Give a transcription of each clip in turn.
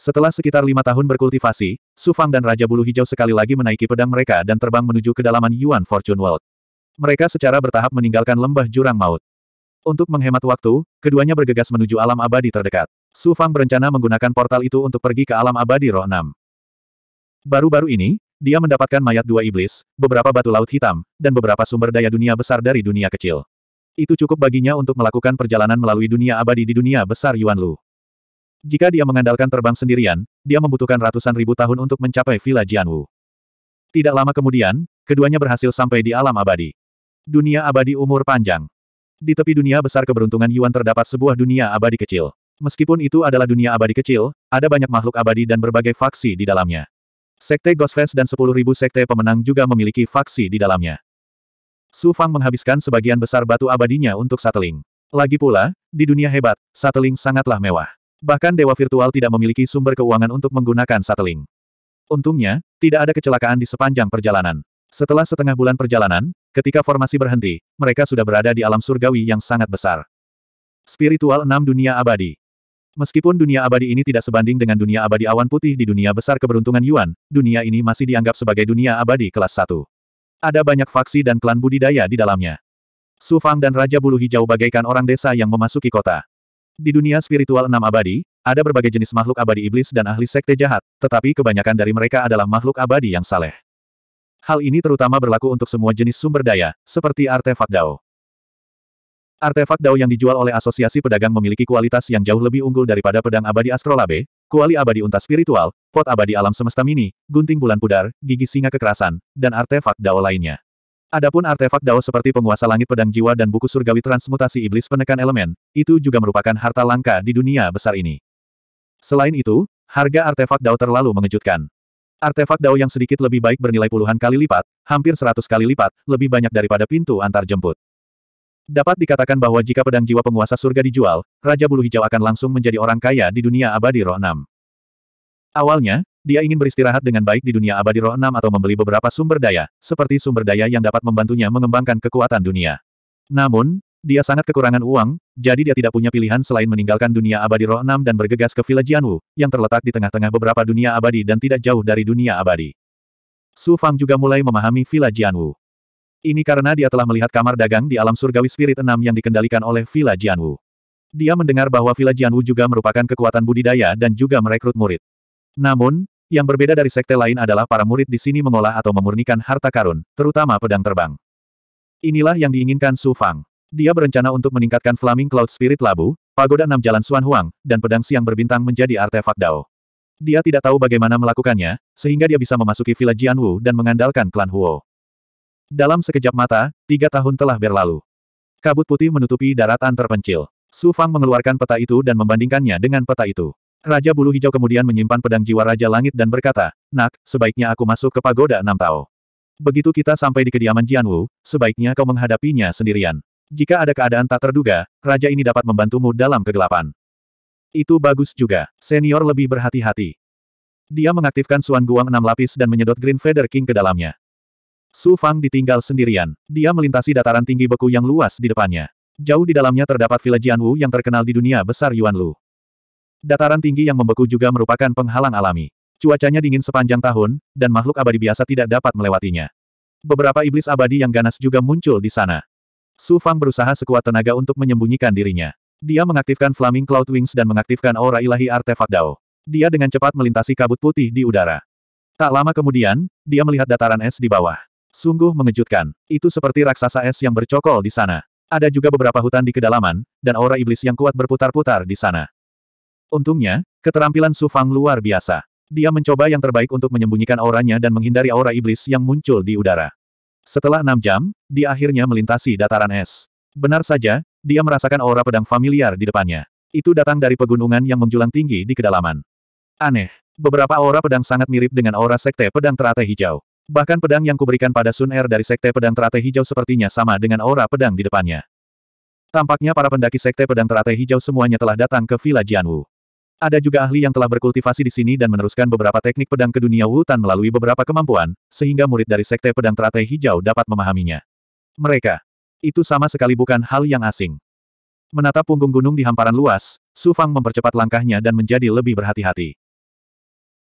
Setelah sekitar lima tahun berkultivasi, Su Fang dan Raja Bulu Hijau sekali lagi menaiki pedang mereka dan terbang menuju kedalaman Yuan Fortune World. Mereka secara bertahap meninggalkan lembah jurang maut. Untuk menghemat waktu, keduanya bergegas menuju alam abadi terdekat. Su Fang berencana menggunakan portal itu untuk pergi ke alam abadi roh 6. Baru-baru ini, dia mendapatkan mayat dua iblis, beberapa batu laut hitam, dan beberapa sumber daya dunia besar dari dunia kecil. Itu cukup baginya untuk melakukan perjalanan melalui dunia abadi di dunia besar Yuan Lu. Jika dia mengandalkan terbang sendirian, dia membutuhkan ratusan ribu tahun untuk mencapai Villa Jianwu. Tidak lama kemudian, keduanya berhasil sampai di alam abadi. Dunia abadi umur panjang. Di tepi dunia besar keberuntungan Yuan terdapat sebuah dunia abadi kecil. Meskipun itu adalah dunia abadi kecil, ada banyak makhluk abadi dan berbagai faksi di dalamnya. Sekte Ghostface dan dan 10.000 sekte pemenang juga memiliki faksi di dalamnya. Su Fang menghabiskan sebagian besar batu abadinya untuk sateling. Lagi pula, di dunia hebat, sateling sangatlah mewah. Bahkan dewa virtual tidak memiliki sumber keuangan untuk menggunakan sateling. Untungnya, tidak ada kecelakaan di sepanjang perjalanan. Setelah setengah bulan perjalanan, ketika formasi berhenti, mereka sudah berada di alam surgawi yang sangat besar. Spiritual 6 Dunia Abadi Meskipun dunia abadi ini tidak sebanding dengan dunia abadi awan putih di dunia besar keberuntungan Yuan, dunia ini masih dianggap sebagai dunia abadi kelas 1. Ada banyak faksi dan klan budidaya di dalamnya. Su Fang dan Raja Bulu Hijau bagaikan orang desa yang memasuki kota. Di dunia spiritual enam abadi, ada berbagai jenis makhluk abadi iblis dan ahli sekte jahat, tetapi kebanyakan dari mereka adalah makhluk abadi yang saleh. Hal ini terutama berlaku untuk semua jenis sumber daya, seperti artefak Dao. Artefak Dao yang dijual oleh asosiasi pedagang memiliki kualitas yang jauh lebih unggul daripada pedang abadi astrolabe, kuali abadi unta spiritual, pot abadi alam semesta mini, gunting bulan pudar, gigi singa kekerasan, dan artefak Dao lainnya. Adapun artefak Dao seperti penguasa langit pedang jiwa dan buku surgawi transmutasi iblis penekan elemen, itu juga merupakan harta langka di dunia besar ini. Selain itu, harga artefak Dao terlalu mengejutkan. Artefak Dao yang sedikit lebih baik bernilai puluhan kali lipat, hampir seratus kali lipat, lebih banyak daripada pintu antar jemput. Dapat dikatakan bahwa jika pedang jiwa penguasa surga dijual, Raja Bulu Hijau akan langsung menjadi orang kaya di dunia abadi roh 6. Awalnya, dia ingin beristirahat dengan baik di dunia abadi roh enam atau membeli beberapa sumber daya, seperti sumber daya yang dapat membantunya mengembangkan kekuatan dunia. Namun, dia sangat kekurangan uang, jadi dia tidak punya pilihan selain meninggalkan dunia abadi roh enam dan bergegas ke Villa Jianwu, yang terletak di tengah-tengah beberapa dunia abadi dan tidak jauh dari dunia abadi. Su Fang juga mulai memahami Villa Jianwu. Ini karena dia telah melihat kamar dagang di alam surgawi Spirit enam yang dikendalikan oleh Villa Jianwu. Dia mendengar bahwa Villa Jianwu juga merupakan kekuatan budidaya dan juga merekrut murid. Namun, yang berbeda dari sekte lain adalah para murid di sini mengolah atau memurnikan harta karun, terutama pedang terbang. Inilah yang diinginkan Su Fang. Dia berencana untuk meningkatkan Flaming Cloud Spirit Labu, Pagoda Enam Jalan Suan Huang, dan pedang siang berbintang menjadi artefak Dao. Dia tidak tahu bagaimana melakukannya, sehingga dia bisa memasuki Villa Jianwu dan mengandalkan klan Huo. Dalam sekejap mata, tiga tahun telah berlalu. Kabut putih menutupi daratan terpencil. Su Fang mengeluarkan peta itu dan membandingkannya dengan peta itu. Raja Bulu Hijau kemudian menyimpan pedang jiwa Raja Langit dan berkata, Nak, sebaiknya aku masuk ke pagoda enam Tahu. Begitu kita sampai di kediaman Jianwu, sebaiknya kau menghadapinya sendirian. Jika ada keadaan tak terduga, raja ini dapat membantumu dalam kegelapan. Itu bagus juga. Senior lebih berhati-hati. Dia mengaktifkan Suan Guang enam lapis dan menyedot Green Feather King ke dalamnya. Su Fang ditinggal sendirian. Dia melintasi dataran tinggi beku yang luas di depannya. Jauh di dalamnya terdapat Villa Jianwu yang terkenal di dunia besar Yuan Lu. Dataran tinggi yang membeku juga merupakan penghalang alami. Cuacanya dingin sepanjang tahun, dan makhluk abadi biasa tidak dapat melewatinya. Beberapa iblis abadi yang ganas juga muncul di sana. Su Fang berusaha sekuat tenaga untuk menyembunyikan dirinya. Dia mengaktifkan Flaming Cloud Wings dan mengaktifkan aura ilahi artefak Dao. Dia dengan cepat melintasi kabut putih di udara. Tak lama kemudian, dia melihat dataran es di bawah. Sungguh mengejutkan. Itu seperti raksasa es yang bercokol di sana. Ada juga beberapa hutan di kedalaman, dan aura iblis yang kuat berputar-putar di sana. Untungnya, keterampilan Su Fang luar biasa. Dia mencoba yang terbaik untuk menyembunyikan auranya dan menghindari aura iblis yang muncul di udara. Setelah enam jam, dia akhirnya melintasi dataran es. Benar saja, dia merasakan aura pedang familiar di depannya. Itu datang dari pegunungan yang menjulang tinggi di kedalaman. Aneh, beberapa aura pedang sangat mirip dengan aura sekte pedang teratai hijau. Bahkan pedang yang kuberikan pada Sun Er dari sekte pedang teratai hijau sepertinya sama dengan aura pedang di depannya. Tampaknya para pendaki sekte pedang teratai hijau semuanya telah datang ke Villa Jianwu. Ada juga ahli yang telah berkultivasi di sini dan meneruskan beberapa teknik pedang ke dunia Wutan melalui beberapa kemampuan, sehingga murid dari Sekte Pedang Teratai Hijau dapat memahaminya. Mereka. Itu sama sekali bukan hal yang asing. Menatap punggung gunung di hamparan luas, Su Fang mempercepat langkahnya dan menjadi lebih berhati-hati.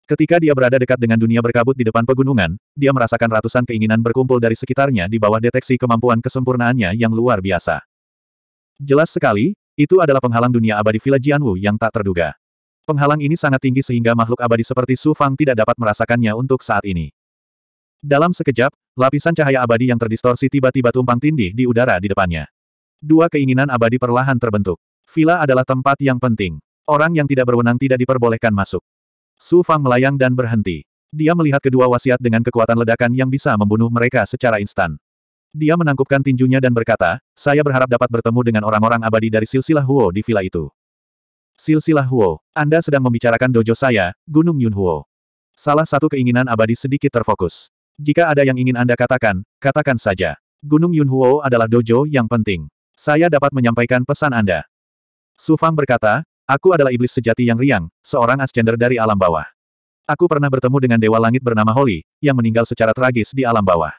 Ketika dia berada dekat dengan dunia berkabut di depan pegunungan, dia merasakan ratusan keinginan berkumpul dari sekitarnya di bawah deteksi kemampuan kesempurnaannya yang luar biasa. Jelas sekali, itu adalah penghalang dunia abadi Villa Jianwu yang tak terduga. Penghalang ini sangat tinggi sehingga makhluk abadi seperti Su Fang tidak dapat merasakannya untuk saat ini. Dalam sekejap, lapisan cahaya abadi yang terdistorsi tiba-tiba tumpang tindih di udara di depannya. Dua keinginan abadi perlahan terbentuk. Villa adalah tempat yang penting. Orang yang tidak berwenang tidak diperbolehkan masuk. Su Fang melayang dan berhenti. Dia melihat kedua wasiat dengan kekuatan ledakan yang bisa membunuh mereka secara instan. Dia menangkupkan tinjunya dan berkata, saya berharap dapat bertemu dengan orang-orang abadi dari silsilah Huo di villa itu. Silsilah Huo, Anda sedang membicarakan dojo saya, Gunung Yunhuo. Salah satu keinginan abadi sedikit terfokus. Jika ada yang ingin Anda katakan, katakan saja. Gunung Yunhuo adalah dojo yang penting. Saya dapat menyampaikan pesan Anda. Su Fang berkata, Aku adalah iblis sejati yang riang, seorang ascender dari alam bawah. Aku pernah bertemu dengan Dewa Langit bernama Holy, yang meninggal secara tragis di alam bawah.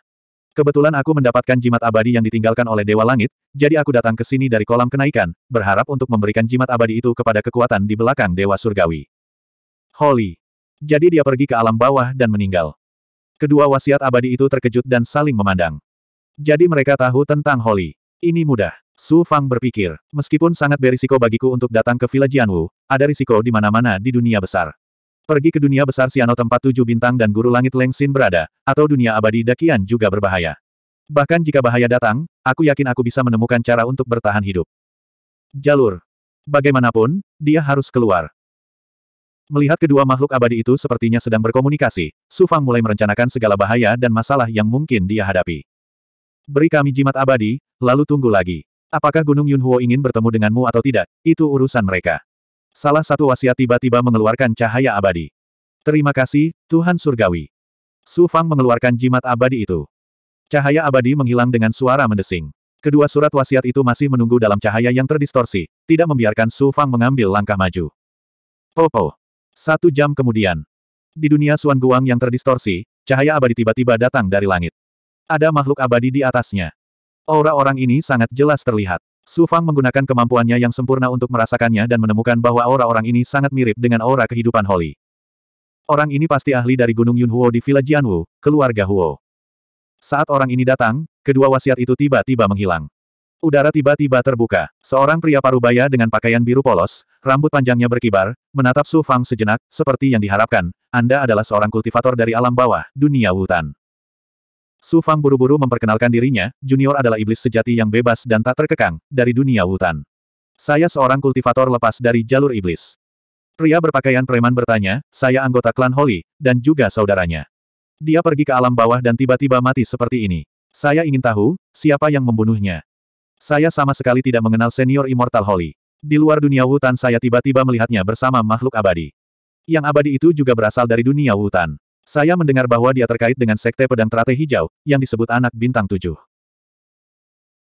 Kebetulan aku mendapatkan jimat abadi yang ditinggalkan oleh Dewa Langit, jadi aku datang ke sini dari kolam kenaikan, berharap untuk memberikan jimat abadi itu kepada kekuatan di belakang Dewa Surgawi. Holy! Jadi dia pergi ke alam bawah dan meninggal. Kedua wasiat abadi itu terkejut dan saling memandang. Jadi mereka tahu tentang Holy. Ini mudah. Su Fang berpikir, meskipun sangat berisiko bagiku untuk datang ke Villa Jianwu, ada risiko di mana-mana di dunia besar. Pergi ke dunia besar Siano tempat tujuh bintang dan guru langit Leng Xin berada, atau dunia abadi Dakian juga berbahaya. Bahkan jika bahaya datang, aku yakin aku bisa menemukan cara untuk bertahan hidup. Jalur. Bagaimanapun, dia harus keluar. Melihat kedua makhluk abadi itu sepertinya sedang berkomunikasi, Su Fang mulai merencanakan segala bahaya dan masalah yang mungkin dia hadapi. Beri kami jimat abadi, lalu tunggu lagi. Apakah Gunung Yunhuo ingin bertemu denganmu atau tidak, itu urusan mereka. Salah satu wasiat tiba-tiba mengeluarkan cahaya abadi. Terima kasih, Tuhan Surgawi. Su Fang mengeluarkan jimat abadi itu. Cahaya abadi menghilang dengan suara mendesing. Kedua surat wasiat itu masih menunggu dalam cahaya yang terdistorsi, tidak membiarkan Su Fang mengambil langkah maju. Popo. Satu jam kemudian. Di dunia Suan Guang yang terdistorsi, cahaya abadi tiba-tiba datang dari langit. Ada makhluk abadi di atasnya. Aura orang ini sangat jelas terlihat. Su Fang menggunakan kemampuannya yang sempurna untuk merasakannya dan menemukan bahwa aura orang ini sangat mirip dengan aura kehidupan Holly. Orang ini pasti ahli dari Gunung Yunhuo di Villa Jianwu, keluarga Huo. Saat orang ini datang, kedua wasiat itu tiba-tiba menghilang. Udara tiba-tiba terbuka. Seorang pria parubaya dengan pakaian biru polos, rambut panjangnya berkibar, menatap Su Fang sejenak, seperti yang diharapkan. Anda adalah seorang kultivator dari alam bawah, dunia hutan. Su Fang buru-buru memperkenalkan dirinya, Junior adalah iblis sejati yang bebas dan tak terkekang, dari dunia hutan. Saya seorang kultivator lepas dari jalur iblis. Pria berpakaian preman bertanya, saya anggota klan Holly, dan juga saudaranya. Dia pergi ke alam bawah dan tiba-tiba mati seperti ini. Saya ingin tahu, siapa yang membunuhnya. Saya sama sekali tidak mengenal senior Immortal Holly. Di luar dunia hutan saya tiba-tiba melihatnya bersama makhluk abadi. Yang abadi itu juga berasal dari dunia hutan. Saya mendengar bahwa dia terkait dengan sekte pedang teratai hijau, yang disebut anak bintang tujuh.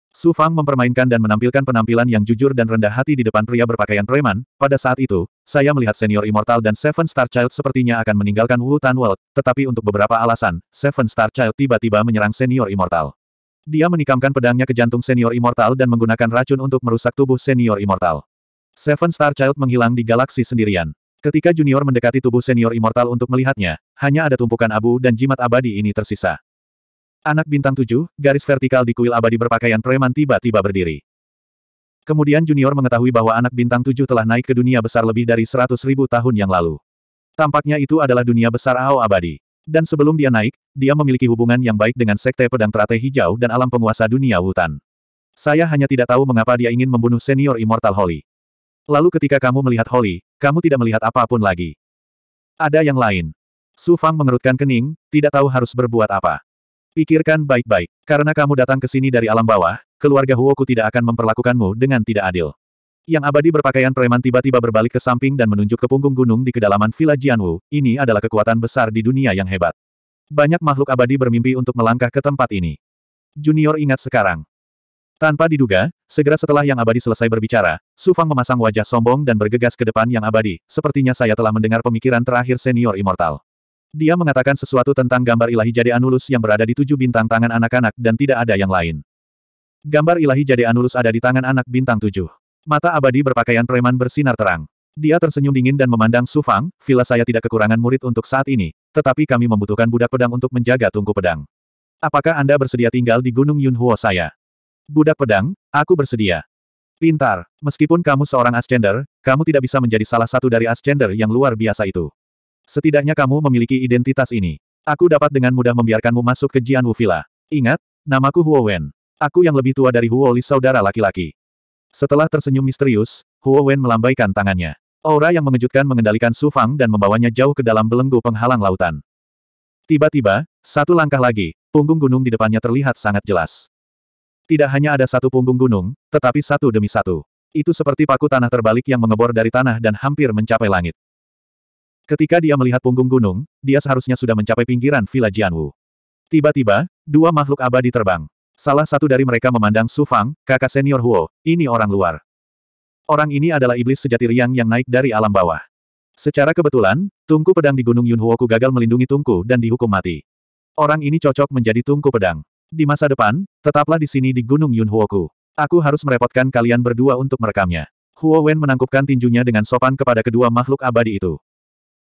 Su Fang mempermainkan dan menampilkan penampilan yang jujur dan rendah hati di depan pria berpakaian preman. Pada saat itu, saya melihat senior Immortal dan Seven Star Child sepertinya akan meninggalkan Wu Tan World, tetapi untuk beberapa alasan, Seven Star Child tiba-tiba menyerang senior Immortal. Dia menikamkan pedangnya ke jantung senior Immortal dan menggunakan racun untuk merusak tubuh senior Immortal. Seven Star Child menghilang di galaksi sendirian. Ketika junior mendekati tubuh senior immortal untuk melihatnya, hanya ada tumpukan abu dan jimat abadi ini tersisa. Anak bintang tujuh, garis vertikal di kuil abadi berpakaian preman tiba-tiba berdiri. Kemudian junior mengetahui bahwa anak bintang tujuh telah naik ke dunia besar lebih dari seratus ribu tahun yang lalu. Tampaknya itu adalah dunia besar Ao abadi. Dan sebelum dia naik, dia memiliki hubungan yang baik dengan Sekte Pedang Teratai Hijau dan alam penguasa dunia hutan. Saya hanya tidak tahu mengapa dia ingin membunuh senior Immortal Holy. Lalu ketika kamu melihat Holly, kamu tidak melihat apapun lagi. Ada yang lain. Su Fang mengerutkan kening, tidak tahu harus berbuat apa. Pikirkan baik-baik, karena kamu datang ke sini dari alam bawah, keluarga Huoku tidak akan memperlakukanmu dengan tidak adil. Yang abadi berpakaian preman tiba-tiba berbalik ke samping dan menunjuk ke punggung gunung di kedalaman Villa Jianwu, ini adalah kekuatan besar di dunia yang hebat. Banyak makhluk abadi bermimpi untuk melangkah ke tempat ini. Junior ingat sekarang. Tanpa diduga, segera setelah Yang Abadi selesai berbicara, Su Fang memasang wajah sombong dan bergegas ke depan Yang Abadi, sepertinya saya telah mendengar pemikiran terakhir senior immortal. Dia mengatakan sesuatu tentang gambar ilahi Jade Anulus yang berada di tujuh bintang tangan anak-anak dan tidak ada yang lain. Gambar ilahi Jade Anulus ada di tangan anak bintang tujuh. Mata abadi berpakaian preman bersinar terang. Dia tersenyum dingin dan memandang Su Fang, villa saya tidak kekurangan murid untuk saat ini, tetapi kami membutuhkan budak pedang untuk menjaga tungku pedang. Apakah Anda bersedia tinggal di Gunung Yunhuo saya? Budak pedang, aku bersedia. Pintar, meskipun kamu seorang Ascender, kamu tidak bisa menjadi salah satu dari Ascender yang luar biasa itu. Setidaknya kamu memiliki identitas ini. Aku dapat dengan mudah membiarkanmu masuk ke Jianwu Villa. Ingat, namaku Huo Wen. Aku yang lebih tua dari Huo Li saudara laki-laki. Setelah tersenyum misterius, Huo Wen melambaikan tangannya. Aura yang mengejutkan mengendalikan Su Fang dan membawanya jauh ke dalam belenggu penghalang lautan. Tiba-tiba, satu langkah lagi, punggung gunung di depannya terlihat sangat jelas. Tidak hanya ada satu punggung gunung, tetapi satu demi satu. Itu seperti paku tanah terbalik yang mengebor dari tanah dan hampir mencapai langit. Ketika dia melihat punggung gunung, dia seharusnya sudah mencapai pinggiran Villa Jianwu. Tiba-tiba, dua makhluk abadi terbang. Salah satu dari mereka memandang Su Fang, kakak senior Huo, ini orang luar. Orang ini adalah iblis sejati Riang yang naik dari alam bawah. Secara kebetulan, tungku pedang di Gunung Yunhuoku gagal melindungi tungku dan dihukum mati. Orang ini cocok menjadi tungku pedang. Di masa depan, tetaplah di sini di Gunung Yunhuoku. Aku harus merepotkan kalian berdua untuk merekamnya. Huo Wen menangkupkan tinjunya dengan sopan kepada kedua makhluk abadi itu.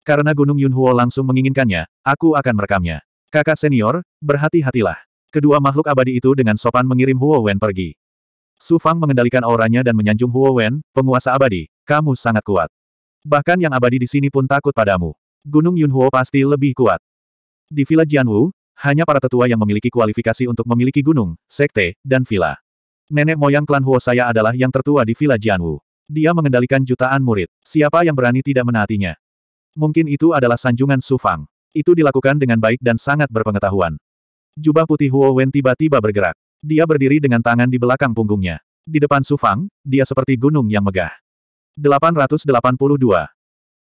Karena Gunung Yunhuo langsung menginginkannya, aku akan merekamnya. Kakak senior, berhati-hatilah. Kedua makhluk abadi itu dengan sopan mengirim Huo Wen pergi. Su Fang mengendalikan auranya dan menyanjung Huo Wen, penguasa abadi, kamu sangat kuat. Bahkan yang abadi di sini pun takut padamu. Gunung Yunhuo pasti lebih kuat. Di Villa Jianwu, hanya para tetua yang memiliki kualifikasi untuk memiliki gunung, sekte, dan villa. Nenek moyang klan Huo saya adalah yang tertua di Villa Jianwu. Dia mengendalikan jutaan murid. Siapa yang berani tidak menaatinya? Mungkin itu adalah sanjungan Su Fang. Itu dilakukan dengan baik dan sangat berpengetahuan. Jubah putih Huo Wen tiba-tiba bergerak. Dia berdiri dengan tangan di belakang punggungnya. Di depan Su Fang, dia seperti gunung yang megah. 882.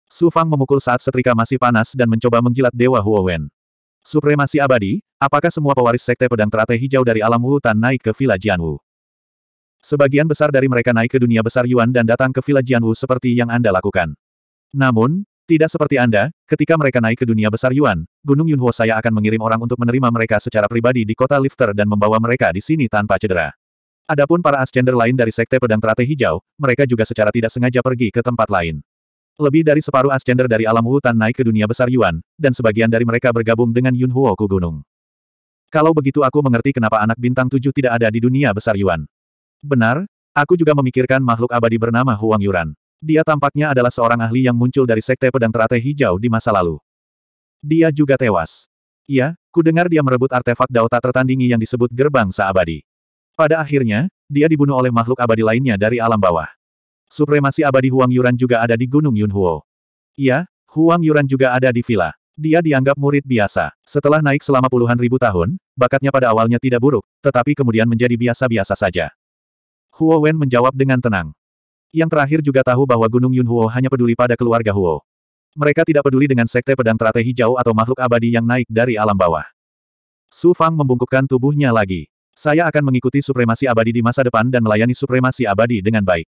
Su Fang memukul saat setrika masih panas dan mencoba menjilat Dewa Huo Wen. Supremasi abadi, apakah semua pewaris sekte pedang teratai hijau dari alam hutan naik ke Villa Jianwu? Sebagian besar dari mereka naik ke dunia besar Yuan dan datang ke Villa Jianwu seperti yang Anda lakukan. Namun, tidak seperti Anda, ketika mereka naik ke dunia besar Yuan, Gunung Yunhuo saya akan mengirim orang untuk menerima mereka secara pribadi di kota Lifter dan membawa mereka di sini tanpa cedera. Adapun para Ascender lain dari Sekte Pedang Teratai Hijau, mereka juga secara tidak sengaja pergi ke tempat lain. Lebih dari separuh ascender dari alam hutan naik ke dunia besar Yuan, dan sebagian dari mereka bergabung dengan Yun Ku Gunung. Kalau begitu aku mengerti kenapa anak bintang tujuh tidak ada di dunia besar Yuan. Benar, aku juga memikirkan makhluk abadi bernama Huang Yuran. Dia tampaknya adalah seorang ahli yang muncul dari sekte pedang teratai hijau di masa lalu. Dia juga tewas. Iya, ku dengar dia merebut artefak dao tak tertandingi yang disebut gerbang saabadi. Pada akhirnya, dia dibunuh oleh makhluk abadi lainnya dari alam bawah. Supremasi abadi Huang Yuran juga ada di Gunung Yunhuo. Iya, Huang Yuran juga ada di villa. Dia dianggap murid biasa. Setelah naik selama puluhan ribu tahun, bakatnya pada awalnya tidak buruk, tetapi kemudian menjadi biasa-biasa saja. Huo Wen menjawab dengan tenang. Yang terakhir juga tahu bahwa Gunung Yunhuo hanya peduli pada keluarga Huo. Mereka tidak peduli dengan sekte pedang teratai hijau atau makhluk abadi yang naik dari alam bawah. Su Fang membungkukkan tubuhnya lagi. Saya akan mengikuti supremasi abadi di masa depan dan melayani supremasi abadi dengan baik.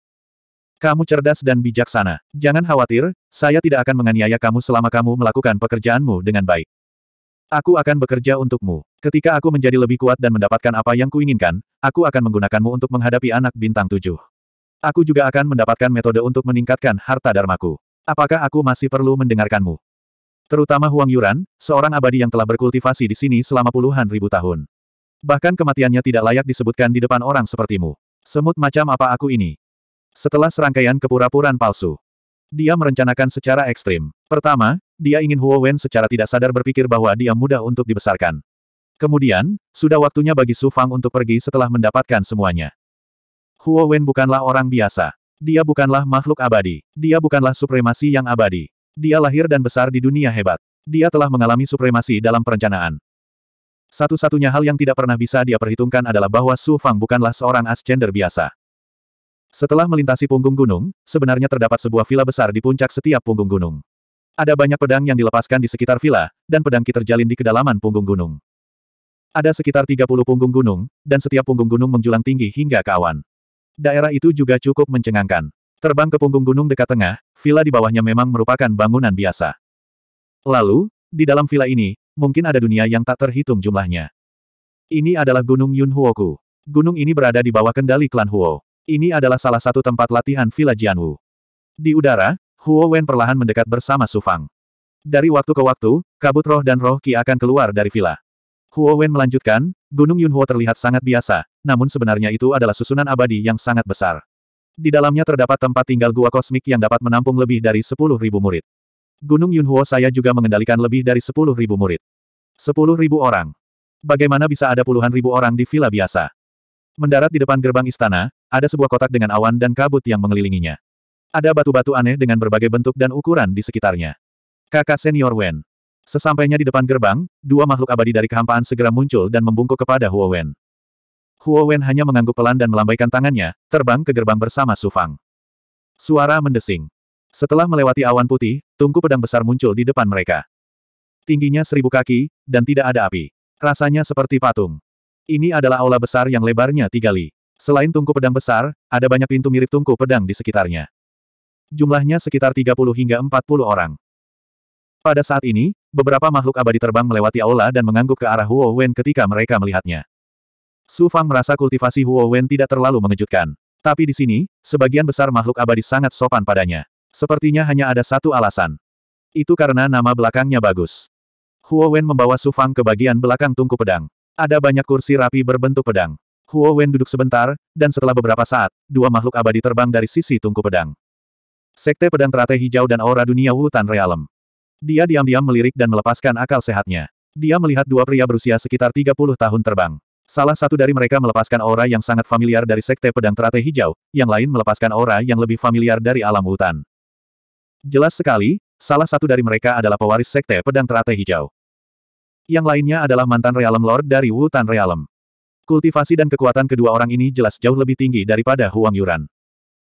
Kamu cerdas dan bijaksana. Jangan khawatir, saya tidak akan menganiaya kamu selama kamu melakukan pekerjaanmu dengan baik. Aku akan bekerja untukmu. Ketika aku menjadi lebih kuat dan mendapatkan apa yang kuinginkan, aku akan menggunakanmu untuk menghadapi anak bintang tujuh. Aku juga akan mendapatkan metode untuk meningkatkan harta dharmaku. Apakah aku masih perlu mendengarkanmu? Terutama Huang Yuran, seorang abadi yang telah berkultivasi di sini selama puluhan ribu tahun. Bahkan kematiannya tidak layak disebutkan di depan orang sepertimu. Semut macam apa aku ini? Setelah serangkaian kepura-puraan palsu, dia merencanakan secara ekstrim. Pertama, dia ingin Huo Wen secara tidak sadar berpikir bahwa dia mudah untuk dibesarkan. Kemudian, sudah waktunya bagi Su Fang untuk pergi setelah mendapatkan semuanya. Huo Wen bukanlah orang biasa. Dia bukanlah makhluk abadi. Dia bukanlah supremasi yang abadi. Dia lahir dan besar di dunia hebat. Dia telah mengalami supremasi dalam perencanaan. Satu-satunya hal yang tidak pernah bisa dia perhitungkan adalah bahwa Su Fang bukanlah seorang ascender biasa. Setelah melintasi punggung gunung, sebenarnya terdapat sebuah villa besar di puncak setiap punggung gunung. Ada banyak pedang yang dilepaskan di sekitar villa, dan pedang ki terjalin di kedalaman punggung gunung. Ada sekitar 30 punggung gunung, dan setiap punggung gunung menjulang tinggi hingga ke awan. Daerah itu juga cukup mencengangkan. Terbang ke punggung gunung dekat tengah, villa di bawahnya memang merupakan bangunan biasa. Lalu, di dalam villa ini, mungkin ada dunia yang tak terhitung jumlahnya. Ini adalah Gunung Yunhuoku. Gunung ini berada di bawah kendali klan Huo. Ini adalah salah satu tempat latihan Villa Jianwu. Di udara, Huo Wen perlahan mendekat bersama Su Fang. Dari waktu ke waktu, kabut roh dan roh ki akan keluar dari villa. Huo Wen melanjutkan, Gunung Yunhuo terlihat sangat biasa, namun sebenarnya itu adalah susunan abadi yang sangat besar. Di dalamnya terdapat tempat tinggal gua kosmik yang dapat menampung lebih dari 10.000 murid. Gunung Yunhuo saya juga mengendalikan lebih dari 10.000 murid. 10.000 orang. Bagaimana bisa ada puluhan ribu orang di villa biasa? Mendarat di depan gerbang istana, ada sebuah kotak dengan awan dan kabut yang mengelilinginya. Ada batu-batu aneh dengan berbagai bentuk dan ukuran di sekitarnya. Kakak senior Wen. Sesampainya di depan gerbang, dua makhluk abadi dari kehampaan segera muncul dan membungkuk kepada Huo Wen. Huo Wen hanya mengangguk pelan dan melambaikan tangannya, terbang ke gerbang bersama Su Fang. Suara mendesing. Setelah melewati awan putih, tungku pedang besar muncul di depan mereka. Tingginya seribu kaki, dan tidak ada api. Rasanya seperti patung. Ini adalah aula besar yang lebarnya tiga li. Selain tungku pedang besar, ada banyak pintu mirip tungku pedang di sekitarnya. Jumlahnya sekitar 30 hingga 40 orang. Pada saat ini, beberapa makhluk abadi terbang melewati aula dan mengangguk ke arah Huo Wen ketika mereka melihatnya. Su Fang merasa kultivasi Huo Wen tidak terlalu mengejutkan. Tapi di sini, sebagian besar makhluk abadi sangat sopan padanya. Sepertinya hanya ada satu alasan. Itu karena nama belakangnya bagus. Huo Wen membawa Su Fang ke bagian belakang tungku pedang. Ada banyak kursi rapi berbentuk pedang. Huo Wen duduk sebentar, dan setelah beberapa saat, dua makhluk abadi terbang dari sisi tungku pedang. Sekte pedang teratai hijau dan aura dunia hutan realem. Dia diam-diam melirik dan melepaskan akal sehatnya. Dia melihat dua pria berusia sekitar 30 tahun terbang. Salah satu dari mereka melepaskan aura yang sangat familiar dari sekte pedang teratai hijau, yang lain melepaskan aura yang lebih familiar dari alam hutan. Jelas sekali, salah satu dari mereka adalah pewaris sekte pedang teratai hijau yang lainnya adalah mantan Realem Lord dari Wu Tan Realem. Kultivasi dan kekuatan kedua orang ini jelas jauh lebih tinggi daripada Huang Yuran.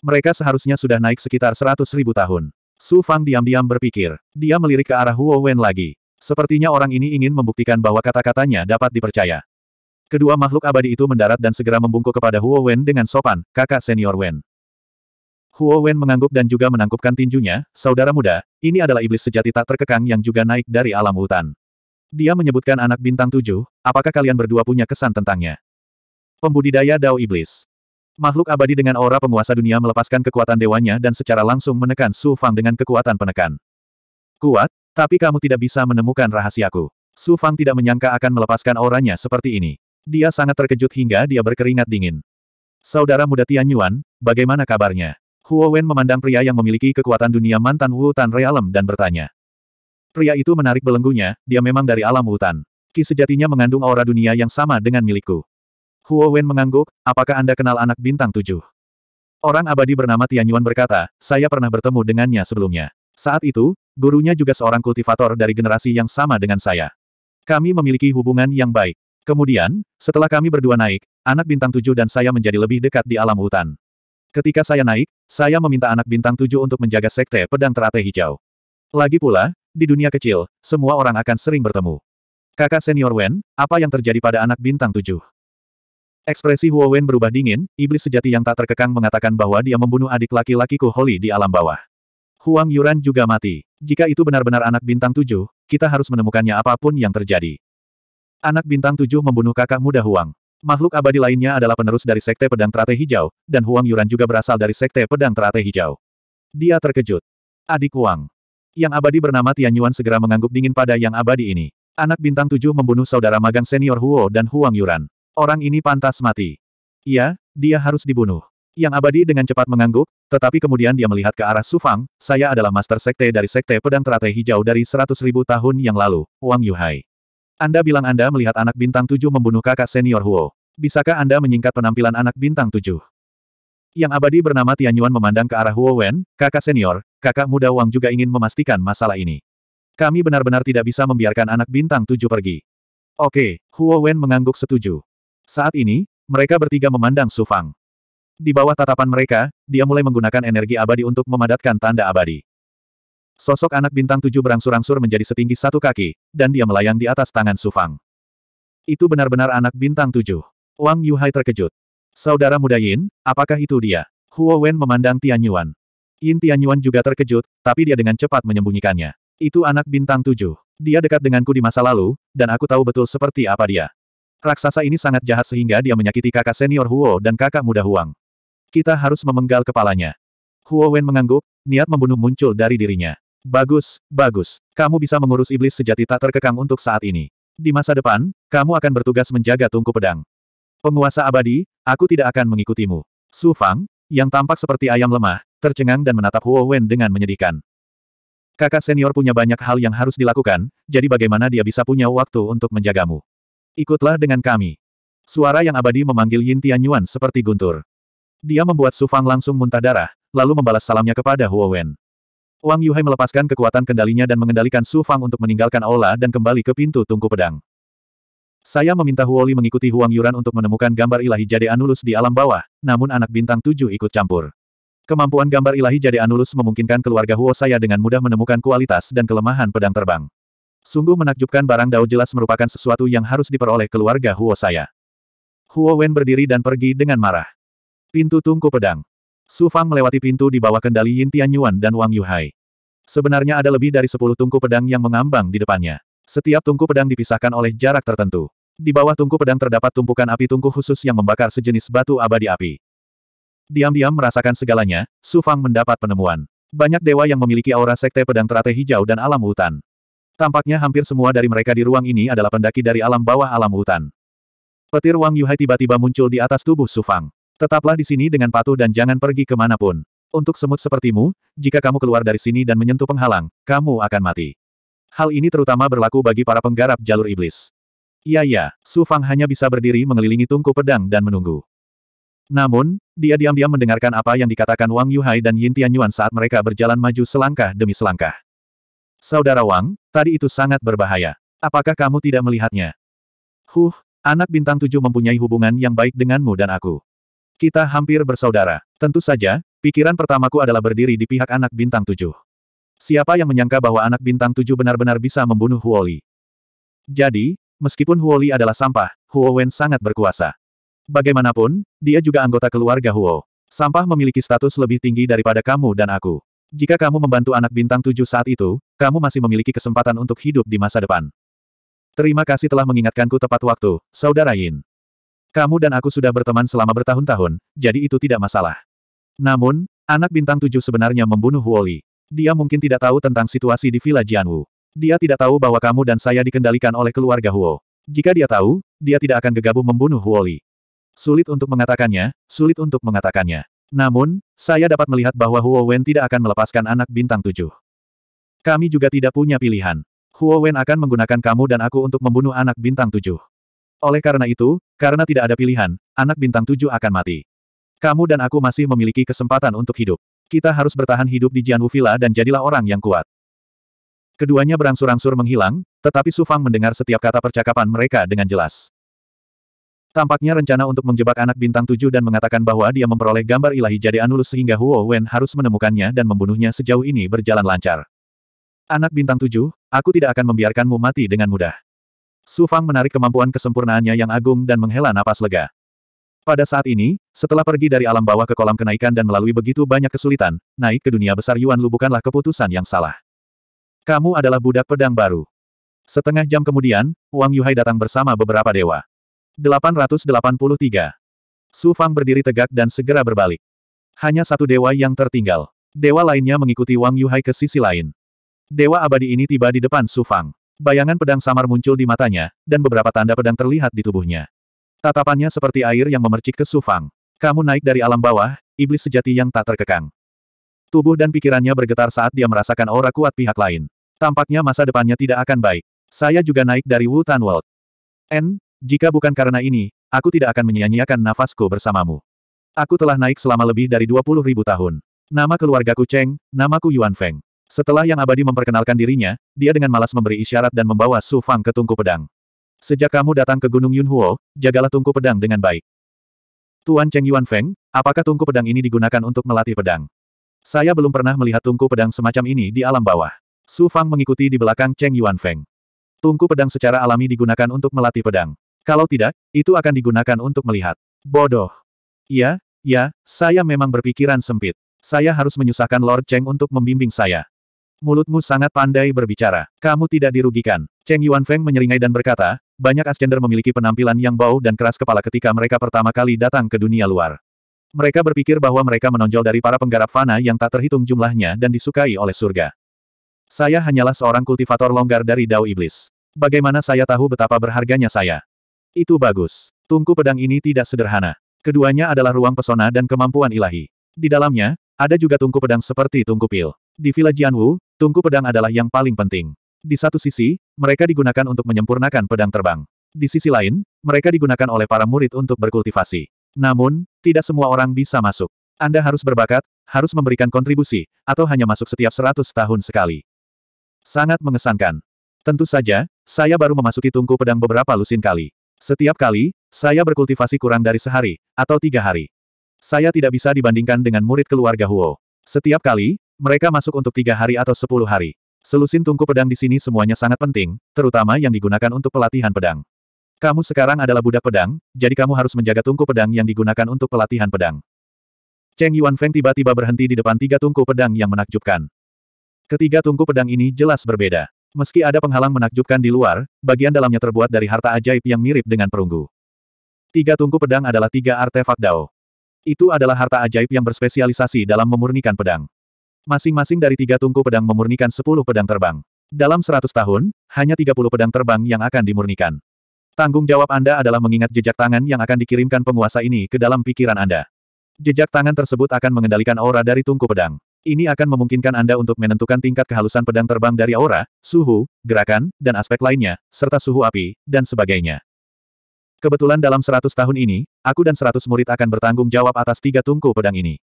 Mereka seharusnya sudah naik sekitar seratus ribu tahun. Su Fang diam-diam berpikir. Dia melirik ke arah Huo Wen lagi. Sepertinya orang ini ingin membuktikan bahwa kata-katanya dapat dipercaya. Kedua makhluk abadi itu mendarat dan segera membungkuk kepada Huo Wen dengan sopan, kakak senior Wen. Huo Wen mengangguk dan juga menangkupkan tinjunya, saudara muda, ini adalah iblis sejati tak terkekang yang juga naik dari alam hutan. Dia menyebutkan anak bintang tujuh, apakah kalian berdua punya kesan tentangnya? Pembudidaya Dao Iblis. Makhluk abadi dengan aura penguasa dunia melepaskan kekuatan dewanya dan secara langsung menekan Su Fang dengan kekuatan penekan. Kuat, tapi kamu tidak bisa menemukan rahasiaku. Su Fang tidak menyangka akan melepaskan auranya seperti ini. Dia sangat terkejut hingga dia berkeringat dingin. Saudara muda Tian Yuan, bagaimana kabarnya? Huo Wen memandang pria yang memiliki kekuatan dunia mantan Wu Tan Realem dan bertanya. Pria itu menarik belenggunya, dia memang dari alam hutan. Ki sejatinya mengandung aura dunia yang sama dengan milikku. Huo Wen mengangguk, apakah Anda kenal anak bintang tujuh? Orang abadi bernama Tianyuan berkata, saya pernah bertemu dengannya sebelumnya. Saat itu, gurunya juga seorang kultivator dari generasi yang sama dengan saya. Kami memiliki hubungan yang baik. Kemudian, setelah kami berdua naik, anak bintang tujuh dan saya menjadi lebih dekat di alam hutan. Ketika saya naik, saya meminta anak bintang tujuh untuk menjaga sekte pedang teratai hijau. Lagi pula, di dunia kecil, semua orang akan sering bertemu. Kakak senior Wen, apa yang terjadi pada anak bintang tujuh? Ekspresi Huo Wen berubah dingin, iblis sejati yang tak terkekang mengatakan bahwa dia membunuh adik laki-lakiku Holi di alam bawah. Huang Yuran juga mati. Jika itu benar-benar anak bintang tujuh, kita harus menemukannya apapun yang terjadi. Anak bintang tujuh membunuh kakak muda Huang. Makhluk abadi lainnya adalah penerus dari Sekte Pedang Teratai Hijau, dan Huang Yuran juga berasal dari Sekte Pedang Teratai Hijau. Dia terkejut. Adik Huang. Yang abadi bernama Tian Yuan segera mengangguk dingin pada yang abadi ini. Anak bintang tujuh membunuh saudara magang senior Huo dan Huang Yuran. Orang ini pantas mati. Iya, dia harus dibunuh. Yang abadi dengan cepat mengangguk, tetapi kemudian dia melihat ke arah Sufang, saya adalah master sekte dari sekte pedang teratai hijau dari seratus ribu tahun yang lalu, Wang Yuhai. Anda bilang Anda melihat anak bintang tujuh membunuh kakak senior Huo. Bisakah Anda menyingkat penampilan anak bintang tujuh? Yang abadi bernama Tianyuan memandang ke arah Huo Wen, kakak senior, kakak muda Wang juga ingin memastikan masalah ini. Kami benar-benar tidak bisa membiarkan anak bintang tujuh pergi. Oke, Huo Wen mengangguk setuju. Saat ini, mereka bertiga memandang Su Fang. Di bawah tatapan mereka, dia mulai menggunakan energi abadi untuk memadatkan tanda abadi. Sosok anak bintang tujuh berangsur-angsur menjadi setinggi satu kaki, dan dia melayang di atas tangan Su Fang. Itu benar-benar anak bintang tujuh. Wang Yuhai terkejut. Saudara muda Yin, apakah itu dia? Huo Wen memandang Tian Yuan. Yin Tianyuan juga terkejut, tapi dia dengan cepat menyembunyikannya. Itu anak bintang tujuh. Dia dekat denganku di masa lalu, dan aku tahu betul seperti apa dia. Raksasa ini sangat jahat sehingga dia menyakiti kakak senior Huo dan kakak muda Huang. Kita harus memenggal kepalanya. Huo Wen mengangguk, niat membunuh muncul dari dirinya. Bagus, bagus. Kamu bisa mengurus iblis sejati tak terkekang untuk saat ini. Di masa depan, kamu akan bertugas menjaga tungku pedang. Penguasa abadi, aku tidak akan mengikutimu. Su Fang, yang tampak seperti ayam lemah, tercengang dan menatap Huo Wen dengan menyedihkan. Kakak senior punya banyak hal yang harus dilakukan, jadi bagaimana dia bisa punya waktu untuk menjagamu? Ikutlah dengan kami. Suara yang abadi memanggil Yin Tianyuan seperti guntur. Dia membuat Su Fang langsung muntah darah, lalu membalas salamnya kepada Huo Wen. Wang Yuhai melepaskan kekuatan kendalinya dan mengendalikan Su Fang untuk meninggalkan aula dan kembali ke pintu tungku pedang. Saya meminta Huoli mengikuti Huang Yuran untuk menemukan gambar ilahi jade Anulus di alam bawah, namun anak bintang tujuh ikut campur. Kemampuan gambar ilahi jadi Anulus memungkinkan keluarga Huo saya dengan mudah menemukan kualitas dan kelemahan pedang terbang. Sungguh menakjubkan barang Dao jelas merupakan sesuatu yang harus diperoleh keluarga Huo saya. Huo Wen berdiri dan pergi dengan marah. Pintu tungku pedang. Su Fang melewati pintu di bawah kendali Yin Tian Yuan dan Wang Yuhai. Sebenarnya ada lebih dari sepuluh tungku pedang yang mengambang di depannya. Setiap tungku pedang dipisahkan oleh jarak tertentu. Di bawah tungku pedang terdapat tumpukan api tungku khusus yang membakar sejenis batu abadi api. Diam-diam merasakan segalanya, Su Fang mendapat penemuan. Banyak dewa yang memiliki aura sekte pedang teratai hijau dan alam hutan. Tampaknya hampir semua dari mereka di ruang ini adalah pendaki dari alam bawah alam hutan. Petir Wang Yuhai tiba-tiba muncul di atas tubuh Su Fang. Tetaplah di sini dengan patuh dan jangan pergi kemanapun. Untuk semut sepertimu, jika kamu keluar dari sini dan menyentuh penghalang, kamu akan mati. Hal ini terutama berlaku bagi para penggarap jalur iblis. Iya ya, Su Fang hanya bisa berdiri mengelilingi tungku pedang dan menunggu. Namun, dia diam-diam mendengarkan apa yang dikatakan Wang Yuhai dan Yin Tianyuan saat mereka berjalan maju selangkah demi selangkah. Saudara Wang, tadi itu sangat berbahaya. Apakah kamu tidak melihatnya? Huh, anak bintang tujuh mempunyai hubungan yang baik denganmu dan aku. Kita hampir bersaudara. Tentu saja, pikiran pertamaku adalah berdiri di pihak anak bintang tujuh. Siapa yang menyangka bahwa anak bintang tujuh benar-benar bisa membunuh Huoli? Jadi, meskipun Huoli adalah sampah, Huowen sangat berkuasa. Bagaimanapun, dia juga anggota keluarga Huo. Sampah memiliki status lebih tinggi daripada kamu dan aku. Jika kamu membantu anak bintang tujuh saat itu, kamu masih memiliki kesempatan untuk hidup di masa depan. Terima kasih telah mengingatkanku tepat waktu, Saudara Yin. Kamu dan aku sudah berteman selama bertahun-tahun, jadi itu tidak masalah. Namun, anak bintang tujuh sebenarnya membunuh Huoli. Dia mungkin tidak tahu tentang situasi di Villa Jianwu. Dia tidak tahu bahwa kamu dan saya dikendalikan oleh keluarga Huo. Jika dia tahu, dia tidak akan gegabah membunuh Huoli. Sulit untuk mengatakannya, sulit untuk mengatakannya. Namun, saya dapat melihat bahwa Huo Wen tidak akan melepaskan anak bintang tujuh. Kami juga tidak punya pilihan. Huo Wen akan menggunakan kamu dan aku untuk membunuh anak bintang tujuh. Oleh karena itu, karena tidak ada pilihan, anak bintang tujuh akan mati. Kamu dan aku masih memiliki kesempatan untuk hidup. Kita harus bertahan hidup di Jianwu Villa dan jadilah orang yang kuat. Keduanya berangsur-angsur menghilang, tetapi Sufang mendengar setiap kata percakapan mereka dengan jelas. Tampaknya rencana untuk menjebak anak bintang tujuh dan mengatakan bahwa dia memperoleh gambar ilahi jadi Anulus sehingga Huo Wen harus menemukannya dan membunuhnya sejauh ini berjalan lancar. Anak bintang tujuh, aku tidak akan membiarkanmu mati dengan mudah. Su Fang menarik kemampuan kesempurnaannya yang agung dan menghela napas lega. Pada saat ini, setelah pergi dari alam bawah ke kolam kenaikan dan melalui begitu banyak kesulitan, naik ke dunia besar Yuan Lu bukanlah keputusan yang salah. Kamu adalah budak pedang baru. Setengah jam kemudian, Wang Yuhai datang bersama beberapa dewa. 883. Su Fang berdiri tegak dan segera berbalik. Hanya satu dewa yang tertinggal. Dewa lainnya mengikuti Wang Yuhai ke sisi lain. Dewa abadi ini tiba di depan Su Fang. Bayangan pedang samar muncul di matanya, dan beberapa tanda pedang terlihat di tubuhnya. Tatapannya seperti air yang memercik ke Su Fang. Kamu naik dari alam bawah, iblis sejati yang tak terkekang. Tubuh dan pikirannya bergetar saat dia merasakan aura kuat pihak lain. Tampaknya masa depannya tidak akan baik. Saya juga naik dari Wu Tan World. N, jika bukan karena ini, aku tidak akan menyia-nyiakan nafasku bersamamu. Aku telah naik selama lebih dari 20 ribu tahun. Nama keluargaku Cheng, namaku Yuan Feng. Setelah Yang Abadi memperkenalkan dirinya, dia dengan malas memberi isyarat dan membawa Su Fang ke Tungku Pedang. Sejak kamu datang ke Gunung Yunhuo, jagalah Tungku Pedang dengan baik. Tuan Cheng Yuan Feng, apakah Tungku Pedang ini digunakan untuk melatih pedang? Saya belum pernah melihat Tungku Pedang semacam ini di alam bawah. Su Fang mengikuti di belakang Cheng Yuan Feng. Tungku Pedang secara alami digunakan untuk melatih pedang. Kalau tidak, itu akan digunakan untuk melihat. Bodoh. Ya, ya, saya memang berpikiran sempit. Saya harus menyusahkan Lord Cheng untuk membimbing saya. Mulutmu sangat pandai berbicara. Kamu tidak dirugikan. Cheng Yuan Feng menyeringai dan berkata, banyak Ascender memiliki penampilan yang bau dan keras kepala ketika mereka pertama kali datang ke dunia luar. Mereka berpikir bahwa mereka menonjol dari para penggarap fana yang tak terhitung jumlahnya dan disukai oleh surga. Saya hanyalah seorang kultivator longgar dari Dao Iblis. Bagaimana saya tahu betapa berharganya saya? Itu bagus. Tungku pedang ini tidak sederhana. Keduanya adalah ruang pesona dan kemampuan ilahi. Di dalamnya, ada juga tungku pedang seperti tungku pil. Di Villa Jianwu, tungku pedang adalah yang paling penting. Di satu sisi, mereka digunakan untuk menyempurnakan pedang terbang. Di sisi lain, mereka digunakan oleh para murid untuk berkultivasi. Namun, tidak semua orang bisa masuk. Anda harus berbakat, harus memberikan kontribusi, atau hanya masuk setiap 100 tahun sekali. Sangat mengesankan. Tentu saja, saya baru memasuki tungku pedang beberapa lusin kali. Setiap kali, saya berkultivasi kurang dari sehari, atau tiga hari. Saya tidak bisa dibandingkan dengan murid keluarga Huo. Setiap kali, mereka masuk untuk tiga hari atau sepuluh hari. Selusin tungku pedang di sini semuanya sangat penting, terutama yang digunakan untuk pelatihan pedang. Kamu sekarang adalah budak pedang, jadi kamu harus menjaga tungku pedang yang digunakan untuk pelatihan pedang. Cheng Yuan Feng tiba-tiba berhenti di depan tiga tungku pedang yang menakjubkan. Ketiga tungku pedang ini jelas berbeda. Meski ada penghalang menakjubkan di luar, bagian dalamnya terbuat dari harta ajaib yang mirip dengan perunggu. Tiga tungku pedang adalah tiga artefak Dao. Itu adalah harta ajaib yang berspesialisasi dalam memurnikan pedang. Masing-masing dari tiga tungku pedang memurnikan sepuluh pedang terbang. Dalam seratus tahun, hanya tiga puluh pedang terbang yang akan dimurnikan. Tanggung jawab Anda adalah mengingat jejak tangan yang akan dikirimkan penguasa ini ke dalam pikiran Anda. Jejak tangan tersebut akan mengendalikan aura dari tungku pedang. Ini akan memungkinkan Anda untuk menentukan tingkat kehalusan pedang terbang dari aura, suhu, gerakan, dan aspek lainnya, serta suhu api, dan sebagainya. Kebetulan dalam seratus tahun ini, aku dan seratus murid akan bertanggung jawab atas tiga tungku pedang ini.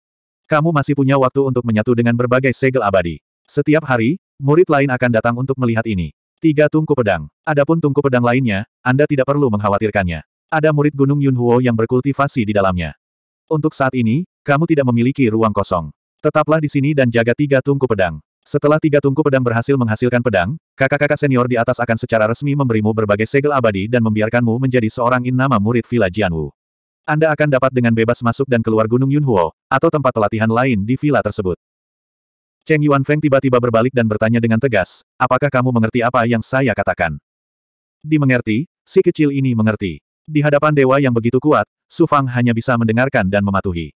Kamu masih punya waktu untuk menyatu dengan berbagai segel abadi. Setiap hari, murid lain akan datang untuk melihat ini. Tiga tungku pedang. Adapun tungku pedang lainnya, Anda tidak perlu mengkhawatirkannya. Ada murid Gunung Yunhuo yang berkultivasi di dalamnya. Untuk saat ini, kamu tidak memiliki ruang kosong. Tetaplah di sini dan jaga tiga tungku pedang. Setelah tiga tungku pedang berhasil menghasilkan pedang, kakak-kakak senior di atas akan secara resmi memberimu berbagai segel abadi dan membiarkanmu menjadi seorang innama murid Villa Jianwu. Anda akan dapat dengan bebas masuk dan keluar Gunung Yunhuo, atau tempat pelatihan lain di villa tersebut. Cheng Yuanfeng tiba-tiba berbalik dan bertanya dengan tegas, apakah kamu mengerti apa yang saya katakan? Dimengerti, si kecil ini mengerti. Di hadapan dewa yang begitu kuat, Su Fang hanya bisa mendengarkan dan mematuhi.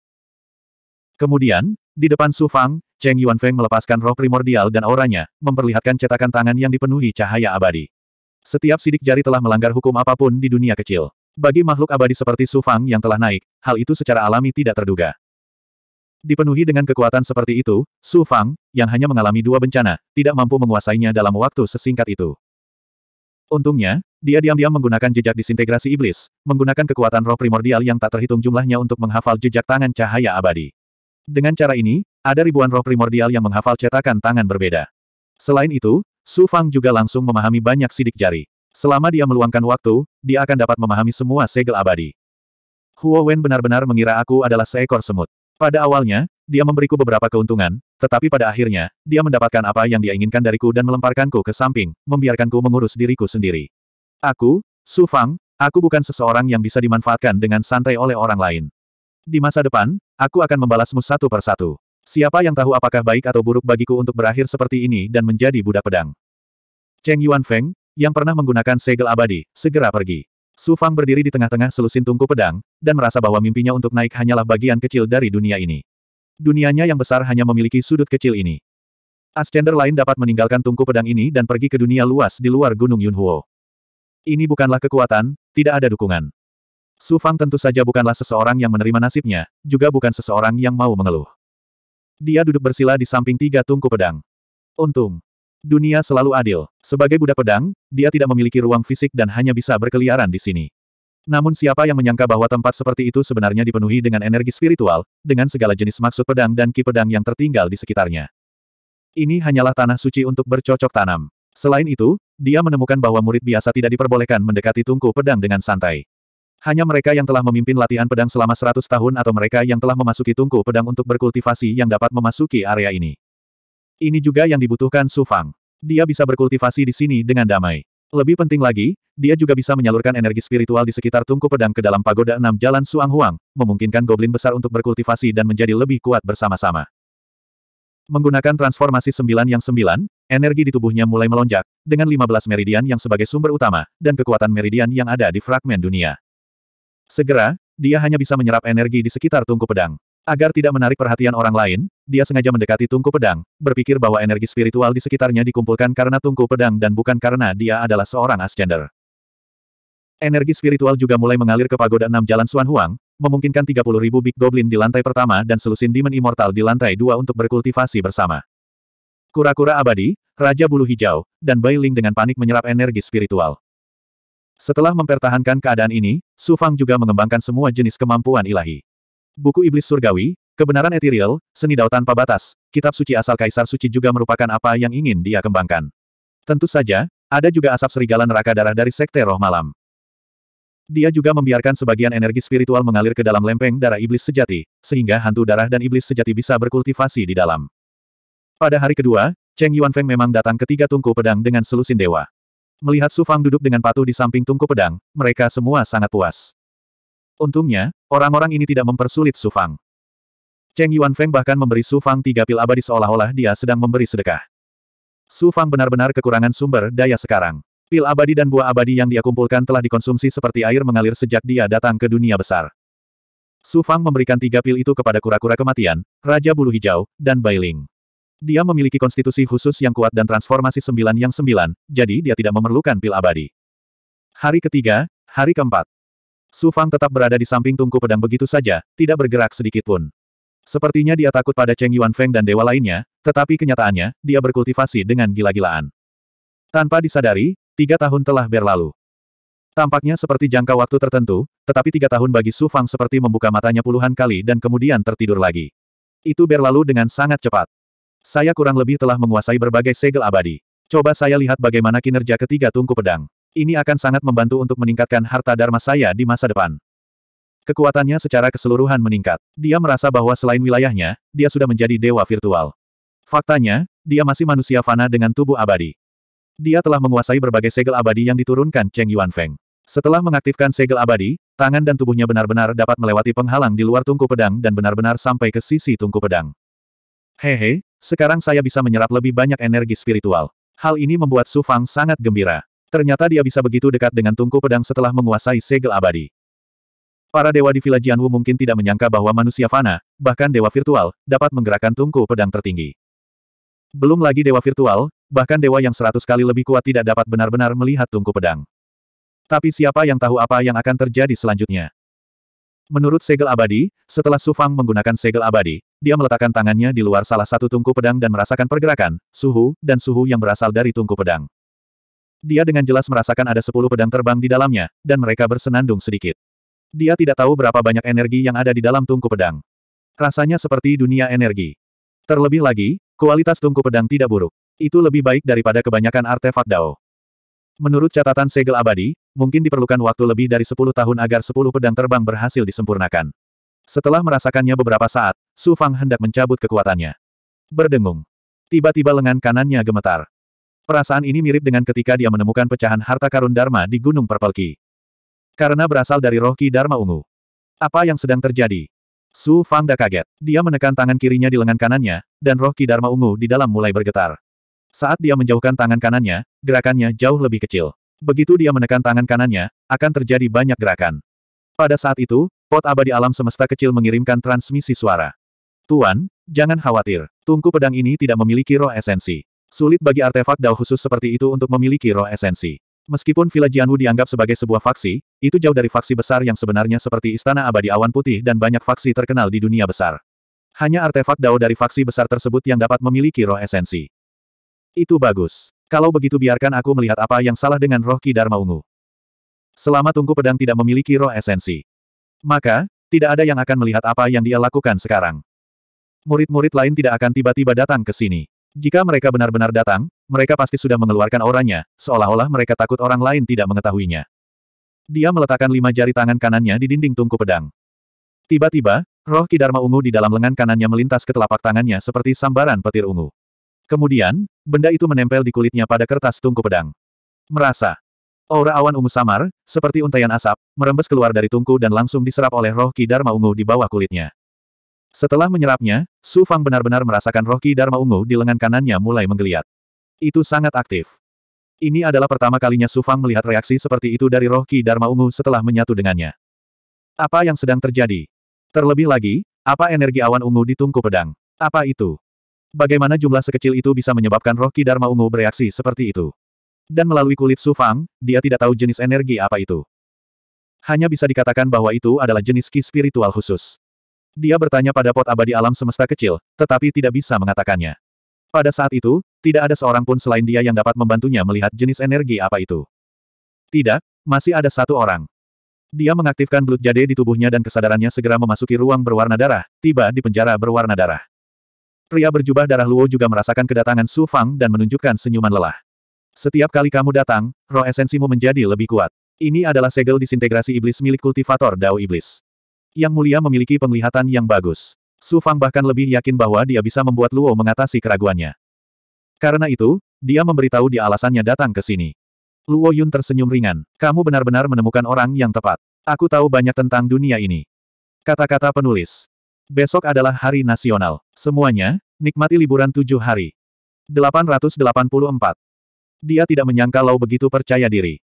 Kemudian, di depan Su Fang, Cheng Feng melepaskan roh primordial dan auranya, memperlihatkan cetakan tangan yang dipenuhi cahaya abadi. Setiap sidik jari telah melanggar hukum apapun di dunia kecil. Bagi makhluk abadi seperti Su Fang yang telah naik, hal itu secara alami tidak terduga. Dipenuhi dengan kekuatan seperti itu, Su Fang, yang hanya mengalami dua bencana, tidak mampu menguasainya dalam waktu sesingkat itu. Untungnya, dia diam-diam menggunakan jejak disintegrasi iblis, menggunakan kekuatan roh primordial yang tak terhitung jumlahnya untuk menghafal jejak tangan cahaya abadi. Dengan cara ini, ada ribuan roh primordial yang menghafal cetakan tangan berbeda. Selain itu, Su Fang juga langsung memahami banyak sidik jari. Selama dia meluangkan waktu, dia akan dapat memahami semua segel abadi. Huo Wen benar-benar mengira aku adalah seekor semut. Pada awalnya, dia memberiku beberapa keuntungan, tetapi pada akhirnya, dia mendapatkan apa yang dia inginkan dariku dan melemparkanku ke samping, membiarkanku mengurus diriku sendiri. Aku, Su Fang, aku bukan seseorang yang bisa dimanfaatkan dengan santai oleh orang lain. Di masa depan, aku akan membalasmu satu persatu. Siapa yang tahu apakah baik atau buruk bagiku untuk berakhir seperti ini dan menjadi budak pedang. Cheng Yuan Feng, yang pernah menggunakan segel abadi, segera pergi. Su Fang berdiri di tengah-tengah selusin tungku pedang, dan merasa bahwa mimpinya untuk naik hanyalah bagian kecil dari dunia ini. Dunianya yang besar hanya memiliki sudut kecil ini. Ascender lain dapat meninggalkan tungku pedang ini dan pergi ke dunia luas di luar Gunung Yunhuo. Ini bukanlah kekuatan, tidak ada dukungan. Su Fang tentu saja bukanlah seseorang yang menerima nasibnya, juga bukan seseorang yang mau mengeluh. Dia duduk bersila di samping tiga tungku pedang. Untung. Dunia selalu adil. Sebagai budak pedang, dia tidak memiliki ruang fisik dan hanya bisa berkeliaran di sini. Namun siapa yang menyangka bahwa tempat seperti itu sebenarnya dipenuhi dengan energi spiritual, dengan segala jenis maksud pedang dan ki pedang yang tertinggal di sekitarnya. Ini hanyalah tanah suci untuk bercocok tanam. Selain itu, dia menemukan bahwa murid biasa tidak diperbolehkan mendekati tungku pedang dengan santai. Hanya mereka yang telah memimpin latihan pedang selama 100 tahun atau mereka yang telah memasuki tungku pedang untuk berkultivasi yang dapat memasuki area ini. Ini juga yang dibutuhkan Su Fang. Dia bisa berkultivasi di sini dengan damai. Lebih penting lagi, dia juga bisa menyalurkan energi spiritual di sekitar tungku pedang ke dalam pagoda enam jalan Suang Huang, memungkinkan goblin besar untuk berkultivasi dan menjadi lebih kuat bersama-sama. Menggunakan transformasi sembilan yang sembilan, energi di tubuhnya mulai melonjak, dengan lima belas meridian yang sebagai sumber utama, dan kekuatan meridian yang ada di fragmen dunia. Segera, dia hanya bisa menyerap energi di sekitar tungku pedang. Agar tidak menarik perhatian orang lain, dia sengaja mendekati tungku pedang, berpikir bahwa energi spiritual di sekitarnya dikumpulkan karena tungku pedang dan bukan karena dia adalah seorang ascender. Energi spiritual juga mulai mengalir ke pagoda enam jalan Suan Huang, memungkinkan 30.000 Big Goblin di lantai pertama dan selusin Demon Immortal di lantai dua untuk berkultivasi bersama. Kura-kura abadi, Raja Bulu Hijau, dan Bailing dengan panik menyerap energi spiritual. Setelah mempertahankan keadaan ini, Su Fang juga mengembangkan semua jenis kemampuan ilahi. Buku Iblis Surgawi, Kebenaran Etiril, Seni Dao Tanpa Batas, Kitab Suci Asal Kaisar Suci juga merupakan apa yang ingin dia kembangkan. Tentu saja, ada juga asap serigala neraka darah dari Sekte Roh Malam. Dia juga membiarkan sebagian energi spiritual mengalir ke dalam lempeng darah iblis sejati, sehingga hantu darah dan iblis sejati bisa berkultivasi di dalam. Pada hari kedua, Cheng Yuanfeng memang datang ke tiga tungku pedang dengan selusin dewa. Melihat Su Fang duduk dengan patuh di samping tungku pedang, mereka semua sangat puas. Untungnya, orang-orang ini tidak mempersulit Su Fang. Cheng Feng bahkan memberi Su Fang tiga pil abadi seolah-olah dia sedang memberi sedekah. Su Fang benar-benar kekurangan sumber daya sekarang. Pil abadi dan buah abadi yang dia kumpulkan telah dikonsumsi seperti air mengalir sejak dia datang ke dunia besar. Su Fang memberikan tiga pil itu kepada kura-kura kematian, Raja Bulu Hijau, dan Bailing. Dia memiliki konstitusi khusus yang kuat dan transformasi sembilan yang sembilan, jadi dia tidak memerlukan pil abadi. Hari ketiga, hari keempat. Su Fang tetap berada di samping tungku pedang begitu saja, tidak bergerak sedikit pun. Sepertinya dia takut pada Cheng Yuan Feng dan dewa lainnya, tetapi kenyataannya, dia berkultivasi dengan gila-gilaan. Tanpa disadari, tiga tahun telah berlalu. Tampaknya seperti jangka waktu tertentu, tetapi tiga tahun bagi Su Fang seperti membuka matanya puluhan kali dan kemudian tertidur lagi. Itu berlalu dengan sangat cepat. Saya kurang lebih telah menguasai berbagai segel abadi. Coba saya lihat bagaimana kinerja ketiga tungku pedang. Ini akan sangat membantu untuk meningkatkan harta dharma saya di masa depan. Kekuatannya secara keseluruhan meningkat. Dia merasa bahwa selain wilayahnya, dia sudah menjadi dewa virtual. Faktanya, dia masih manusia fana dengan tubuh abadi. Dia telah menguasai berbagai segel abadi yang diturunkan Cheng Feng. Setelah mengaktifkan segel abadi, tangan dan tubuhnya benar-benar dapat melewati penghalang di luar tungku pedang dan benar-benar sampai ke sisi tungku pedang. Hehe, sekarang saya bisa menyerap lebih banyak energi spiritual. Hal ini membuat Su Fang sangat gembira. Ternyata dia bisa begitu dekat dengan tungku pedang setelah menguasai segel abadi. Para dewa di Villa Jianwu mungkin tidak menyangka bahwa manusia fana, bahkan dewa virtual, dapat menggerakkan tungku pedang tertinggi. Belum lagi dewa virtual, bahkan dewa yang seratus kali lebih kuat tidak dapat benar-benar melihat tungku pedang. Tapi siapa yang tahu apa yang akan terjadi selanjutnya? Menurut segel abadi, setelah Su Fang menggunakan segel abadi, dia meletakkan tangannya di luar salah satu tungku pedang dan merasakan pergerakan, suhu, dan suhu yang berasal dari tungku pedang. Dia dengan jelas merasakan ada sepuluh pedang terbang di dalamnya, dan mereka bersenandung sedikit. Dia tidak tahu berapa banyak energi yang ada di dalam tungku pedang. Rasanya seperti dunia energi. Terlebih lagi, kualitas tungku pedang tidak buruk. Itu lebih baik daripada kebanyakan artefak Dao. Menurut catatan segel abadi, mungkin diperlukan waktu lebih dari 10 tahun agar 10 pedang terbang berhasil disempurnakan. Setelah merasakannya beberapa saat, Su Fang hendak mencabut kekuatannya. Berdengung. Tiba-tiba lengan kanannya gemetar. Perasaan ini mirip dengan ketika dia menemukan pecahan harta karun Dharma di Gunung Purple Karena berasal dari roh Ki Dharma Ungu. Apa yang sedang terjadi? Su Fang dah kaget. Dia menekan tangan kirinya di lengan kanannya, dan roh Ki Dharma Ungu di dalam mulai bergetar. Saat dia menjauhkan tangan kanannya, gerakannya jauh lebih kecil. Begitu dia menekan tangan kanannya, akan terjadi banyak gerakan. Pada saat itu, pot abadi alam semesta kecil mengirimkan transmisi suara. Tuan, jangan khawatir, tungku pedang ini tidak memiliki roh esensi. Sulit bagi artefak dao khusus seperti itu untuk memiliki roh esensi. Meskipun Villa Jianwu dianggap sebagai sebuah faksi, itu jauh dari faksi besar yang sebenarnya seperti Istana Abadi Awan Putih dan banyak faksi terkenal di dunia besar. Hanya artefak Dao dari faksi besar tersebut yang dapat memiliki roh esensi. Itu bagus. Kalau begitu biarkan aku melihat apa yang salah dengan roh Ki Dharma Ungu. Selama tungku pedang tidak memiliki roh esensi. Maka, tidak ada yang akan melihat apa yang dia lakukan sekarang. Murid-murid lain tidak akan tiba-tiba datang ke sini. Jika mereka benar-benar datang, mereka pasti sudah mengeluarkan oranya, seolah-olah mereka takut orang lain tidak mengetahuinya. Dia meletakkan lima jari tangan kanannya di dinding tungku pedang. Tiba-tiba, roh Ki Dharma ungu di dalam lengan kanannya melintas ke telapak tangannya seperti sambaran petir ungu. Kemudian, benda itu menempel di kulitnya pada kertas tungku pedang. Merasa. Aura awan ungu samar, seperti untayan asap, merembes keluar dari tungku dan langsung diserap oleh roh ki Dharma ungu di bawah kulitnya. Setelah menyerapnya, Su Fang benar-benar merasakan roh ki Dharma ungu di lengan kanannya mulai menggeliat. Itu sangat aktif. Ini adalah pertama kalinya Su Fang melihat reaksi seperti itu dari roh ki Dharma ungu setelah menyatu dengannya. Apa yang sedang terjadi? Terlebih lagi, apa energi awan ungu di tungku pedang? Apa itu? Bagaimana jumlah sekecil itu bisa menyebabkan roh Kidarma Dharma Ungu bereaksi seperti itu? Dan melalui kulit Su Fang, dia tidak tahu jenis energi apa itu. Hanya bisa dikatakan bahwa itu adalah jenis Ki spiritual khusus. Dia bertanya pada pot abadi alam semesta kecil, tetapi tidak bisa mengatakannya. Pada saat itu, tidak ada seorang pun selain dia yang dapat membantunya melihat jenis energi apa itu. Tidak, masih ada satu orang. Dia mengaktifkan belut jade di tubuhnya dan kesadarannya segera memasuki ruang berwarna darah, tiba di penjara berwarna darah. Pria berjubah darah Luo juga merasakan kedatangan Su Fang dan menunjukkan senyuman lelah. Setiap kali kamu datang, roh esensimu menjadi lebih kuat. Ini adalah segel disintegrasi iblis milik kultivator Dao Iblis. Yang mulia memiliki penglihatan yang bagus. Su Fang bahkan lebih yakin bahwa dia bisa membuat Luo mengatasi keraguannya. Karena itu, dia memberitahu di alasannya datang ke sini. Luo Yun tersenyum ringan. Kamu benar-benar menemukan orang yang tepat. Aku tahu banyak tentang dunia ini. Kata-kata penulis. Besok adalah hari nasional. Semuanya, nikmati liburan tujuh hari. 884. Dia tidak menyangka Lau begitu percaya diri.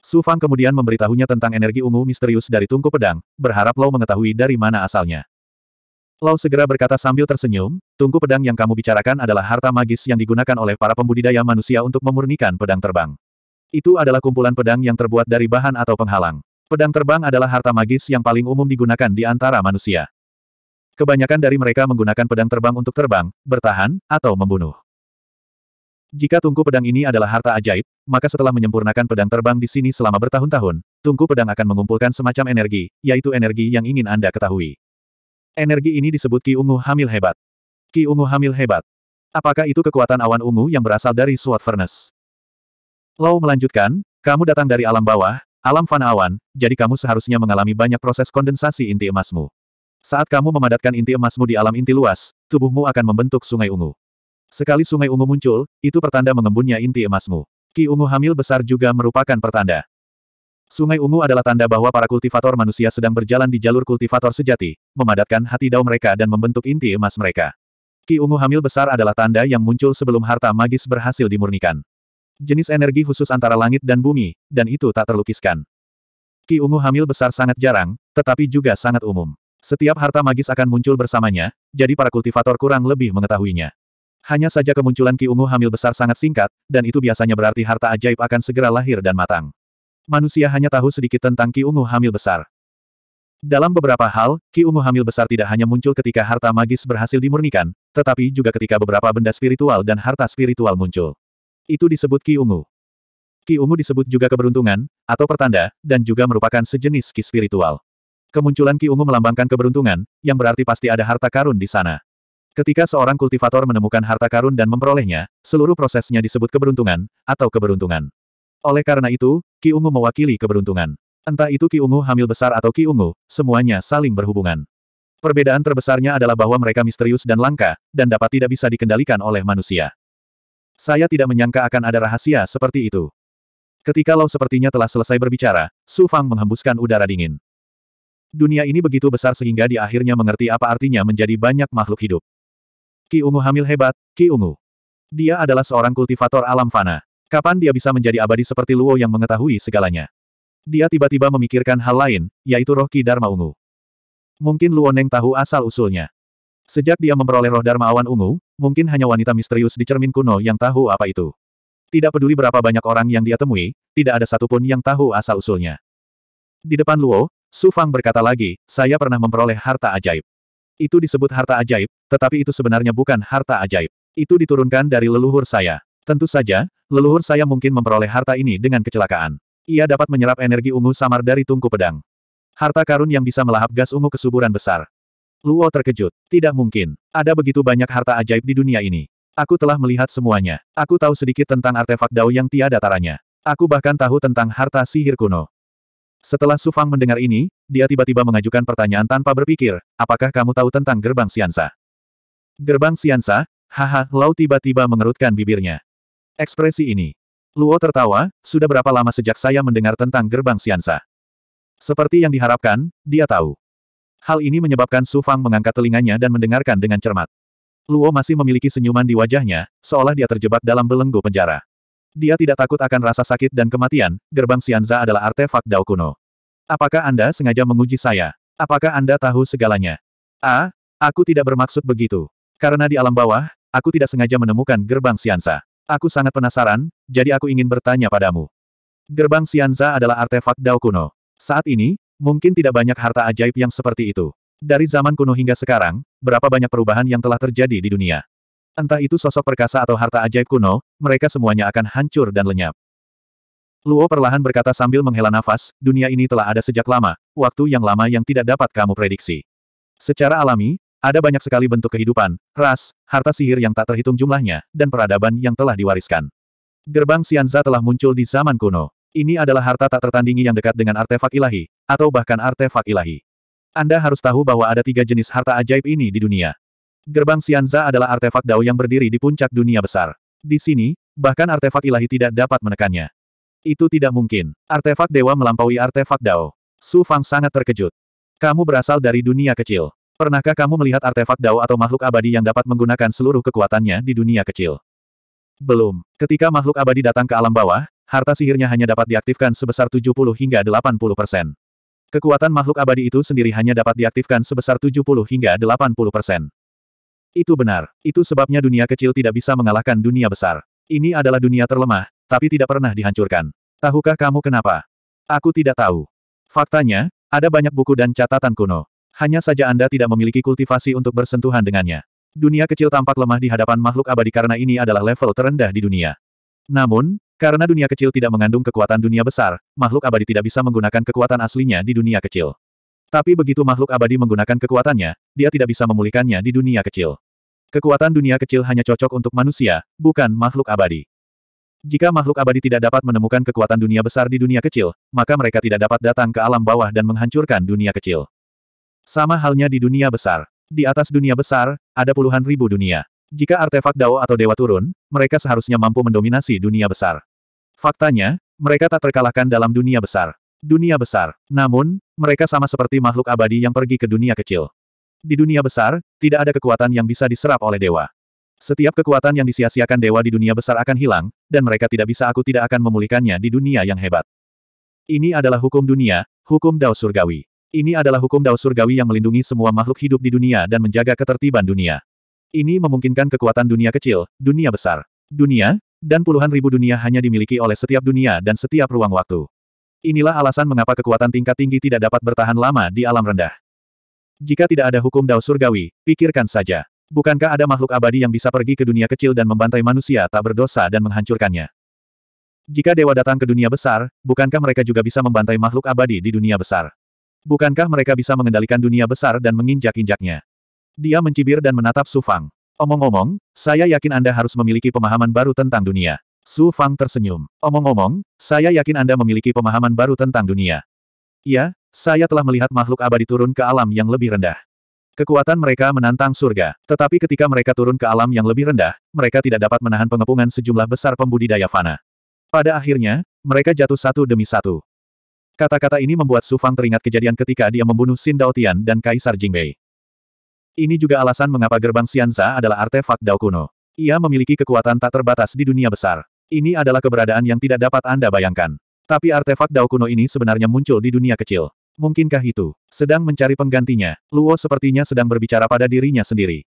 Su Fang kemudian memberitahunya tentang energi ungu misterius dari tungku pedang, berharap Lau mengetahui dari mana asalnya. Lau segera berkata sambil tersenyum, tungku pedang yang kamu bicarakan adalah harta magis yang digunakan oleh para pembudidaya manusia untuk memurnikan pedang terbang. Itu adalah kumpulan pedang yang terbuat dari bahan atau penghalang. Pedang terbang adalah harta magis yang paling umum digunakan di antara manusia. Kebanyakan dari mereka menggunakan pedang terbang untuk terbang, bertahan, atau membunuh. Jika tungku pedang ini adalah harta ajaib, maka setelah menyempurnakan pedang terbang di sini selama bertahun-tahun, tungku pedang akan mengumpulkan semacam energi, yaitu energi yang ingin Anda ketahui. Energi ini disebut Ki Ungu Hamil Hebat. Ki Ungu Hamil Hebat. Apakah itu kekuatan awan ungu yang berasal dari Sword Furnace? Lau melanjutkan, kamu datang dari alam bawah, alam fana awan, jadi kamu seharusnya mengalami banyak proses kondensasi inti emasmu. Saat kamu memadatkan inti emasmu di alam inti luas, tubuhmu akan membentuk sungai ungu. Sekali sungai ungu muncul, itu pertanda mengembunnya inti emasmu. Ki ungu hamil besar juga merupakan pertanda. Sungai ungu adalah tanda bahwa para kultivator manusia sedang berjalan di jalur kultivator sejati, memadatkan hati dao mereka dan membentuk inti emas mereka. Ki ungu hamil besar adalah tanda yang muncul sebelum harta magis berhasil dimurnikan. Jenis energi khusus antara langit dan bumi, dan itu tak terlukiskan. Ki ungu hamil besar sangat jarang, tetapi juga sangat umum. Setiap harta magis akan muncul bersamanya, jadi para kultivator kurang lebih mengetahuinya. Hanya saja kemunculan Ki Ungu hamil besar sangat singkat, dan itu biasanya berarti harta ajaib akan segera lahir dan matang. Manusia hanya tahu sedikit tentang Ki Ungu hamil besar. Dalam beberapa hal, Ki Ungu hamil besar tidak hanya muncul ketika harta magis berhasil dimurnikan, tetapi juga ketika beberapa benda spiritual dan harta spiritual muncul. Itu disebut Ki Ungu. Ki Ungu disebut juga keberuntungan, atau pertanda, dan juga merupakan sejenis Ki spiritual. Kemunculan Ki Ungu melambangkan keberuntungan, yang berarti pasti ada harta karun di sana. Ketika seorang kultivator menemukan harta karun dan memperolehnya, seluruh prosesnya disebut keberuntungan, atau keberuntungan. Oleh karena itu, Ki Ungu mewakili keberuntungan. Entah itu Ki Ungu hamil besar atau Ki Ungu, semuanya saling berhubungan. Perbedaan terbesarnya adalah bahwa mereka misterius dan langka, dan dapat tidak bisa dikendalikan oleh manusia. Saya tidak menyangka akan ada rahasia seperti itu. Ketika Lau sepertinya telah selesai berbicara, Su Fang menghembuskan udara dingin. Dunia ini begitu besar sehingga dia akhirnya mengerti apa artinya menjadi banyak makhluk hidup. Ki Ungu hamil hebat, Ki Ungu. Dia adalah seorang kultivator alam fana. Kapan dia bisa menjadi abadi seperti Luo yang mengetahui segalanya? Dia tiba-tiba memikirkan hal lain, yaitu roh Ki Dharma Ungu. Mungkin Luo Neng tahu asal-usulnya. Sejak dia memperoleh roh Dharma Awan Ungu, mungkin hanya wanita misterius di cermin kuno yang tahu apa itu. Tidak peduli berapa banyak orang yang dia temui, tidak ada satupun yang tahu asal-usulnya. Di depan Luo, Su Fang berkata lagi, saya pernah memperoleh harta ajaib. Itu disebut harta ajaib, tetapi itu sebenarnya bukan harta ajaib. Itu diturunkan dari leluhur saya. Tentu saja, leluhur saya mungkin memperoleh harta ini dengan kecelakaan. Ia dapat menyerap energi ungu samar dari tungku pedang. Harta karun yang bisa melahap gas ungu kesuburan besar. Luo terkejut. Tidak mungkin. Ada begitu banyak harta ajaib di dunia ini. Aku telah melihat semuanya. Aku tahu sedikit tentang artefak Dao yang tiada taranya. Aku bahkan tahu tentang harta sihir kuno. Setelah Su Fang mendengar ini, dia tiba-tiba mengajukan pertanyaan tanpa berpikir, apakah kamu tahu tentang gerbang Siansa? Gerbang Siansa? Haha, Lau tiba-tiba mengerutkan bibirnya. Ekspresi ini. Luo tertawa, sudah berapa lama sejak saya mendengar tentang gerbang Siansa? Seperti yang diharapkan, dia tahu. Hal ini menyebabkan Su Fang mengangkat telinganya dan mendengarkan dengan cermat. Luo masih memiliki senyuman di wajahnya, seolah dia terjebak dalam belenggu penjara. Dia tidak takut akan rasa sakit dan kematian, gerbang Sianza adalah artefak Dao kuno. Apakah Anda sengaja menguji saya? Apakah Anda tahu segalanya? A. Aku tidak bermaksud begitu. Karena di alam bawah, aku tidak sengaja menemukan gerbang Sianza. Aku sangat penasaran, jadi aku ingin bertanya padamu. Gerbang Sianza adalah artefak Dao kuno. Saat ini, mungkin tidak banyak harta ajaib yang seperti itu. Dari zaman kuno hingga sekarang, berapa banyak perubahan yang telah terjadi di dunia. Entah itu sosok perkasa atau harta ajaib kuno, mereka semuanya akan hancur dan lenyap. Luo perlahan berkata sambil menghela nafas, dunia ini telah ada sejak lama, waktu yang lama yang tidak dapat kamu prediksi. Secara alami, ada banyak sekali bentuk kehidupan, ras, harta sihir yang tak terhitung jumlahnya, dan peradaban yang telah diwariskan. Gerbang Sianza telah muncul di zaman kuno. Ini adalah harta tak tertandingi yang dekat dengan artefak ilahi, atau bahkan artefak ilahi. Anda harus tahu bahwa ada tiga jenis harta ajaib ini di dunia. Gerbang Sianza adalah artefak Dao yang berdiri di puncak dunia besar. Di sini, bahkan artefak ilahi tidak dapat menekannya. Itu tidak mungkin. Artefak dewa melampaui artefak Dao. Su Fang sangat terkejut. Kamu berasal dari dunia kecil. Pernahkah kamu melihat artefak Dao atau makhluk abadi yang dapat menggunakan seluruh kekuatannya di dunia kecil? Belum. Ketika makhluk abadi datang ke alam bawah, harta sihirnya hanya dapat diaktifkan sebesar 70 hingga 80 persen. Kekuatan makhluk abadi itu sendiri hanya dapat diaktifkan sebesar 70 hingga 80 persen. Itu benar. Itu sebabnya dunia kecil tidak bisa mengalahkan dunia besar. Ini adalah dunia terlemah, tapi tidak pernah dihancurkan. Tahukah kamu kenapa? Aku tidak tahu. Faktanya, ada banyak buku dan catatan kuno. Hanya saja Anda tidak memiliki kultivasi untuk bersentuhan dengannya. Dunia kecil tampak lemah di hadapan makhluk abadi karena ini adalah level terendah di dunia. Namun, karena dunia kecil tidak mengandung kekuatan dunia besar, makhluk abadi tidak bisa menggunakan kekuatan aslinya di dunia kecil. Tapi begitu makhluk abadi menggunakan kekuatannya, dia tidak bisa memulihkannya di dunia kecil. Kekuatan dunia kecil hanya cocok untuk manusia, bukan makhluk abadi. Jika makhluk abadi tidak dapat menemukan kekuatan dunia besar di dunia kecil, maka mereka tidak dapat datang ke alam bawah dan menghancurkan dunia kecil. Sama halnya di dunia besar. Di atas dunia besar, ada puluhan ribu dunia. Jika artefak Dao atau Dewa turun, mereka seharusnya mampu mendominasi dunia besar. Faktanya, mereka tak terkalahkan dalam dunia besar. Dunia besar. Namun, mereka sama seperti makhluk abadi yang pergi ke dunia kecil. Di dunia besar, tidak ada kekuatan yang bisa diserap oleh dewa. Setiap kekuatan yang disia-siakan dewa di dunia besar akan hilang, dan mereka tidak bisa aku tidak akan memulihkannya di dunia yang hebat. Ini adalah hukum dunia, hukum Dao Surgawi. Ini adalah hukum Dao Surgawi yang melindungi semua makhluk hidup di dunia dan menjaga ketertiban dunia. Ini memungkinkan kekuatan dunia kecil, dunia besar, dunia, dan puluhan ribu dunia hanya dimiliki oleh setiap dunia dan setiap ruang waktu. Inilah alasan mengapa kekuatan tingkat tinggi tidak dapat bertahan lama di alam rendah. Jika tidak ada hukum Dao surgawi, pikirkan saja. Bukankah ada makhluk abadi yang bisa pergi ke dunia kecil dan membantai manusia tak berdosa dan menghancurkannya? Jika dewa datang ke dunia besar, bukankah mereka juga bisa membantai makhluk abadi di dunia besar? Bukankah mereka bisa mengendalikan dunia besar dan menginjak-injaknya? Dia mencibir dan menatap Su Fang. Omong-omong, saya yakin Anda harus memiliki pemahaman baru tentang dunia. Su Fang tersenyum. Omong-omong, saya yakin Anda memiliki pemahaman baru tentang dunia. Ya, saya telah melihat makhluk abadi turun ke alam yang lebih rendah. Kekuatan mereka menantang surga, tetapi ketika mereka turun ke alam yang lebih rendah, mereka tidak dapat menahan pengepungan sejumlah besar pembudidaya fana. Pada akhirnya, mereka jatuh satu demi satu. Kata-kata ini membuat Su Fang teringat kejadian ketika dia membunuh Sin Daotian dan Kaisar Jingbei. Ini juga alasan mengapa gerbang Xianza adalah artefak Dao kuno. Ia memiliki kekuatan tak terbatas di dunia besar. Ini adalah keberadaan yang tidak dapat Anda bayangkan. Tapi artefak Dao kuno ini sebenarnya muncul di dunia kecil. Mungkinkah itu? Sedang mencari penggantinya, Luo sepertinya sedang berbicara pada dirinya sendiri.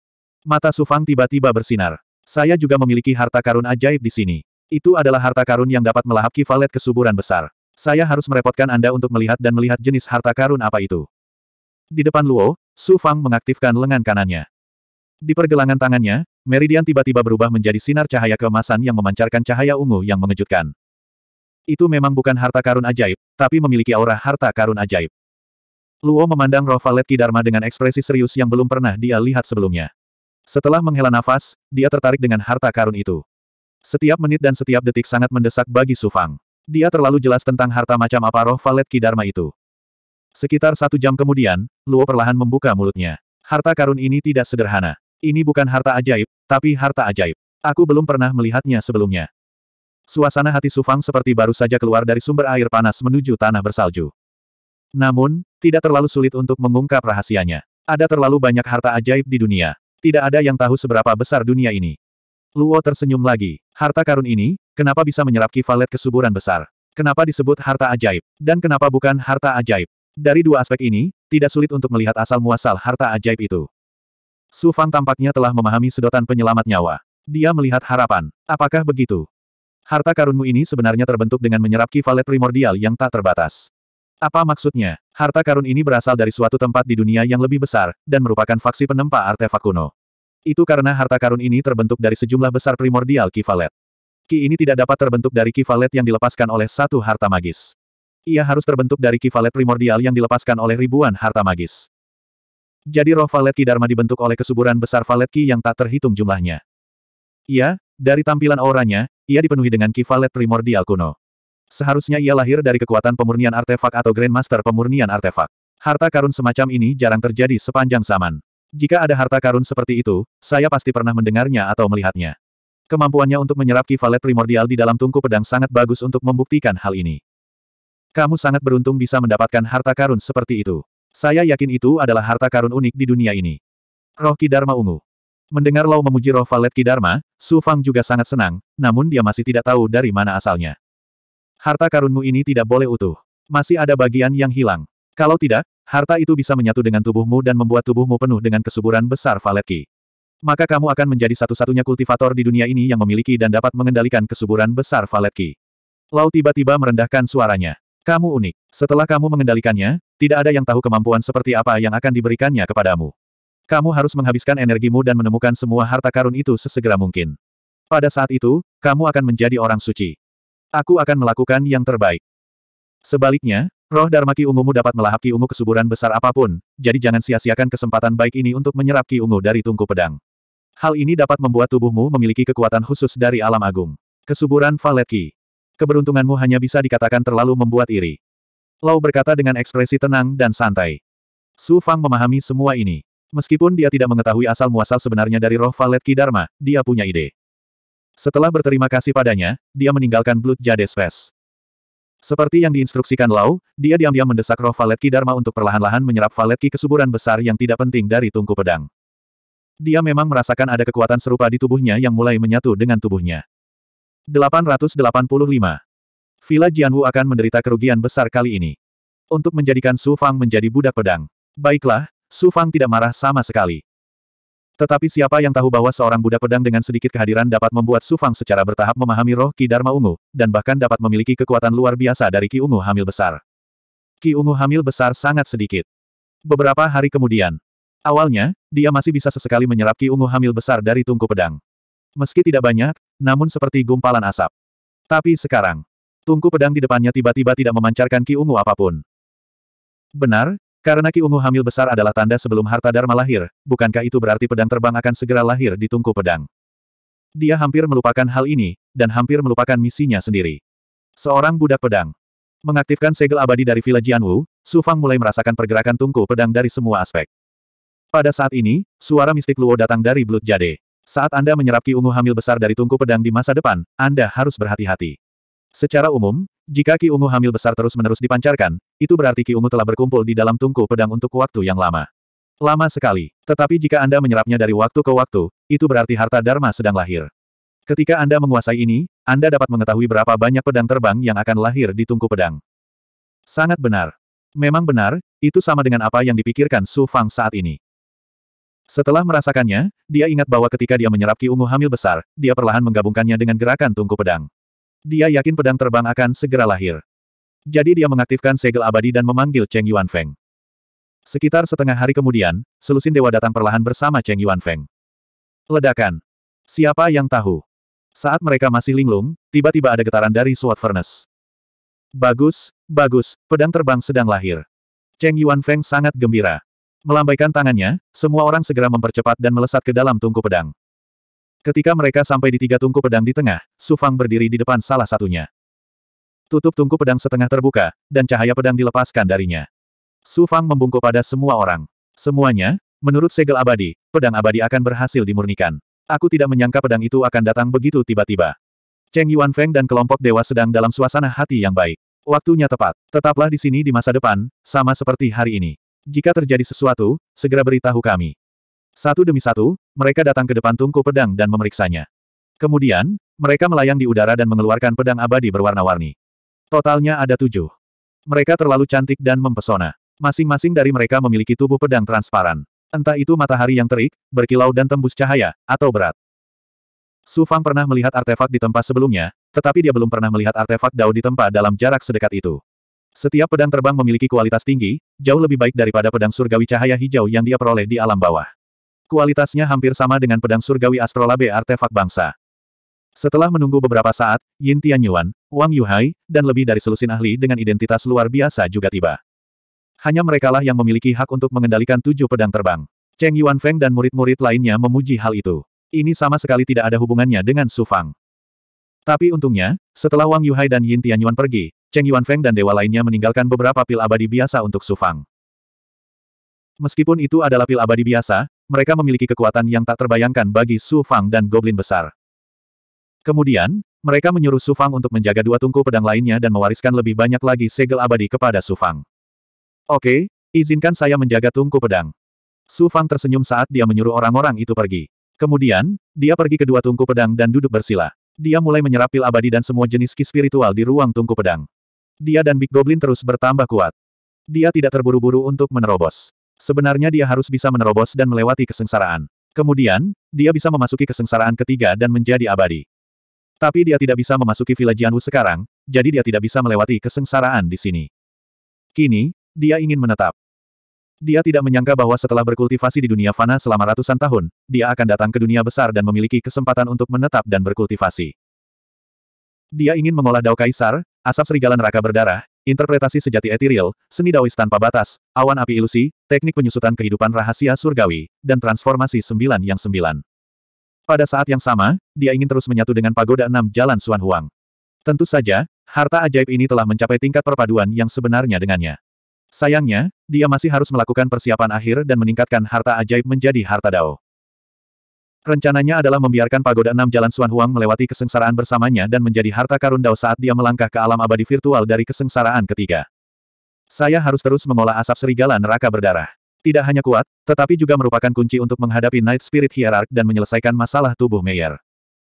Mata Sufang tiba-tiba bersinar. Saya juga memiliki harta karun ajaib di sini. Itu adalah harta karun yang dapat melahap kivalet kesuburan besar. Saya harus merepotkan Anda untuk melihat dan melihat jenis harta karun apa itu. Di depan Luo, Su Fang mengaktifkan lengan kanannya. Di pergelangan tangannya, meridian tiba-tiba berubah menjadi sinar cahaya keemasan yang memancarkan cahaya ungu yang mengejutkan. Itu memang bukan harta karun ajaib, tapi memiliki aura harta karun ajaib. Luo memandang roh Valet Kidarma dengan ekspresi serius yang belum pernah dia lihat sebelumnya. Setelah menghela nafas, dia tertarik dengan harta karun itu. Setiap menit dan setiap detik sangat mendesak bagi Sufang. Dia terlalu jelas tentang harta macam apa roh Valet Kidarma itu. Sekitar satu jam kemudian, Luo perlahan membuka mulutnya. Harta karun ini tidak sederhana. Ini bukan harta ajaib, tapi harta ajaib. Aku belum pernah melihatnya sebelumnya. Suasana hati Sufang seperti baru saja keluar dari sumber air panas menuju tanah bersalju. Namun, tidak terlalu sulit untuk mengungkap rahasianya. Ada terlalu banyak harta ajaib di dunia. Tidak ada yang tahu seberapa besar dunia ini. Luo tersenyum lagi. Harta karun ini, kenapa bisa menyerap kivalet kesuburan besar? Kenapa disebut harta ajaib? Dan kenapa bukan harta ajaib? Dari dua aspek ini, tidak sulit untuk melihat asal-muasal harta ajaib itu. Su Fang tampaknya telah memahami sedotan penyelamat nyawa. Dia melihat harapan. Apakah begitu? Harta karunmu ini sebenarnya terbentuk dengan menyerap kivalet primordial yang tak terbatas. Apa maksudnya? Harta karun ini berasal dari suatu tempat di dunia yang lebih besar, dan merupakan faksi penempa artefak kuno. Itu karena harta karun ini terbentuk dari sejumlah besar primordial kivalet. Ki ini tidak dapat terbentuk dari kivalet yang dilepaskan oleh satu harta magis. Ia harus terbentuk dari kivalet primordial yang dilepaskan oleh ribuan harta magis. Jadi roh valet ki Dharma dibentuk oleh kesuburan besar valet ki yang tak terhitung jumlahnya. Ia, dari tampilan auranya, ia dipenuhi dengan kivalet primordial kuno. Seharusnya ia lahir dari kekuatan pemurnian artefak atau Grandmaster pemurnian artefak. Harta karun semacam ini jarang terjadi sepanjang zaman. Jika ada harta karun seperti itu, saya pasti pernah mendengarnya atau melihatnya. Kemampuannya untuk menyerap kivalet primordial di dalam tungku pedang sangat bagus untuk membuktikan hal ini. Kamu sangat beruntung bisa mendapatkan harta karun seperti itu. Saya yakin itu adalah harta karun unik di dunia ini. Roh Kidarma Ungu. Mendengar Lau memuji roh Valet Kidarma, Su Fang juga sangat senang, namun dia masih tidak tahu dari mana asalnya. Harta karunmu ini tidak boleh utuh. Masih ada bagian yang hilang. Kalau tidak, harta itu bisa menyatu dengan tubuhmu dan membuat tubuhmu penuh dengan kesuburan besar Valetki. Maka kamu akan menjadi satu-satunya kultivator di dunia ini yang memiliki dan dapat mengendalikan kesuburan besar Valetki. Lau tiba-tiba merendahkan suaranya. Kamu unik. Setelah kamu mengendalikannya, tidak ada yang tahu kemampuan seperti apa yang akan diberikannya kepadamu. Kamu harus menghabiskan energimu dan menemukan semua harta karun itu sesegera mungkin. Pada saat itu, kamu akan menjadi orang suci. Aku akan melakukan yang terbaik. Sebaliknya, roh Darmaki ungumu dapat melahap Ki ungu kesuburan besar apapun, jadi jangan sia-siakan kesempatan baik ini untuk menyerap Ki ungu dari tungku pedang. Hal ini dapat membuat tubuhmu memiliki kekuatan khusus dari alam agung. Kesuburan Valet Ki. Keberuntunganmu hanya bisa dikatakan terlalu membuat iri. Lau berkata dengan ekspresi tenang dan santai. Su Fang memahami semua ini. Meskipun dia tidak mengetahui asal-muasal sebenarnya dari roh Valet Kidarma, dia punya ide. Setelah berterima kasih padanya, dia meninggalkan Blood Jade Space. Seperti yang diinstruksikan Lau, dia diam-diam mendesak roh Valet Kidarma untuk perlahan-lahan menyerap Valet Ki kesuburan besar yang tidak penting dari tungku pedang. Dia memang merasakan ada kekuatan serupa di tubuhnya yang mulai menyatu dengan tubuhnya. 885. Villa Jianwu akan menderita kerugian besar kali ini. Untuk menjadikan Su Fang menjadi budak pedang. Baiklah, Su Fang tidak marah sama sekali. Tetapi siapa yang tahu bahwa seorang Buddha pedang dengan sedikit kehadiran dapat membuat Su Fang secara bertahap memahami roh Ki Dharma Ungu, dan bahkan dapat memiliki kekuatan luar biasa dari Ki Ungu hamil besar. Ki Ungu hamil besar sangat sedikit. Beberapa hari kemudian, awalnya, dia masih bisa sesekali menyerap Ki Ungu hamil besar dari tungku pedang. Meski tidak banyak, namun seperti gumpalan asap. Tapi sekarang, tungku pedang di depannya tiba-tiba tidak memancarkan Ki Ungu apapun. Benar, karena Ki Ungu hamil besar adalah tanda sebelum harta Dharma lahir, bukankah itu berarti pedang terbang akan segera lahir di tungku pedang? Dia hampir melupakan hal ini, dan hampir melupakan misinya sendiri. Seorang budak pedang. Mengaktifkan segel abadi dari Villa Jianwu, Su Fang mulai merasakan pergerakan tungku pedang dari semua aspek. Pada saat ini, suara mistik Luo datang dari Blood Jade. Saat Anda menyerap Ki Ungu hamil besar dari tungku pedang di masa depan, Anda harus berhati-hati. Secara umum, jika Ki Ungu hamil besar terus-menerus dipancarkan, itu berarti Ki Ungu telah berkumpul di dalam tungku pedang untuk waktu yang lama. Lama sekali. Tetapi jika Anda menyerapnya dari waktu ke waktu, itu berarti harta Dharma sedang lahir. Ketika Anda menguasai ini, Anda dapat mengetahui berapa banyak pedang terbang yang akan lahir di tungku pedang. Sangat benar. Memang benar, itu sama dengan apa yang dipikirkan Su Fang saat ini. Setelah merasakannya, dia ingat bahwa ketika dia menyerap Ki Ungu hamil besar, dia perlahan menggabungkannya dengan gerakan tungku pedang. Dia yakin pedang terbang akan segera lahir. Jadi dia mengaktifkan segel abadi dan memanggil Cheng Yuan Feng. Sekitar setengah hari kemudian, selusin dewa datang perlahan bersama Cheng Yuan Feng. Ledakan. Siapa yang tahu? Saat mereka masih linglung, tiba-tiba ada getaran dari Sword furnace. Bagus, bagus, pedang terbang sedang lahir. Cheng Yuan Feng sangat gembira. Melambaikan tangannya, semua orang segera mempercepat dan melesat ke dalam tungku pedang. Ketika mereka sampai di tiga tungku pedang di tengah, Su Fang berdiri di depan salah satunya. Tutup tungku pedang setengah terbuka, dan cahaya pedang dilepaskan darinya. Su Fang membungkuk pada semua orang. Semuanya, menurut segel abadi, pedang abadi akan berhasil dimurnikan. Aku tidak menyangka pedang itu akan datang begitu tiba-tiba. Cheng Yuan Feng dan kelompok dewa sedang dalam suasana hati yang baik. Waktunya tepat. Tetaplah di sini di masa depan, sama seperti hari ini. Jika terjadi sesuatu, segera beritahu kami. Satu demi satu, mereka datang ke depan tungku pedang dan memeriksanya. Kemudian, mereka melayang di udara dan mengeluarkan pedang abadi berwarna-warni. Totalnya ada tujuh. Mereka terlalu cantik dan mempesona. Masing-masing dari mereka memiliki tubuh pedang transparan. Entah itu matahari yang terik, berkilau dan tembus cahaya, atau berat. Su Fang pernah melihat artefak di tempat sebelumnya, tetapi dia belum pernah melihat artefak Dao di tempat dalam jarak sedekat itu. Setiap pedang terbang memiliki kualitas tinggi, jauh lebih baik daripada pedang surgawi cahaya hijau yang dia peroleh di alam bawah. Kualitasnya hampir sama dengan pedang surgawi astrolabe artefak bangsa. Setelah menunggu beberapa saat, Yin Tianyuan, Wang Yuhai, dan lebih dari selusin ahli dengan identitas luar biasa juga tiba. Hanya merekalah yang memiliki hak untuk mengendalikan tujuh pedang terbang. Cheng Yuan Feng dan murid-murid lainnya memuji hal itu. Ini sama sekali tidak ada hubungannya dengan Su Fang. Tapi untungnya, setelah Wang Yuhai dan Yin Tianyuan pergi, Cheng Yuan Feng dan dewa lainnya meninggalkan beberapa pil abadi biasa untuk Su Fang. Meskipun itu adalah pil abadi biasa, mereka memiliki kekuatan yang tak terbayangkan bagi Su Fang dan Goblin besar. Kemudian, mereka menyuruh Su Fang untuk menjaga dua tungku pedang lainnya dan mewariskan lebih banyak lagi segel abadi kepada Su Fang. Oke, izinkan saya menjaga tungku pedang. Su Fang tersenyum saat dia menyuruh orang-orang itu pergi. Kemudian, dia pergi ke dua tungku pedang dan duduk bersila. Dia mulai menyerap pil abadi dan semua jenis ki spiritual di ruang tungku pedang. Dia dan Big Goblin terus bertambah kuat. Dia tidak terburu-buru untuk menerobos. Sebenarnya dia harus bisa menerobos dan melewati kesengsaraan. Kemudian, dia bisa memasuki kesengsaraan ketiga dan menjadi abadi. Tapi dia tidak bisa memasuki Villa Jianwu sekarang, jadi dia tidak bisa melewati kesengsaraan di sini. Kini, dia ingin menetap. Dia tidak menyangka bahwa setelah berkultivasi di dunia fana selama ratusan tahun, dia akan datang ke dunia besar dan memiliki kesempatan untuk menetap dan berkultivasi. Dia ingin mengolah dao kaisar, asap serigala neraka berdarah, Interpretasi sejati etiril, seni dawis tanpa batas, awan api ilusi, teknik penyusutan kehidupan rahasia surgawi, dan transformasi sembilan yang sembilan. Pada saat yang sama, dia ingin terus menyatu dengan pagoda enam jalan Suan Huang. Tentu saja, harta ajaib ini telah mencapai tingkat perpaduan yang sebenarnya dengannya. Sayangnya, dia masih harus melakukan persiapan akhir dan meningkatkan harta ajaib menjadi harta dao. Rencananya adalah membiarkan pagoda enam jalan Suan Huang melewati kesengsaraan bersamanya dan menjadi harta karun Dao saat dia melangkah ke alam abadi virtual dari kesengsaraan ketiga. Saya harus terus mengolah asap serigala neraka berdarah. Tidak hanya kuat, tetapi juga merupakan kunci untuk menghadapi Night Spirit Hierarch dan menyelesaikan masalah tubuh Meyer.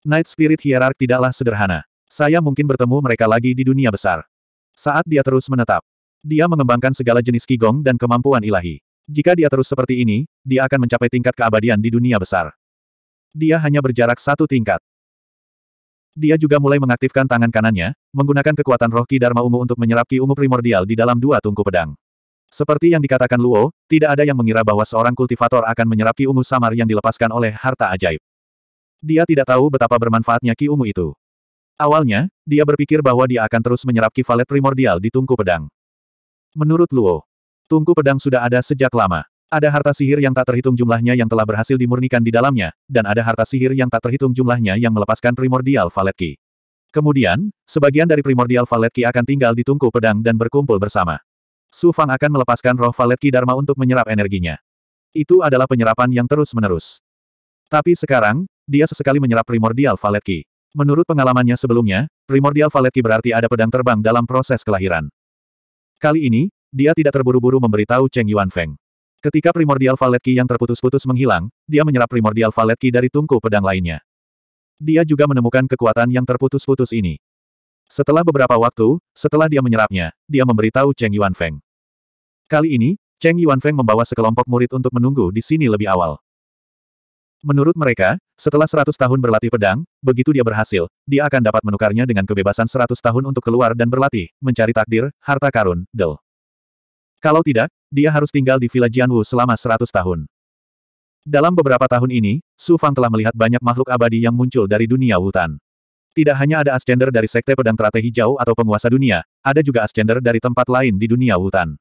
Night Spirit Hierarch tidaklah sederhana. Saya mungkin bertemu mereka lagi di dunia besar. Saat dia terus menetap, dia mengembangkan segala jenis qigong dan kemampuan ilahi. Jika dia terus seperti ini, dia akan mencapai tingkat keabadian di dunia besar dia hanya berjarak satu tingkat. Dia juga mulai mengaktifkan tangan kanannya, menggunakan kekuatan roh Ki Dharma Ungu untuk menyerap Ki Ungu primordial di dalam dua tungku pedang. Seperti yang dikatakan Luo, tidak ada yang mengira bahwa seorang kultivator akan menyerap Ki Ungu samar yang dilepaskan oleh harta ajaib. Dia tidak tahu betapa bermanfaatnya Ki Ungu itu. Awalnya, dia berpikir bahwa dia akan terus menyerap Ki Valet primordial di tungku pedang. Menurut Luo, tungku pedang sudah ada sejak lama. Ada harta sihir yang tak terhitung jumlahnya yang telah berhasil dimurnikan di dalamnya, dan ada harta sihir yang tak terhitung jumlahnya yang melepaskan primordial valetki. Kemudian, sebagian dari primordial valetki akan tinggal di tungku pedang dan berkumpul bersama. Su Fang akan melepaskan roh valetki Dharma untuk menyerap energinya. Itu adalah penyerapan yang terus-menerus. Tapi sekarang, dia sesekali menyerap primordial valetki. Menurut pengalamannya sebelumnya, primordial valetki berarti ada pedang terbang dalam proses kelahiran. Kali ini, dia tidak terburu-buru memberitahu Cheng Yuan Feng. Ketika primordial valet ki yang terputus-putus menghilang, dia menyerap primordial valet ki dari tungku pedang lainnya. Dia juga menemukan kekuatan yang terputus-putus ini. Setelah beberapa waktu, setelah dia menyerapnya, dia memberitahu Cheng Yuan Feng. Kali ini, Cheng Yuan Feng membawa sekelompok murid untuk menunggu di sini lebih awal. Menurut mereka, setelah 100 tahun berlatih pedang, begitu dia berhasil, dia akan dapat menukarnya dengan kebebasan 100 tahun untuk keluar dan berlatih, mencari takdir, harta karun, del. Kalau tidak, dia harus tinggal di Villa Jianwu selama 100 tahun. Dalam beberapa tahun ini, Su Fang telah melihat banyak makhluk abadi yang muncul dari dunia hutan. Tidak hanya ada ascender dari Sekte Pedang Teratai Hijau atau Penguasa Dunia, ada juga ascender dari tempat lain di dunia hutan.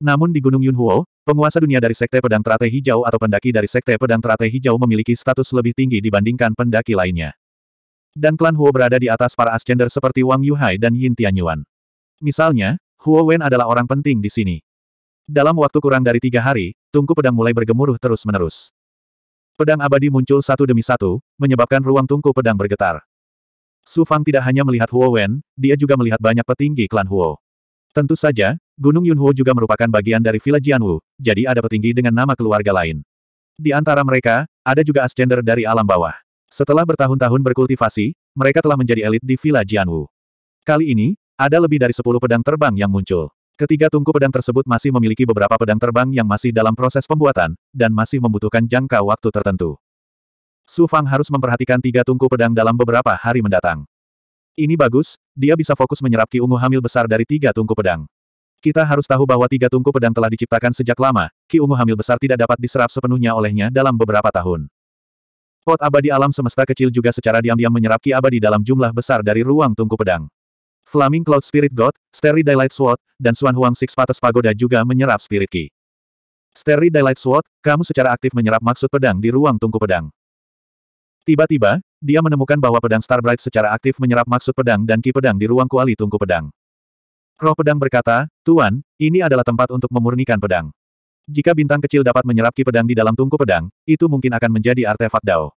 Namun di Gunung Yunhuo, penguasa dunia dari Sekte Pedang Teratai Hijau atau pendaki dari Sekte Pedang Teratai Hijau memiliki status lebih tinggi dibandingkan pendaki lainnya. Dan klan Huo berada di atas para ascender seperti Wang Yuhai dan Yin Tianyuan. Misalnya, Huo Wen adalah orang penting di sini. Dalam waktu kurang dari tiga hari, tungku pedang mulai bergemuruh terus-menerus. Pedang abadi muncul satu demi satu, menyebabkan ruang tungku pedang bergetar. Su Fang tidak hanya melihat Huo Wen, dia juga melihat banyak petinggi klan Huo. Tentu saja, Gunung Yunhuo juga merupakan bagian dari Villa Jianwu, jadi ada petinggi dengan nama keluarga lain. Di antara mereka, ada juga ascender dari alam bawah. Setelah bertahun-tahun berkultivasi, mereka telah menjadi elit di Villa Jianwu. Kali ini, ada lebih dari sepuluh pedang terbang yang muncul. Ketiga tungku pedang tersebut masih memiliki beberapa pedang terbang yang masih dalam proses pembuatan, dan masih membutuhkan jangka waktu tertentu. Su Fang harus memperhatikan tiga tungku pedang dalam beberapa hari mendatang. Ini bagus, dia bisa fokus menyerap Ki Ungu hamil besar dari tiga tungku pedang. Kita harus tahu bahwa tiga tungku pedang telah diciptakan sejak lama, Ki Ungu hamil besar tidak dapat diserap sepenuhnya olehnya dalam beberapa tahun. Pot abadi alam semesta kecil juga secara diam-diam menyerap Ki abadi dalam jumlah besar dari ruang tungku pedang. Flaming Cloud Spirit God, Starry Daylight Sword, dan Swan Huang Six Patas Pagoda juga menyerap Spirit Ki. Starry Daylight Sword, kamu secara aktif menyerap maksud pedang di ruang tungku pedang. Tiba-tiba, dia menemukan bahwa pedang Starbright secara aktif menyerap maksud pedang dan ki pedang di ruang kuali tungku pedang. Roh pedang berkata, Tuan, ini adalah tempat untuk memurnikan pedang. Jika bintang kecil dapat menyerap ki pedang di dalam tungku pedang, itu mungkin akan menjadi artefak Dao.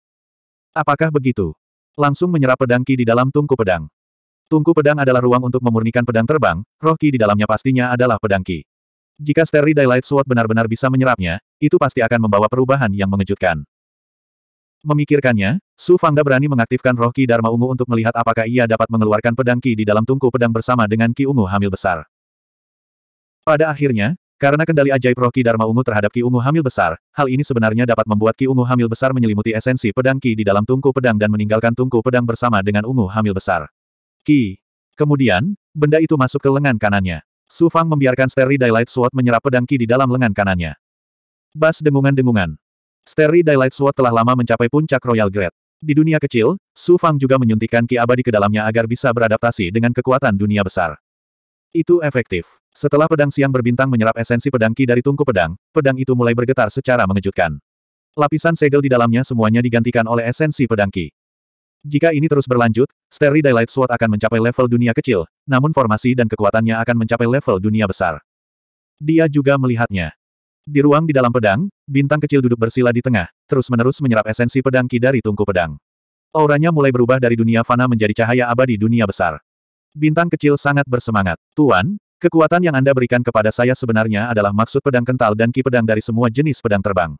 Apakah begitu? Langsung menyerap pedang ki di dalam tungku pedang. Tungku pedang adalah ruang untuk memurnikan pedang terbang, roh ki di dalamnya pastinya adalah pedang ki. Jika Sterry Daylight Sword benar-benar bisa menyerapnya, itu pasti akan membawa perubahan yang mengejutkan. Memikirkannya, Su Fangda berani mengaktifkan roh ki Dharma Ungu untuk melihat apakah ia dapat mengeluarkan pedang ki di dalam tungku pedang bersama dengan ki ungu hamil besar. Pada akhirnya, karena kendali ajaib roh ki Dharma Ungu terhadap ki ungu hamil besar, hal ini sebenarnya dapat membuat ki ungu hamil besar menyelimuti esensi pedang ki di dalam tungku pedang dan meninggalkan tungku pedang bersama dengan ungu hamil besar. Ki. Kemudian, benda itu masuk ke lengan kanannya. Su Fang membiarkan Steri Daylight Sword menyerap pedang Ki di dalam lengan kanannya. Bas dengungan-dengungan. Steri Daylight Sword telah lama mencapai puncak Royal Grade. Di dunia kecil, Su Fang juga menyuntikkan Ki abadi ke dalamnya agar bisa beradaptasi dengan kekuatan dunia besar. Itu efektif. Setelah pedang siang berbintang menyerap esensi pedang Ki dari tungku pedang, pedang itu mulai bergetar secara mengejutkan. Lapisan segel di dalamnya semuanya digantikan oleh esensi pedang Ki. Jika ini terus berlanjut, Sterry Daylight Sword akan mencapai level dunia kecil, namun formasi dan kekuatannya akan mencapai level dunia besar. Dia juga melihatnya. Di ruang di dalam pedang, bintang kecil duduk bersila di tengah, terus-menerus menyerap esensi pedang ki dari tungku pedang. Auranya mulai berubah dari dunia fana menjadi cahaya abadi dunia besar. Bintang kecil sangat bersemangat. Tuan, kekuatan yang Anda berikan kepada saya sebenarnya adalah maksud pedang kental dan ki pedang dari semua jenis pedang terbang.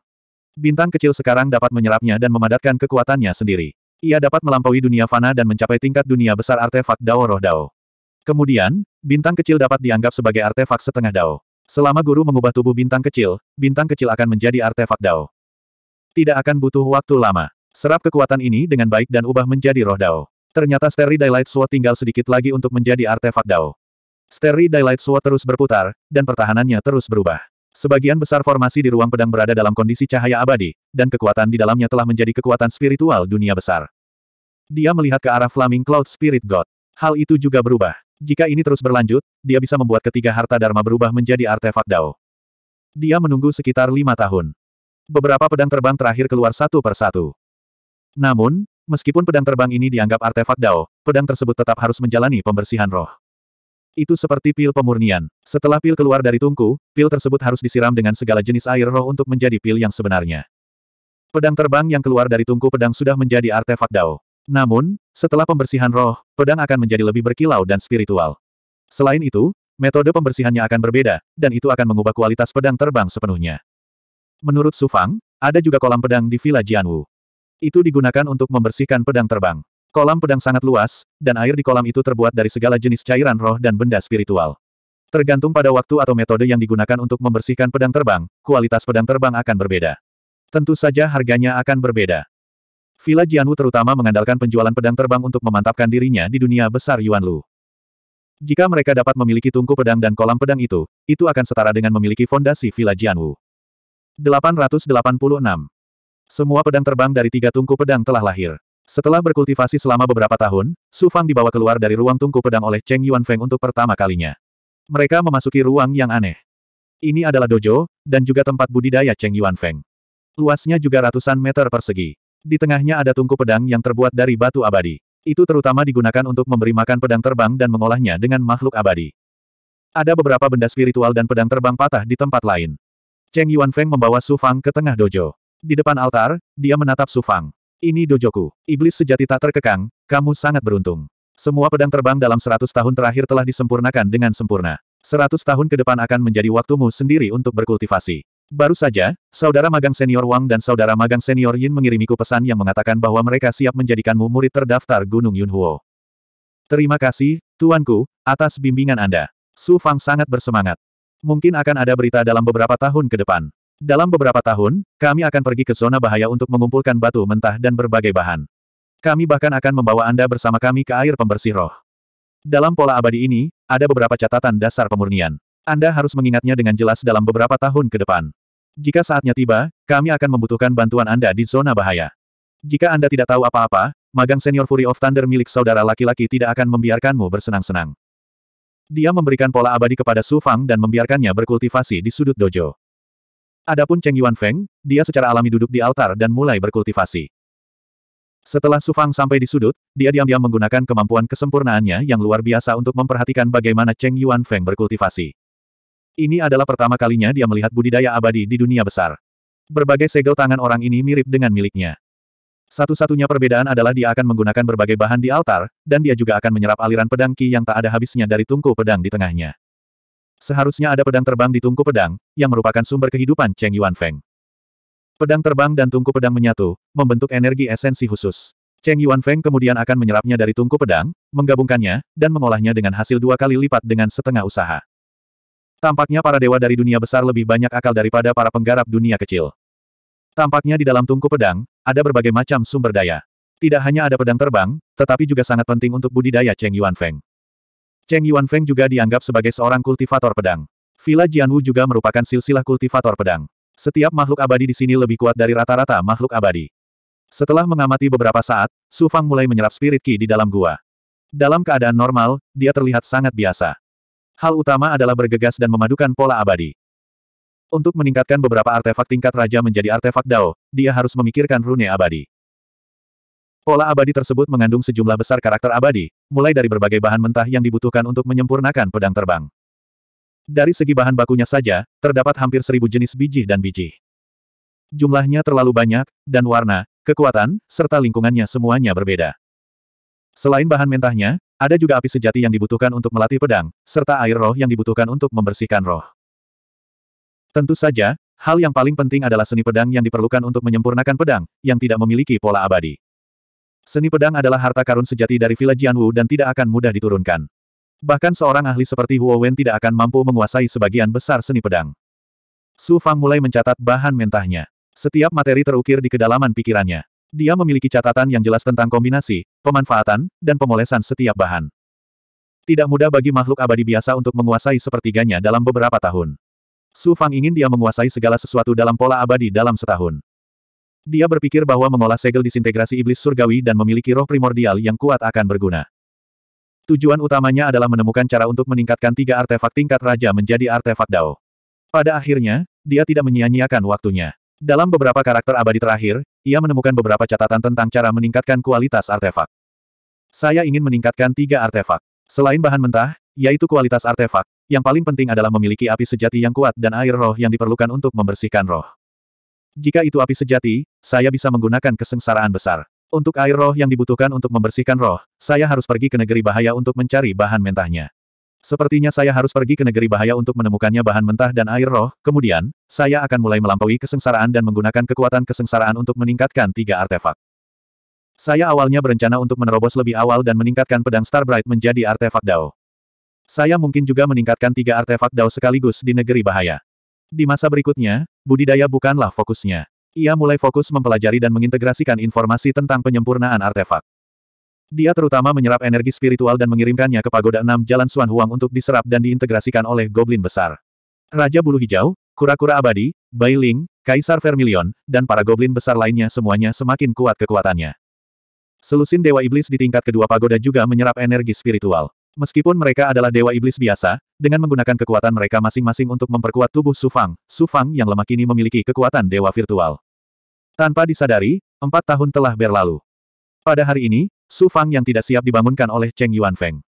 Bintang kecil sekarang dapat menyerapnya dan memadatkan kekuatannya sendiri ia dapat melampaui dunia fana dan mencapai tingkat dunia besar artefak Dao Roh Dao. Kemudian, bintang kecil dapat dianggap sebagai artefak setengah Dao. Selama guru mengubah tubuh bintang kecil, bintang kecil akan menjadi artefak Dao. Tidak akan butuh waktu lama. Serap kekuatan ini dengan baik dan ubah menjadi roh Dao. Ternyata Steri Daylight Sword tinggal sedikit lagi untuk menjadi artefak Dao. Steri Daylight Sword terus berputar, dan pertahanannya terus berubah. Sebagian besar formasi di ruang pedang berada dalam kondisi cahaya abadi, dan kekuatan di dalamnya telah menjadi kekuatan spiritual dunia besar. Dia melihat ke arah Flaming Cloud Spirit God. Hal itu juga berubah. Jika ini terus berlanjut, dia bisa membuat ketiga harta Dharma berubah menjadi artefak Dao. Dia menunggu sekitar lima tahun. Beberapa pedang terbang terakhir keluar satu per satu. Namun, meskipun pedang terbang ini dianggap artefak Dao, pedang tersebut tetap harus menjalani pembersihan roh. Itu seperti pil pemurnian. Setelah pil keluar dari tungku, pil tersebut harus disiram dengan segala jenis air roh untuk menjadi pil yang sebenarnya. Pedang terbang yang keluar dari tungku pedang sudah menjadi artefak Dao. Namun, setelah pembersihan roh, pedang akan menjadi lebih berkilau dan spiritual. Selain itu, metode pembersihannya akan berbeda, dan itu akan mengubah kualitas pedang terbang sepenuhnya. Menurut Sufang, ada juga kolam pedang di Villa Jianwu. Itu digunakan untuk membersihkan pedang terbang. Kolam pedang sangat luas, dan air di kolam itu terbuat dari segala jenis cairan roh dan benda spiritual. Tergantung pada waktu atau metode yang digunakan untuk membersihkan pedang terbang, kualitas pedang terbang akan berbeda. Tentu saja harganya akan berbeda. Villa Jianwu terutama mengandalkan penjualan pedang terbang untuk memantapkan dirinya di dunia besar Yuan Lu. Jika mereka dapat memiliki tungku pedang dan kolam pedang itu, itu akan setara dengan memiliki fondasi Villa Jianwu. 886. Semua pedang terbang dari tiga tungku pedang telah lahir. Setelah berkultivasi selama beberapa tahun, Su Fang dibawa keluar dari ruang tungku pedang oleh Cheng Yuan Feng untuk pertama kalinya. Mereka memasuki ruang yang aneh. Ini adalah dojo, dan juga tempat budidaya Cheng Yuan Feng. Luasnya juga ratusan meter persegi. Di tengahnya ada tungku pedang yang terbuat dari batu abadi. Itu terutama digunakan untuk memberi makan pedang terbang dan mengolahnya dengan makhluk abadi. Ada beberapa benda spiritual dan pedang terbang patah di tempat lain. Cheng Yuan Feng membawa Su Fang ke tengah dojo. Di depan altar, dia menatap Su Fang. Ini dojoku. Iblis sejati tak terkekang, kamu sangat beruntung. Semua pedang terbang dalam seratus tahun terakhir telah disempurnakan dengan sempurna. Seratus tahun ke depan akan menjadi waktumu sendiri untuk berkultivasi. Baru saja, saudara magang senior Wang dan saudara magang senior Yin mengirimiku pesan yang mengatakan bahwa mereka siap menjadikanmu murid terdaftar Gunung Yunhuo. Terima kasih, Tuanku, atas bimbingan Anda. Su Fang sangat bersemangat. Mungkin akan ada berita dalam beberapa tahun ke depan. Dalam beberapa tahun, kami akan pergi ke zona bahaya untuk mengumpulkan batu mentah dan berbagai bahan. Kami bahkan akan membawa Anda bersama kami ke air pembersih roh. Dalam pola abadi ini, ada beberapa catatan dasar pemurnian. Anda harus mengingatnya dengan jelas dalam beberapa tahun ke depan. Jika saatnya tiba, kami akan membutuhkan bantuan Anda di zona bahaya. Jika Anda tidak tahu apa-apa, magang senior Fury of Thunder milik saudara laki-laki tidak akan membiarkanmu bersenang-senang. Dia memberikan pola abadi kepada Su Fang dan membiarkannya berkultivasi di sudut dojo. Adapun Cheng Yuan Feng, dia secara alami duduk di altar dan mulai berkultivasi. Setelah Su Fang sampai di sudut, dia diam-diam menggunakan kemampuan kesempurnaannya yang luar biasa untuk memperhatikan bagaimana Cheng Yuan Feng berkultivasi. Ini adalah pertama kalinya dia melihat budidaya abadi di dunia besar. Berbagai segel tangan orang ini mirip dengan miliknya. Satu-satunya perbedaan adalah dia akan menggunakan berbagai bahan di altar, dan dia juga akan menyerap aliran pedang Ki yang tak ada habisnya dari tungku pedang di tengahnya. Seharusnya ada pedang terbang di tungku pedang, yang merupakan sumber kehidupan Cheng Yuan Feng. Pedang terbang dan tungku pedang menyatu, membentuk energi esensi khusus. Cheng Yuan Feng kemudian akan menyerapnya dari tungku pedang, menggabungkannya, dan mengolahnya dengan hasil dua kali lipat dengan setengah usaha. Tampaknya para dewa dari dunia besar lebih banyak akal daripada para penggarap dunia kecil. Tampaknya di dalam tungku pedang, ada berbagai macam sumber daya. Tidak hanya ada pedang terbang, tetapi juga sangat penting untuk budidaya Cheng Yuanfeng. Cheng Feng juga dianggap sebagai seorang kultivator pedang. Villa Jianwu juga merupakan silsilah kultivator pedang. Setiap makhluk abadi di sini lebih kuat dari rata-rata makhluk abadi. Setelah mengamati beberapa saat, Su Fang mulai menyerap spirit ki di dalam gua. Dalam keadaan normal, dia terlihat sangat biasa. Hal utama adalah bergegas dan memadukan pola abadi. Untuk meningkatkan beberapa artefak tingkat raja menjadi artefak Dao, dia harus memikirkan rune abadi. Pola abadi tersebut mengandung sejumlah besar karakter abadi, mulai dari berbagai bahan mentah yang dibutuhkan untuk menyempurnakan pedang terbang. Dari segi bahan bakunya saja, terdapat hampir seribu jenis biji dan biji. Jumlahnya terlalu banyak, dan warna, kekuatan, serta lingkungannya semuanya berbeda. Selain bahan mentahnya, ada juga api sejati yang dibutuhkan untuk melatih pedang, serta air roh yang dibutuhkan untuk membersihkan roh. Tentu saja, hal yang paling penting adalah seni pedang yang diperlukan untuk menyempurnakan pedang, yang tidak memiliki pola abadi. Seni pedang adalah harta karun sejati dari Villa Jianwu dan tidak akan mudah diturunkan. Bahkan seorang ahli seperti Huo Wen tidak akan mampu menguasai sebagian besar seni pedang. Su Fang mulai mencatat bahan mentahnya. Setiap materi terukir di kedalaman pikirannya. Dia memiliki catatan yang jelas tentang kombinasi, pemanfaatan, dan pemolesan setiap bahan. Tidak mudah bagi makhluk abadi biasa untuk menguasai sepertiganya dalam beberapa tahun. Su Fang ingin dia menguasai segala sesuatu dalam pola abadi dalam setahun. Dia berpikir bahwa mengolah segel disintegrasi iblis surgawi dan memiliki roh primordial yang kuat akan berguna. Tujuan utamanya adalah menemukan cara untuk meningkatkan tiga artefak tingkat raja menjadi artefak Dao. Pada akhirnya, dia tidak menyia-nyiakan waktunya. Dalam beberapa karakter abadi terakhir, ia menemukan beberapa catatan tentang cara meningkatkan kualitas artefak. Saya ingin meningkatkan tiga artefak. Selain bahan mentah, yaitu kualitas artefak, yang paling penting adalah memiliki api sejati yang kuat dan air roh yang diperlukan untuk membersihkan roh. Jika itu api sejati, saya bisa menggunakan kesengsaraan besar. Untuk air roh yang dibutuhkan untuk membersihkan roh, saya harus pergi ke negeri bahaya untuk mencari bahan mentahnya. Sepertinya saya harus pergi ke negeri bahaya untuk menemukannya bahan mentah dan air roh, kemudian, saya akan mulai melampaui kesengsaraan dan menggunakan kekuatan kesengsaraan untuk meningkatkan tiga artefak. Saya awalnya berencana untuk menerobos lebih awal dan meningkatkan pedang Starbright menjadi artefak Dao. Saya mungkin juga meningkatkan tiga artefak Dao sekaligus di negeri bahaya. Di masa berikutnya, budidaya bukanlah fokusnya. Ia mulai fokus mempelajari dan mengintegrasikan informasi tentang penyempurnaan artefak. Dia terutama menyerap energi spiritual dan mengirimkannya ke pagoda enam jalan Suan Huang untuk diserap dan diintegrasikan oleh Goblin Besar. Raja Bulu Hijau, Kura-Kura Abadi, Bailing, Kaisar Vermilion, dan para Goblin Besar lainnya semuanya semakin kuat kekuatannya. Selusin Dewa Iblis di tingkat kedua pagoda juga menyerap energi spiritual. Meskipun mereka adalah Dewa Iblis biasa, dengan menggunakan kekuatan mereka masing-masing untuk memperkuat tubuh Sufang, Sufang yang lemah kini memiliki kekuatan Dewa Virtual. Tanpa disadari, empat tahun telah berlalu. Pada hari ini, Su Fang yang tidak siap dibangunkan oleh Cheng Yuan Feng.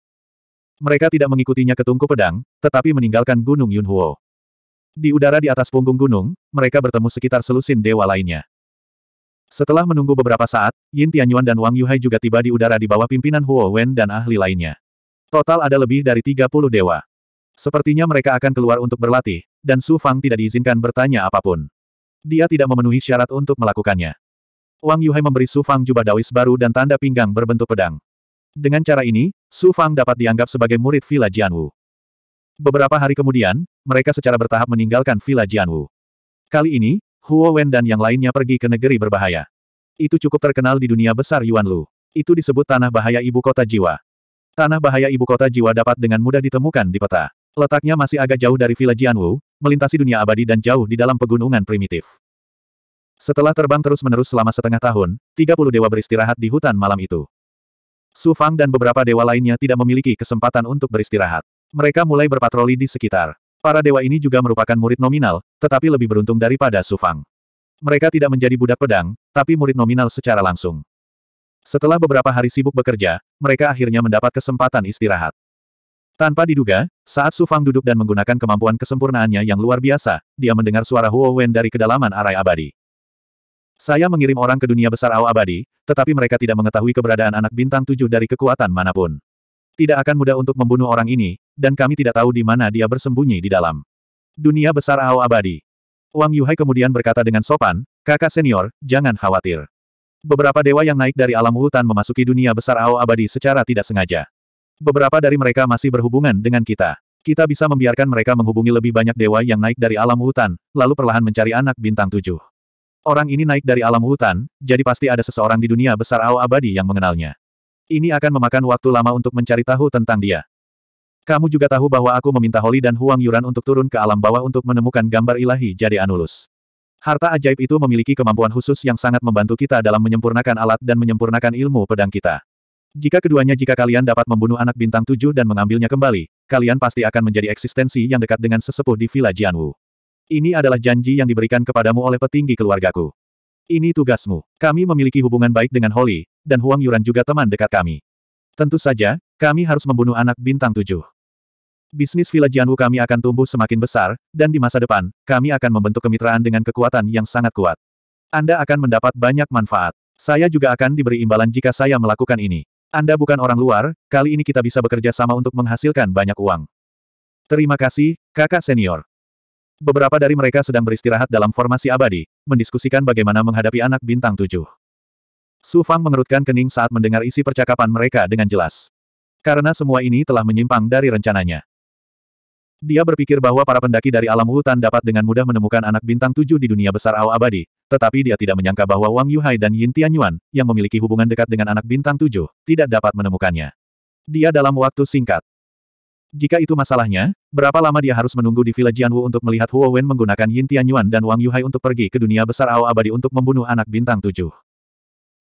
Mereka tidak mengikutinya ke Tungku Pedang, tetapi meninggalkan Gunung Yunhuo. Di udara di atas punggung gunung, mereka bertemu sekitar selusin dewa lainnya. Setelah menunggu beberapa saat, Yin Tianyuan dan Wang Yuhai juga tiba di udara di bawah pimpinan Huo Wen dan ahli lainnya. Total ada lebih dari 30 dewa. Sepertinya mereka akan keluar untuk berlatih, dan Su Fang tidak diizinkan bertanya apapun. Dia tidak memenuhi syarat untuk melakukannya. Wang Yuhai memberi Su Fang jubah Daois baru dan tanda pinggang berbentuk pedang. Dengan cara ini, Su Fang dapat dianggap sebagai murid Villa Jianwu. Beberapa hari kemudian, mereka secara bertahap meninggalkan Villa Jianwu. Kali ini, Huo Wen dan yang lainnya pergi ke negeri berbahaya. Itu cukup terkenal di dunia besar Yuanlu. Itu disebut tanah bahaya ibu kota jiwa. Tanah bahaya ibu kota jiwa dapat dengan mudah ditemukan di peta. Letaknya masih agak jauh dari Villa Jianwu, melintasi dunia abadi dan jauh di dalam pegunungan primitif. Setelah terbang terus-menerus selama setengah tahun, 30 dewa beristirahat di hutan malam itu. Su Fang dan beberapa dewa lainnya tidak memiliki kesempatan untuk beristirahat. Mereka mulai berpatroli di sekitar. Para dewa ini juga merupakan murid nominal, tetapi lebih beruntung daripada Su Fang. Mereka tidak menjadi budak pedang, tapi murid nominal secara langsung. Setelah beberapa hari sibuk bekerja, mereka akhirnya mendapat kesempatan istirahat. Tanpa diduga, saat Su Fang duduk dan menggunakan kemampuan kesempurnaannya yang luar biasa, dia mendengar suara Huo Wen dari kedalaman arai abadi. Saya mengirim orang ke dunia besar Ao abadi, tetapi mereka tidak mengetahui keberadaan anak bintang tujuh dari kekuatan manapun. Tidak akan mudah untuk membunuh orang ini, dan kami tidak tahu di mana dia bersembunyi di dalam. Dunia besar Ao abadi. Wang Yuhai kemudian berkata dengan sopan, kakak senior, jangan khawatir. Beberapa dewa yang naik dari alam hutan memasuki dunia besar Ao abadi secara tidak sengaja. Beberapa dari mereka masih berhubungan dengan kita. Kita bisa membiarkan mereka menghubungi lebih banyak dewa yang naik dari alam hutan, lalu perlahan mencari anak bintang tujuh. Orang ini naik dari alam hutan, jadi pasti ada seseorang di dunia besar Ao abadi yang mengenalnya. Ini akan memakan waktu lama untuk mencari tahu tentang dia. Kamu juga tahu bahwa aku meminta Holly dan Huang Yuran untuk turun ke alam bawah untuk menemukan gambar ilahi jadi Anulus. Harta ajaib itu memiliki kemampuan khusus yang sangat membantu kita dalam menyempurnakan alat dan menyempurnakan ilmu pedang kita. Jika keduanya jika kalian dapat membunuh anak bintang tujuh dan mengambilnya kembali, kalian pasti akan menjadi eksistensi yang dekat dengan sesepuh di Villa Jianwu. Ini adalah janji yang diberikan kepadamu oleh petinggi keluargaku. Ini tugasmu. Kami memiliki hubungan baik dengan Holly, dan Huang Yuran juga teman dekat kami. Tentu saja, kami harus membunuh anak bintang tujuh. Bisnis Villa Jianwu kami akan tumbuh semakin besar, dan di masa depan, kami akan membentuk kemitraan dengan kekuatan yang sangat kuat. Anda akan mendapat banyak manfaat. Saya juga akan diberi imbalan jika saya melakukan ini. Anda bukan orang luar, kali ini kita bisa bekerja sama untuk menghasilkan banyak uang. Terima kasih, kakak senior. Beberapa dari mereka sedang beristirahat dalam formasi abadi, mendiskusikan bagaimana menghadapi anak bintang tujuh. Su Fang mengerutkan kening saat mendengar isi percakapan mereka dengan jelas. Karena semua ini telah menyimpang dari rencananya. Dia berpikir bahwa para pendaki dari alam hutan dapat dengan mudah menemukan anak bintang tujuh di dunia besar Ao Abadi, tetapi dia tidak menyangka bahwa Wang Yuhai dan Yin Tianyuan, yang memiliki hubungan dekat dengan anak bintang tujuh, tidak dapat menemukannya. Dia dalam waktu singkat jika itu masalahnya, berapa lama dia harus menunggu di Villa Jianwu untuk melihat Huo Wen menggunakan Yin Tianyuan dan Wang Yuhai untuk pergi ke dunia besar Ao Abadi untuk membunuh anak bintang tujuh?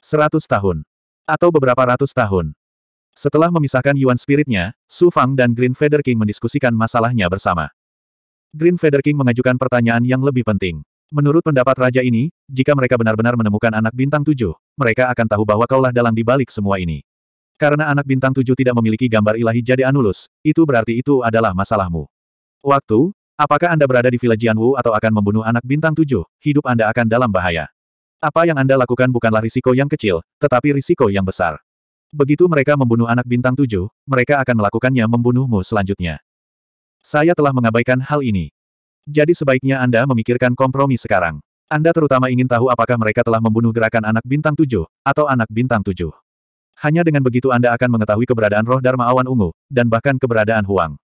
Seratus tahun. Atau beberapa ratus tahun. Setelah memisahkan Yuan Spiritnya, Su Fang dan Green Feather King mendiskusikan masalahnya bersama. Green Feather King mengajukan pertanyaan yang lebih penting. Menurut pendapat raja ini, jika mereka benar-benar menemukan anak bintang tujuh, mereka akan tahu bahwa kaulah dalang di balik semua ini. Karena anak bintang tujuh tidak memiliki gambar ilahi jadi Anulus, itu berarti itu adalah masalahmu. Waktu, apakah Anda berada di Villa Jianwu atau akan membunuh anak bintang tujuh, hidup Anda akan dalam bahaya. Apa yang Anda lakukan bukanlah risiko yang kecil, tetapi risiko yang besar. Begitu mereka membunuh anak bintang tujuh, mereka akan melakukannya membunuhmu selanjutnya. Saya telah mengabaikan hal ini. Jadi sebaiknya Anda memikirkan kompromi sekarang. Anda terutama ingin tahu apakah mereka telah membunuh gerakan anak bintang tujuh, atau anak bintang tujuh. Hanya dengan begitu Anda akan mengetahui keberadaan roh Dharma Awan Ungu, dan bahkan keberadaan Huang.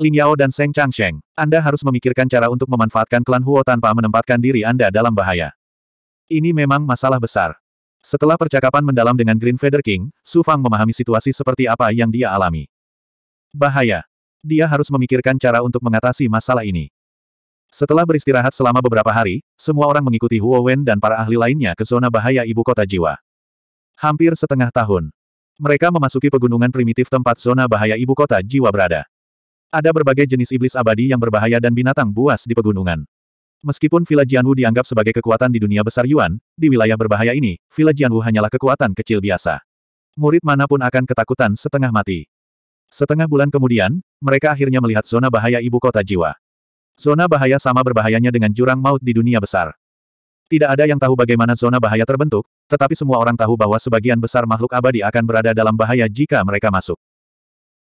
Ling Yao dan Seng Changsheng, Anda harus memikirkan cara untuk memanfaatkan klan Huo tanpa menempatkan diri Anda dalam bahaya. Ini memang masalah besar. Setelah percakapan mendalam dengan Green Feather King, Su Fang memahami situasi seperti apa yang dia alami. Bahaya. Dia harus memikirkan cara untuk mengatasi masalah ini. Setelah beristirahat selama beberapa hari, semua orang mengikuti Huo Wen dan para ahli lainnya ke zona bahaya ibu kota jiwa. Hampir setengah tahun, mereka memasuki pegunungan primitif tempat zona bahaya ibu kota jiwa berada. Ada berbagai jenis iblis abadi yang berbahaya dan binatang buas di pegunungan. Meskipun Villa Jianwu dianggap sebagai kekuatan di dunia besar Yuan, di wilayah berbahaya ini, Villa Jianwu hanyalah kekuatan kecil biasa. Murid manapun akan ketakutan setengah mati. Setengah bulan kemudian, mereka akhirnya melihat zona bahaya ibu kota jiwa. Zona bahaya sama berbahayanya dengan jurang maut di dunia besar. Tidak ada yang tahu bagaimana zona bahaya terbentuk, tetapi semua orang tahu bahwa sebagian besar makhluk abadi akan berada dalam bahaya jika mereka masuk.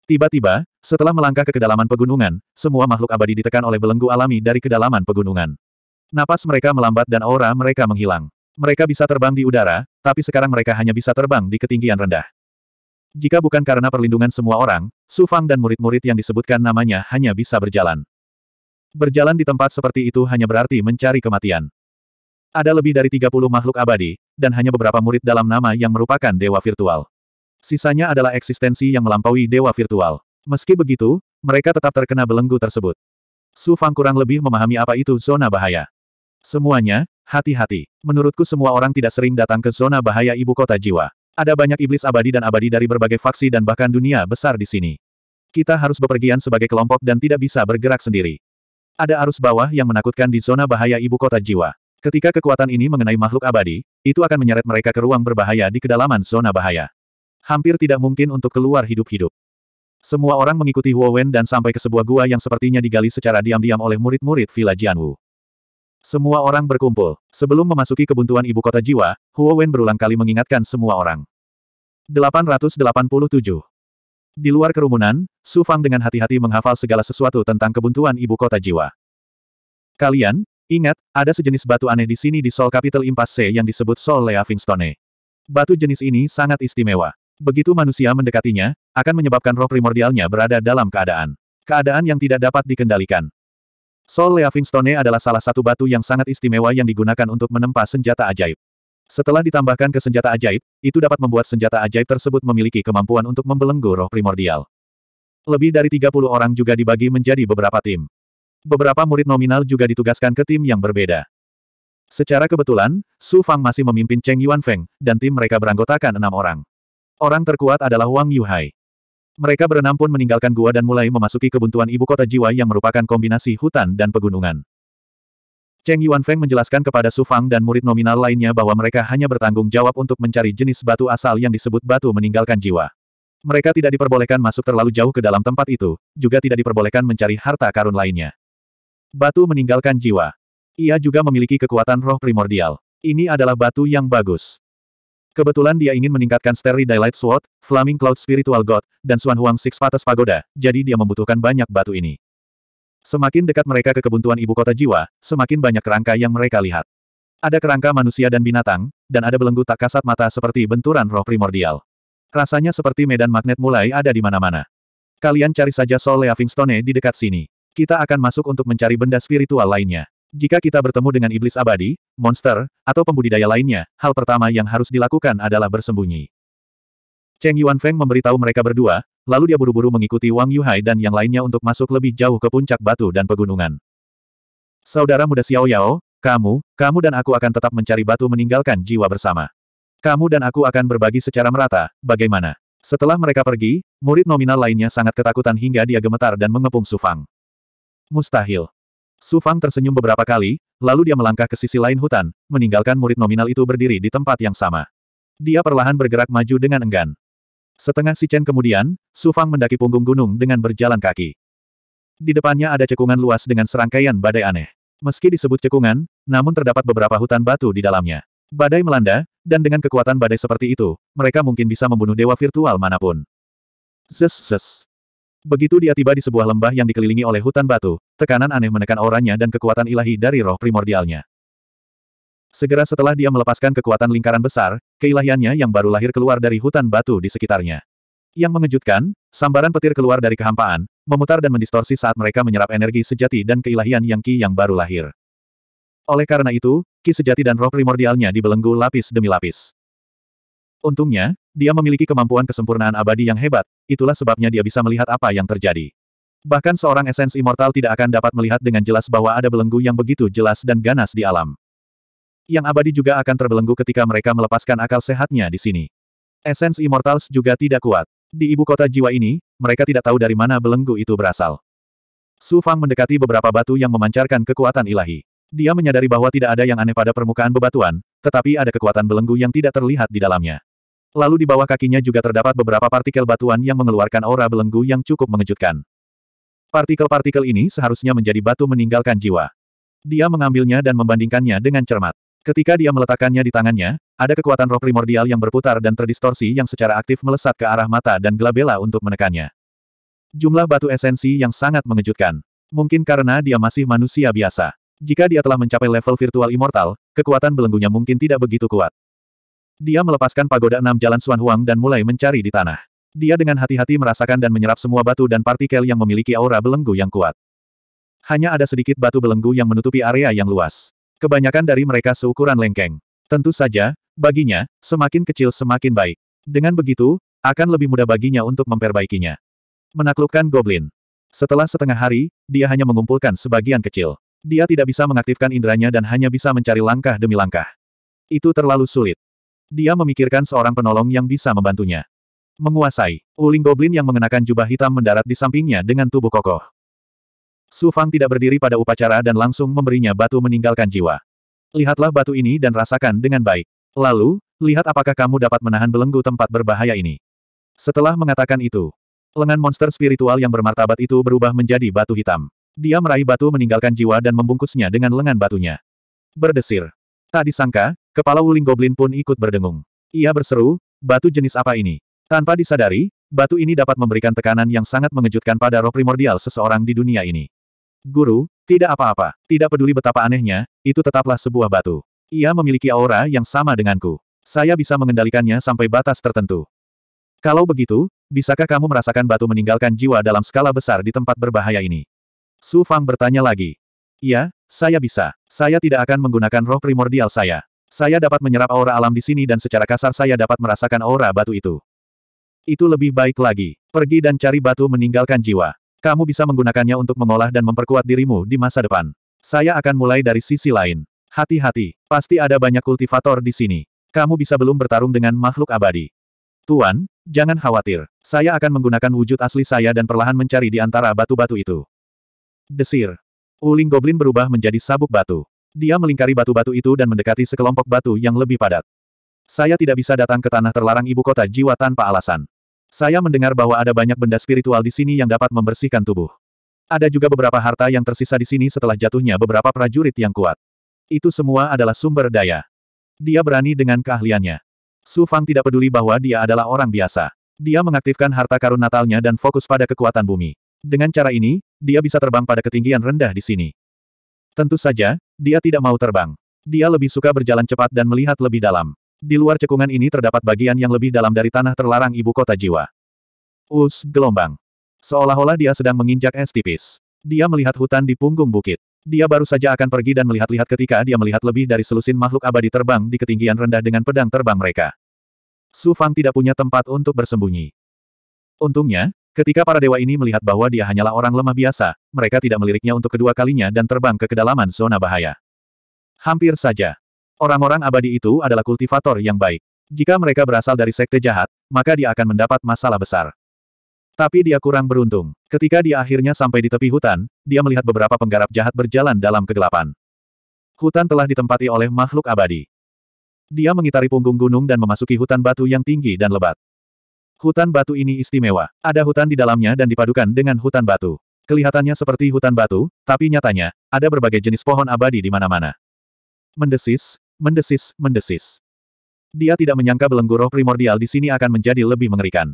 Tiba-tiba, setelah melangkah ke kedalaman pegunungan, semua makhluk abadi ditekan oleh belenggu alami dari kedalaman pegunungan. Napas mereka melambat dan aura mereka menghilang. Mereka bisa terbang di udara, tapi sekarang mereka hanya bisa terbang di ketinggian rendah. Jika bukan karena perlindungan semua orang, Su Fang dan murid-murid yang disebutkan namanya hanya bisa berjalan. Berjalan di tempat seperti itu hanya berarti mencari kematian. Ada lebih dari 30 makhluk abadi, dan hanya beberapa murid dalam nama yang merupakan dewa virtual. Sisanya adalah eksistensi yang melampaui dewa virtual. Meski begitu, mereka tetap terkena belenggu tersebut. Su Fang kurang lebih memahami apa itu zona bahaya. Semuanya, hati-hati. Menurutku semua orang tidak sering datang ke zona bahaya ibu kota jiwa. Ada banyak iblis abadi dan abadi dari berbagai faksi dan bahkan dunia besar di sini. Kita harus bepergian sebagai kelompok dan tidak bisa bergerak sendiri. Ada arus bawah yang menakutkan di zona bahaya ibu kota jiwa. Ketika kekuatan ini mengenai makhluk abadi, itu akan menyeret mereka ke ruang berbahaya di kedalaman zona bahaya. Hampir tidak mungkin untuk keluar hidup-hidup. Semua orang mengikuti Huo Wen dan sampai ke sebuah gua yang sepertinya digali secara diam-diam oleh murid-murid Villa Jianwu. Semua orang berkumpul. Sebelum memasuki kebuntuan ibu kota jiwa, Huo Wen berulang kali mengingatkan semua orang. 887. Di luar kerumunan, Su Fang dengan hati-hati menghafal segala sesuatu tentang kebuntuan ibu kota jiwa. Kalian, Ingat, ada sejenis batu aneh di sini di Sol Capital Impasse yang disebut Sol Leavingstone. Batu jenis ini sangat istimewa. Begitu manusia mendekatinya, akan menyebabkan roh primordialnya berada dalam keadaan. Keadaan yang tidak dapat dikendalikan. Sol Leavingstone adalah salah satu batu yang sangat istimewa yang digunakan untuk menempa senjata ajaib. Setelah ditambahkan ke senjata ajaib, itu dapat membuat senjata ajaib tersebut memiliki kemampuan untuk membelenggu roh primordial. Lebih dari 30 orang juga dibagi menjadi beberapa tim. Beberapa murid nominal juga ditugaskan ke tim yang berbeda. Secara kebetulan, Su Fang masih memimpin Cheng Yuan Feng, dan tim mereka beranggotakan enam orang. Orang terkuat adalah Wang Yuhai. Mereka berenam pun meninggalkan gua dan mulai memasuki kebuntuan ibu kota jiwa yang merupakan kombinasi hutan dan pegunungan. Cheng Yuan Feng menjelaskan kepada Su Fang dan murid nominal lainnya bahwa mereka hanya bertanggung jawab untuk mencari jenis batu asal yang disebut batu meninggalkan jiwa. Mereka tidak diperbolehkan masuk terlalu jauh ke dalam tempat itu, juga tidak diperbolehkan mencari harta karun lainnya. Batu meninggalkan jiwa. Ia juga memiliki kekuatan roh primordial. Ini adalah batu yang bagus. Kebetulan dia ingin meningkatkan Sterry Daylight Sword, Flaming Cloud Spiritual God, dan Swan Huang Six Fates Pagoda, jadi dia membutuhkan banyak batu ini. Semakin dekat mereka ke kebuntuan ibu kota jiwa, semakin banyak kerangka yang mereka lihat. Ada kerangka manusia dan binatang, dan ada belenggu tak kasat mata seperti benturan roh primordial. Rasanya seperti medan magnet mulai ada di mana-mana. Kalian cari saja Soul Leaving Stone di dekat sini. Kita akan masuk untuk mencari benda spiritual lainnya. Jika kita bertemu dengan iblis abadi, monster, atau pembudidaya lainnya, hal pertama yang harus dilakukan adalah bersembunyi. Cheng Yuan Feng memberitahu mereka berdua, lalu dia buru-buru mengikuti Wang Yuhai dan yang lainnya untuk masuk lebih jauh ke puncak batu dan pegunungan. Saudara muda Xiao Yao, kamu, kamu dan aku akan tetap mencari batu meninggalkan jiwa bersama. Kamu dan aku akan berbagi secara merata, bagaimana? Setelah mereka pergi, murid nominal lainnya sangat ketakutan hingga dia gemetar dan mengepung Sufang. Mustahil. Su Fang tersenyum beberapa kali, lalu dia melangkah ke sisi lain hutan, meninggalkan murid nominal itu berdiri di tempat yang sama. Dia perlahan bergerak maju dengan enggan. Setengah siang kemudian, Su Fang mendaki punggung gunung dengan berjalan kaki. Di depannya ada cekungan luas dengan serangkaian badai aneh. Meski disebut cekungan, namun terdapat beberapa hutan batu di dalamnya. Badai melanda, dan dengan kekuatan badai seperti itu, mereka mungkin bisa membunuh dewa virtual manapun. Zes zes. Begitu dia tiba di sebuah lembah yang dikelilingi oleh hutan batu, tekanan aneh menekan auranya dan kekuatan ilahi dari roh primordialnya. Segera setelah dia melepaskan kekuatan lingkaran besar, keilahiannya yang baru lahir keluar dari hutan batu di sekitarnya. Yang mengejutkan, sambaran petir keluar dari kehampaan, memutar dan mendistorsi saat mereka menyerap energi sejati dan keilahian yang ki yang baru lahir. Oleh karena itu, ki sejati dan roh primordialnya dibelenggu lapis demi lapis. Untungnya, dia memiliki kemampuan kesempurnaan abadi yang hebat, itulah sebabnya dia bisa melihat apa yang terjadi. Bahkan seorang esens immortal tidak akan dapat melihat dengan jelas bahwa ada belenggu yang begitu jelas dan ganas di alam. Yang abadi juga akan terbelenggu ketika mereka melepaskan akal sehatnya di sini. Esens immortals juga tidak kuat. Di ibu kota jiwa ini, mereka tidak tahu dari mana belenggu itu berasal. Su Fang mendekati beberapa batu yang memancarkan kekuatan ilahi. Dia menyadari bahwa tidak ada yang aneh pada permukaan bebatuan, tetapi ada kekuatan belenggu yang tidak terlihat di dalamnya. Lalu di bawah kakinya juga terdapat beberapa partikel batuan yang mengeluarkan aura belenggu yang cukup mengejutkan. Partikel-partikel ini seharusnya menjadi batu meninggalkan jiwa. Dia mengambilnya dan membandingkannya dengan cermat. Ketika dia meletakkannya di tangannya, ada kekuatan roh primordial yang berputar dan terdistorsi yang secara aktif melesat ke arah mata dan glabella untuk menekannya. Jumlah batu esensi yang sangat mengejutkan. Mungkin karena dia masih manusia biasa. Jika dia telah mencapai level virtual immortal, kekuatan belenggunya mungkin tidak begitu kuat. Dia melepaskan pagoda enam jalan Suan Huang dan mulai mencari di tanah. Dia dengan hati-hati merasakan dan menyerap semua batu dan partikel yang memiliki aura belenggu yang kuat. Hanya ada sedikit batu belenggu yang menutupi area yang luas. Kebanyakan dari mereka seukuran lengkeng. Tentu saja, baginya, semakin kecil semakin baik. Dengan begitu, akan lebih mudah baginya untuk memperbaikinya. Menaklukkan Goblin. Setelah setengah hari, dia hanya mengumpulkan sebagian kecil. Dia tidak bisa mengaktifkan inderanya dan hanya bisa mencari langkah demi langkah. Itu terlalu sulit. Dia memikirkan seorang penolong yang bisa membantunya. Menguasai, Wuling goblin yang mengenakan jubah hitam mendarat di sampingnya dengan tubuh kokoh. Su Fang tidak berdiri pada upacara dan langsung memberinya batu meninggalkan jiwa. Lihatlah batu ini dan rasakan dengan baik. Lalu, lihat apakah kamu dapat menahan belenggu tempat berbahaya ini. Setelah mengatakan itu, lengan monster spiritual yang bermartabat itu berubah menjadi batu hitam. Dia meraih batu meninggalkan jiwa dan membungkusnya dengan lengan batunya. Berdesir. Tak disangka, Kepala Wuling Goblin pun ikut berdengung. Ia berseru, batu jenis apa ini? Tanpa disadari, batu ini dapat memberikan tekanan yang sangat mengejutkan pada roh primordial seseorang di dunia ini. Guru, tidak apa-apa, tidak peduli betapa anehnya, itu tetaplah sebuah batu. Ia memiliki aura yang sama denganku. Saya bisa mengendalikannya sampai batas tertentu. Kalau begitu, bisakah kamu merasakan batu meninggalkan jiwa dalam skala besar di tempat berbahaya ini? Su Fang bertanya lagi. Iya, saya bisa. Saya tidak akan menggunakan roh primordial saya. Saya dapat menyerap aura alam di sini dan secara kasar saya dapat merasakan aura batu itu. Itu lebih baik lagi. Pergi dan cari batu meninggalkan jiwa. Kamu bisa menggunakannya untuk mengolah dan memperkuat dirimu di masa depan. Saya akan mulai dari sisi lain. Hati-hati, pasti ada banyak kultivator di sini. Kamu bisa belum bertarung dengan makhluk abadi. Tuan, jangan khawatir. Saya akan menggunakan wujud asli saya dan perlahan mencari di antara batu-batu itu. Desir. Uling Goblin berubah menjadi sabuk batu. Dia melingkari batu-batu itu dan mendekati sekelompok batu yang lebih padat. Saya tidak bisa datang ke tanah terlarang ibu kota jiwa tanpa alasan. Saya mendengar bahwa ada banyak benda spiritual di sini yang dapat membersihkan tubuh. Ada juga beberapa harta yang tersisa di sini setelah jatuhnya beberapa prajurit yang kuat. Itu semua adalah sumber daya. Dia berani dengan keahliannya. Su Fang tidak peduli bahwa dia adalah orang biasa. Dia mengaktifkan harta karun natalnya dan fokus pada kekuatan bumi. Dengan cara ini, dia bisa terbang pada ketinggian rendah di sini. Tentu saja, dia tidak mau terbang. Dia lebih suka berjalan cepat dan melihat lebih dalam. Di luar cekungan ini terdapat bagian yang lebih dalam dari tanah terlarang ibu kota jiwa. Us, gelombang. Seolah-olah dia sedang menginjak es tipis. Dia melihat hutan di punggung bukit. Dia baru saja akan pergi dan melihat-lihat ketika dia melihat lebih dari selusin makhluk abadi terbang di ketinggian rendah dengan pedang terbang mereka. Su Fang tidak punya tempat untuk bersembunyi. Untungnya, Ketika para dewa ini melihat bahwa dia hanyalah orang lemah biasa, mereka tidak meliriknya untuk kedua kalinya dan terbang ke kedalaman zona bahaya. Hampir saja. Orang-orang abadi itu adalah kultivator yang baik. Jika mereka berasal dari sekte jahat, maka dia akan mendapat masalah besar. Tapi dia kurang beruntung. Ketika dia akhirnya sampai di tepi hutan, dia melihat beberapa penggarap jahat berjalan dalam kegelapan. Hutan telah ditempati oleh makhluk abadi. Dia mengitari punggung gunung dan memasuki hutan batu yang tinggi dan lebat. Hutan batu ini istimewa. Ada hutan di dalamnya dan dipadukan dengan hutan batu. Kelihatannya seperti hutan batu, tapi nyatanya, ada berbagai jenis pohon abadi di mana-mana. Mendesis, mendesis, mendesis. Dia tidak menyangka belenggu roh primordial di sini akan menjadi lebih mengerikan.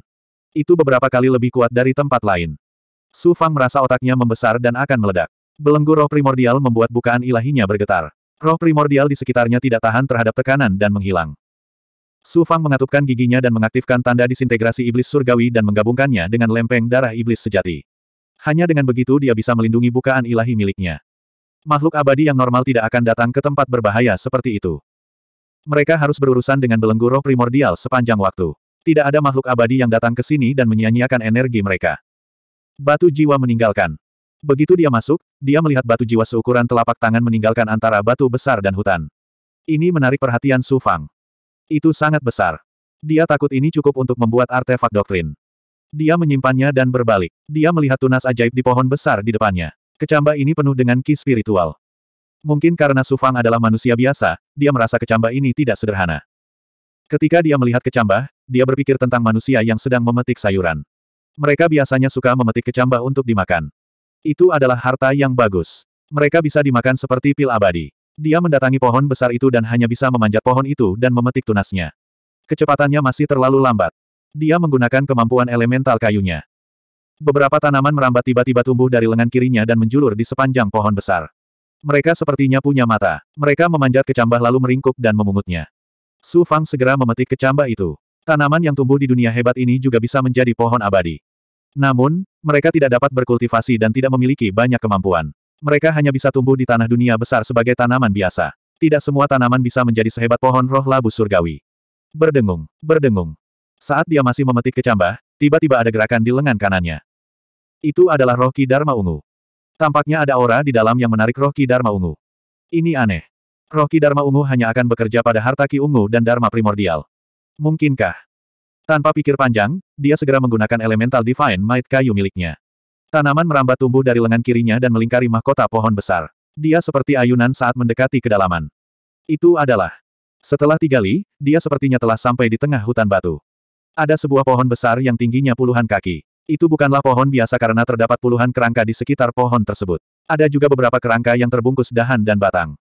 Itu beberapa kali lebih kuat dari tempat lain. Su Fang merasa otaknya membesar dan akan meledak. Belenggu roh primordial membuat bukaan ilahinya bergetar. Roh primordial di sekitarnya tidak tahan terhadap tekanan dan menghilang. Su Fang mengatupkan giginya dan mengaktifkan tanda disintegrasi iblis surgawi dan menggabungkannya dengan lempeng darah iblis sejati. Hanya dengan begitu dia bisa melindungi bukaan ilahi miliknya. Makhluk abadi yang normal tidak akan datang ke tempat berbahaya seperti itu. Mereka harus berurusan dengan belenggu roh primordial sepanjang waktu. Tidak ada makhluk abadi yang datang ke sini dan menyia-nyiakan energi mereka. Batu jiwa meninggalkan. Begitu dia masuk, dia melihat batu jiwa seukuran telapak tangan meninggalkan antara batu besar dan hutan. Ini menarik perhatian Su Fang. Itu sangat besar. Dia takut ini cukup untuk membuat artefak doktrin. Dia menyimpannya dan berbalik. Dia melihat tunas ajaib di pohon besar di depannya. Kecambah ini penuh dengan ki spiritual. Mungkin karena Sufang adalah manusia biasa, dia merasa kecambah ini tidak sederhana. Ketika dia melihat kecambah, dia berpikir tentang manusia yang sedang memetik sayuran. Mereka biasanya suka memetik kecambah untuk dimakan. Itu adalah harta yang bagus. Mereka bisa dimakan seperti pil abadi. Dia mendatangi pohon besar itu dan hanya bisa memanjat pohon itu dan memetik tunasnya. Kecepatannya masih terlalu lambat. Dia menggunakan kemampuan elemental kayunya. Beberapa tanaman merambat tiba-tiba tumbuh dari lengan kirinya dan menjulur di sepanjang pohon besar. Mereka sepertinya punya mata. Mereka memanjat kecambah lalu meringkuk dan memungutnya. Su Fang segera memetik kecambah itu. Tanaman yang tumbuh di dunia hebat ini juga bisa menjadi pohon abadi. Namun, mereka tidak dapat berkultivasi dan tidak memiliki banyak kemampuan. Mereka hanya bisa tumbuh di tanah dunia besar sebagai tanaman biasa. Tidak semua tanaman bisa menjadi sehebat pohon roh labu surgawi. Berdengung, berdengung. Saat dia masih memetik kecambah, tiba-tiba ada gerakan di lengan kanannya. Itu adalah roh Ki Dharma Ungu. Tampaknya ada aura di dalam yang menarik roh Ki Dharma Ungu. Ini aneh. Roh Ki Dharma Ungu hanya akan bekerja pada harta Ki Ungu dan Dharma primordial. Mungkinkah? Tanpa pikir panjang, dia segera menggunakan elemental divine might kayu miliknya. Tanaman merambat tumbuh dari lengan kirinya dan melingkari mahkota pohon besar. Dia seperti ayunan saat mendekati kedalaman. Itu adalah. Setelah tiga li, dia sepertinya telah sampai di tengah hutan batu. Ada sebuah pohon besar yang tingginya puluhan kaki. Itu bukanlah pohon biasa karena terdapat puluhan kerangka di sekitar pohon tersebut. Ada juga beberapa kerangka yang terbungkus dahan dan batang.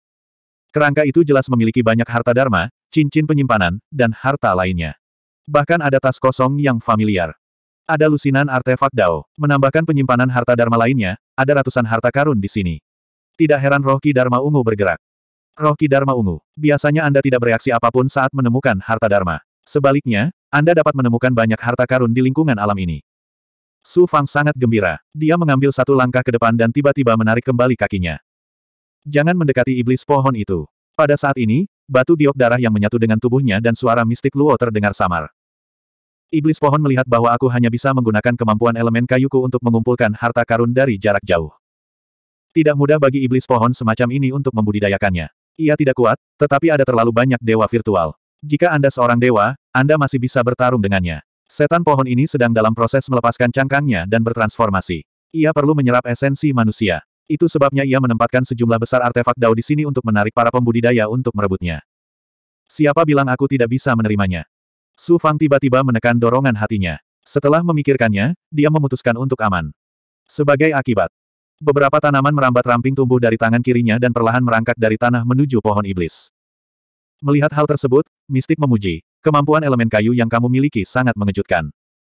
Kerangka itu jelas memiliki banyak harta dharma, cincin penyimpanan, dan harta lainnya. Bahkan ada tas kosong yang familiar. Ada lusinan artefak Dao, menambahkan penyimpanan harta Dharma lainnya, ada ratusan harta karun di sini. Tidak heran roh Ki Dharma Ungu bergerak. Roh Ki Dharma Ungu, biasanya Anda tidak bereaksi apapun saat menemukan harta Dharma. Sebaliknya, Anda dapat menemukan banyak harta karun di lingkungan alam ini. Su Fang sangat gembira. Dia mengambil satu langkah ke depan dan tiba-tiba menarik kembali kakinya. Jangan mendekati iblis pohon itu. Pada saat ini, batu giok darah yang menyatu dengan tubuhnya dan suara mistik Luo terdengar samar. Iblis pohon melihat bahwa aku hanya bisa menggunakan kemampuan elemen kayuku untuk mengumpulkan harta karun dari jarak jauh. Tidak mudah bagi iblis pohon semacam ini untuk membudidayakannya. Ia tidak kuat, tetapi ada terlalu banyak dewa virtual. Jika Anda seorang dewa, Anda masih bisa bertarung dengannya. Setan pohon ini sedang dalam proses melepaskan cangkangnya dan bertransformasi. Ia perlu menyerap esensi manusia. Itu sebabnya ia menempatkan sejumlah besar artefak dao di sini untuk menarik para pembudidaya untuk merebutnya. Siapa bilang aku tidak bisa menerimanya? Su Fang tiba-tiba menekan dorongan hatinya. Setelah memikirkannya, dia memutuskan untuk aman. Sebagai akibat, beberapa tanaman merambat ramping tumbuh dari tangan kirinya dan perlahan merangkak dari tanah menuju pohon iblis. Melihat hal tersebut, Mistik memuji, kemampuan elemen kayu yang kamu miliki sangat mengejutkan.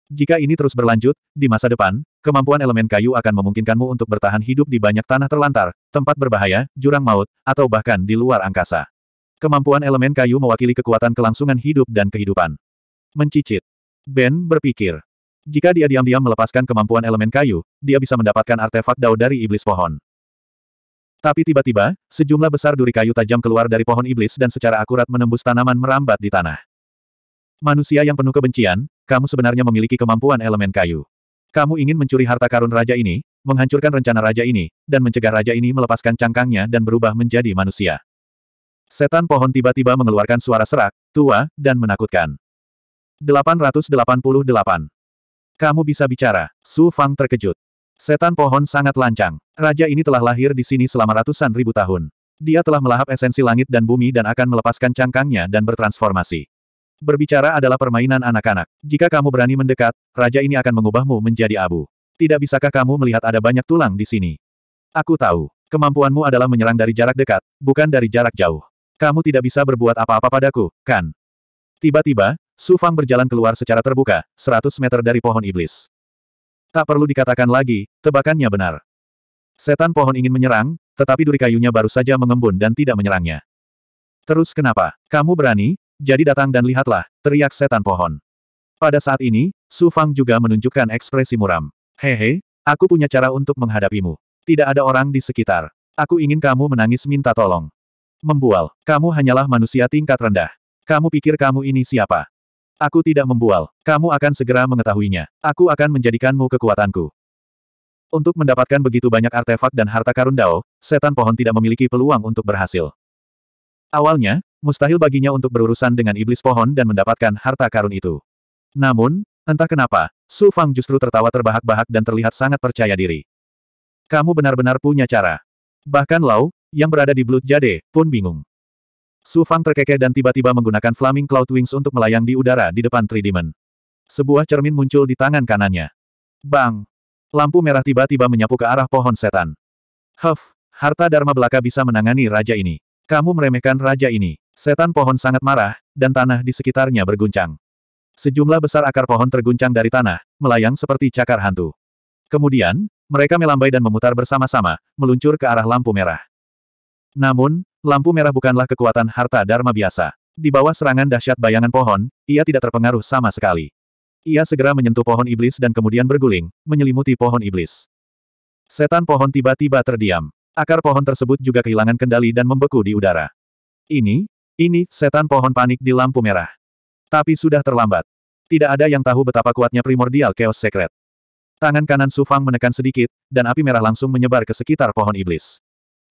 Jika ini terus berlanjut, di masa depan, kemampuan elemen kayu akan memungkinkanmu untuk bertahan hidup di banyak tanah terlantar, tempat berbahaya, jurang maut, atau bahkan di luar angkasa. Kemampuan elemen kayu mewakili kekuatan kelangsungan hidup dan kehidupan. Mencicit. Ben berpikir. Jika dia diam-diam melepaskan kemampuan elemen kayu, dia bisa mendapatkan artefak dao dari iblis pohon. Tapi tiba-tiba, sejumlah besar duri kayu tajam keluar dari pohon iblis dan secara akurat menembus tanaman merambat di tanah. Manusia yang penuh kebencian, kamu sebenarnya memiliki kemampuan elemen kayu. Kamu ingin mencuri harta karun raja ini, menghancurkan rencana raja ini, dan mencegah raja ini melepaskan cangkangnya dan berubah menjadi manusia. Setan pohon tiba-tiba mengeluarkan suara serak, tua, dan menakutkan. 888. Kamu bisa bicara. Su Fang terkejut. Setan pohon sangat lancang. Raja ini telah lahir di sini selama ratusan ribu tahun. Dia telah melahap esensi langit dan bumi dan akan melepaskan cangkangnya dan bertransformasi. Berbicara adalah permainan anak-anak. Jika kamu berani mendekat, raja ini akan mengubahmu menjadi abu. Tidak bisakah kamu melihat ada banyak tulang di sini? Aku tahu. Kemampuanmu adalah menyerang dari jarak dekat, bukan dari jarak jauh. Kamu tidak bisa berbuat apa-apa padaku, kan? Tiba-tiba, Su Fang berjalan keluar secara terbuka, 100 meter dari pohon iblis. Tak perlu dikatakan lagi, tebakannya benar. Setan pohon ingin menyerang, tetapi duri kayunya baru saja mengembun dan tidak menyerangnya. Terus kenapa? Kamu berani? Jadi datang dan lihatlah, teriak setan pohon. Pada saat ini, Su Fang juga menunjukkan ekspresi muram. Hehe, aku punya cara untuk menghadapimu. Tidak ada orang di sekitar. Aku ingin kamu menangis minta tolong. Membual, kamu hanyalah manusia tingkat rendah. Kamu pikir kamu ini siapa? Aku tidak membual. Kamu akan segera mengetahuinya. Aku akan menjadikanmu kekuatanku. Untuk mendapatkan begitu banyak artefak dan harta karun Dao, setan pohon tidak memiliki peluang untuk berhasil. Awalnya, mustahil baginya untuk berurusan dengan iblis pohon dan mendapatkan harta karun itu. Namun, entah kenapa, Su Fang justru tertawa terbahak-bahak dan terlihat sangat percaya diri. Kamu benar-benar punya cara. Bahkan Lau, yang berada di Blood Jade, pun bingung. Su Fang terkekeh dan tiba-tiba menggunakan Flaming Cloud Wings untuk melayang di udara di depan Tridimen. Sebuah cermin muncul di tangan kanannya. Bang! Lampu merah tiba-tiba menyapu ke arah pohon setan. Huff! Harta Dharma belaka bisa menangani raja ini. Kamu meremehkan raja ini. Setan pohon sangat marah, dan tanah di sekitarnya berguncang. Sejumlah besar akar pohon terguncang dari tanah, melayang seperti cakar hantu. Kemudian, mereka melambai dan memutar bersama-sama, meluncur ke arah lampu merah. Namun, Lampu merah bukanlah kekuatan harta Dharma biasa. Di bawah serangan dahsyat bayangan pohon, ia tidak terpengaruh sama sekali. Ia segera menyentuh pohon iblis dan kemudian berguling, menyelimuti pohon iblis. Setan pohon tiba-tiba terdiam. Akar pohon tersebut juga kehilangan kendali dan membeku di udara. Ini, ini, setan pohon panik di lampu merah. Tapi sudah terlambat. Tidak ada yang tahu betapa kuatnya primordial chaos secret. Tangan kanan Sufang menekan sedikit, dan api merah langsung menyebar ke sekitar pohon iblis.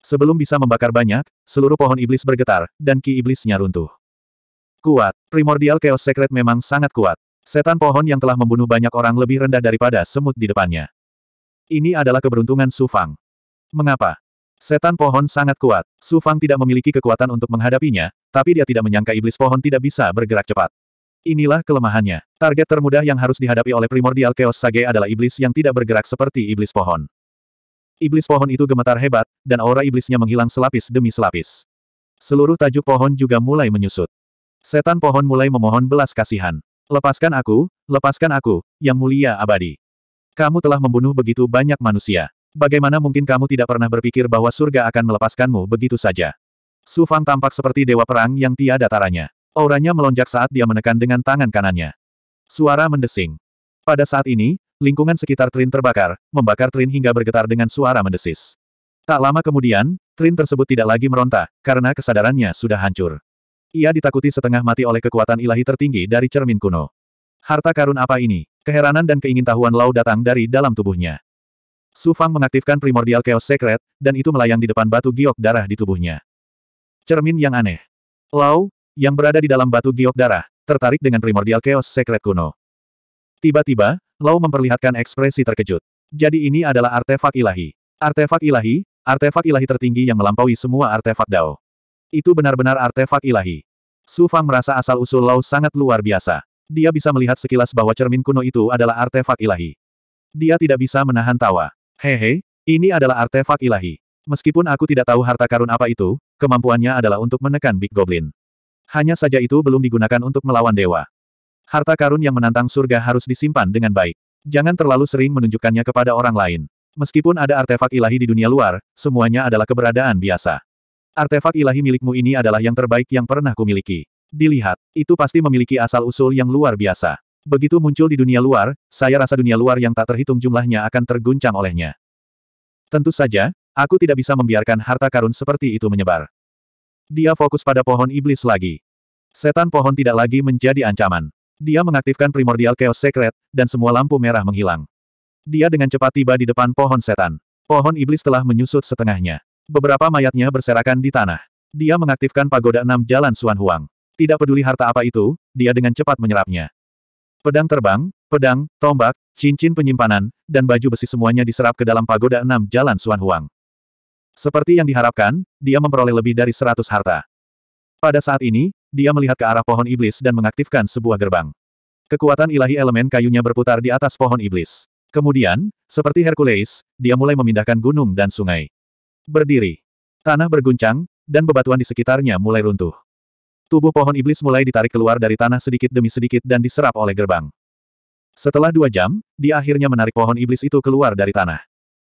Sebelum bisa membakar banyak, seluruh pohon iblis bergetar, dan ki iblisnya runtuh. Kuat, primordial chaos secret memang sangat kuat. Setan pohon yang telah membunuh banyak orang lebih rendah daripada semut di depannya. Ini adalah keberuntungan Su Fang. Mengapa? Setan pohon sangat kuat. Su Fang tidak memiliki kekuatan untuk menghadapinya, tapi dia tidak menyangka iblis pohon tidak bisa bergerak cepat. Inilah kelemahannya. Target termudah yang harus dihadapi oleh primordial chaos sage adalah iblis yang tidak bergerak seperti iblis pohon. Iblis pohon itu gemetar hebat, dan aura iblisnya menghilang selapis demi selapis. Seluruh tajuk pohon juga mulai menyusut. Setan pohon mulai memohon belas kasihan. Lepaskan aku, lepaskan aku, yang mulia abadi. Kamu telah membunuh begitu banyak manusia. Bagaimana mungkin kamu tidak pernah berpikir bahwa surga akan melepaskanmu begitu saja? Su Fang tampak seperti dewa perang yang tiada taranya. Auranya melonjak saat dia menekan dengan tangan kanannya. Suara mendesing. Pada saat ini, Lingkungan sekitar Trin terbakar, membakar Trin hingga bergetar dengan suara mendesis. Tak lama kemudian, Trin tersebut tidak lagi meronta, karena kesadarannya sudah hancur. Ia ditakuti setengah mati oleh kekuatan ilahi tertinggi dari cermin kuno. Harta karun apa ini? Keheranan dan keingintahuan Lau datang dari dalam tubuhnya. Su Fang mengaktifkan primordial chaos secret, dan itu melayang di depan batu giok darah di tubuhnya. Cermin yang aneh. Lau, yang berada di dalam batu giok darah, tertarik dengan primordial chaos secret kuno. Tiba-tiba, Lau memperlihatkan ekspresi terkejut. Jadi ini adalah artefak ilahi. Artefak ilahi, artefak ilahi tertinggi yang melampaui semua artefak Dao. Itu benar-benar artefak ilahi. Su Fang merasa asal-usul Lau sangat luar biasa. Dia bisa melihat sekilas bahwa cermin kuno itu adalah artefak ilahi. Dia tidak bisa menahan tawa. Hehe, ini adalah artefak ilahi. Meskipun aku tidak tahu harta karun apa itu, kemampuannya adalah untuk menekan Big Goblin. Hanya saja itu belum digunakan untuk melawan dewa. Harta karun yang menantang surga harus disimpan dengan baik. Jangan terlalu sering menunjukkannya kepada orang lain. Meskipun ada artefak ilahi di dunia luar, semuanya adalah keberadaan biasa. Artefak ilahi milikmu ini adalah yang terbaik yang pernah kumiliki. Dilihat, itu pasti memiliki asal-usul yang luar biasa. Begitu muncul di dunia luar, saya rasa dunia luar yang tak terhitung jumlahnya akan terguncang olehnya. Tentu saja, aku tidak bisa membiarkan harta karun seperti itu menyebar. Dia fokus pada pohon iblis lagi. Setan pohon tidak lagi menjadi ancaman. Dia mengaktifkan primordial chaos secret, dan semua lampu merah menghilang. Dia dengan cepat tiba di depan pohon setan. Pohon iblis telah menyusut setengahnya. Beberapa mayatnya berserakan di tanah. Dia mengaktifkan pagoda enam jalan Suan Huang. Tidak peduli harta apa itu, dia dengan cepat menyerapnya. Pedang terbang, pedang, tombak, cincin penyimpanan, dan baju besi semuanya diserap ke dalam pagoda enam jalan Suan Huang. Seperti yang diharapkan, dia memperoleh lebih dari seratus harta. Pada saat ini, dia melihat ke arah pohon iblis dan mengaktifkan sebuah gerbang. Kekuatan ilahi elemen kayunya berputar di atas pohon iblis. Kemudian, seperti Hercules, dia mulai memindahkan gunung dan sungai. Berdiri. Tanah berguncang, dan bebatuan di sekitarnya mulai runtuh. Tubuh pohon iblis mulai ditarik keluar dari tanah sedikit demi sedikit dan diserap oleh gerbang. Setelah dua jam, dia akhirnya menarik pohon iblis itu keluar dari tanah.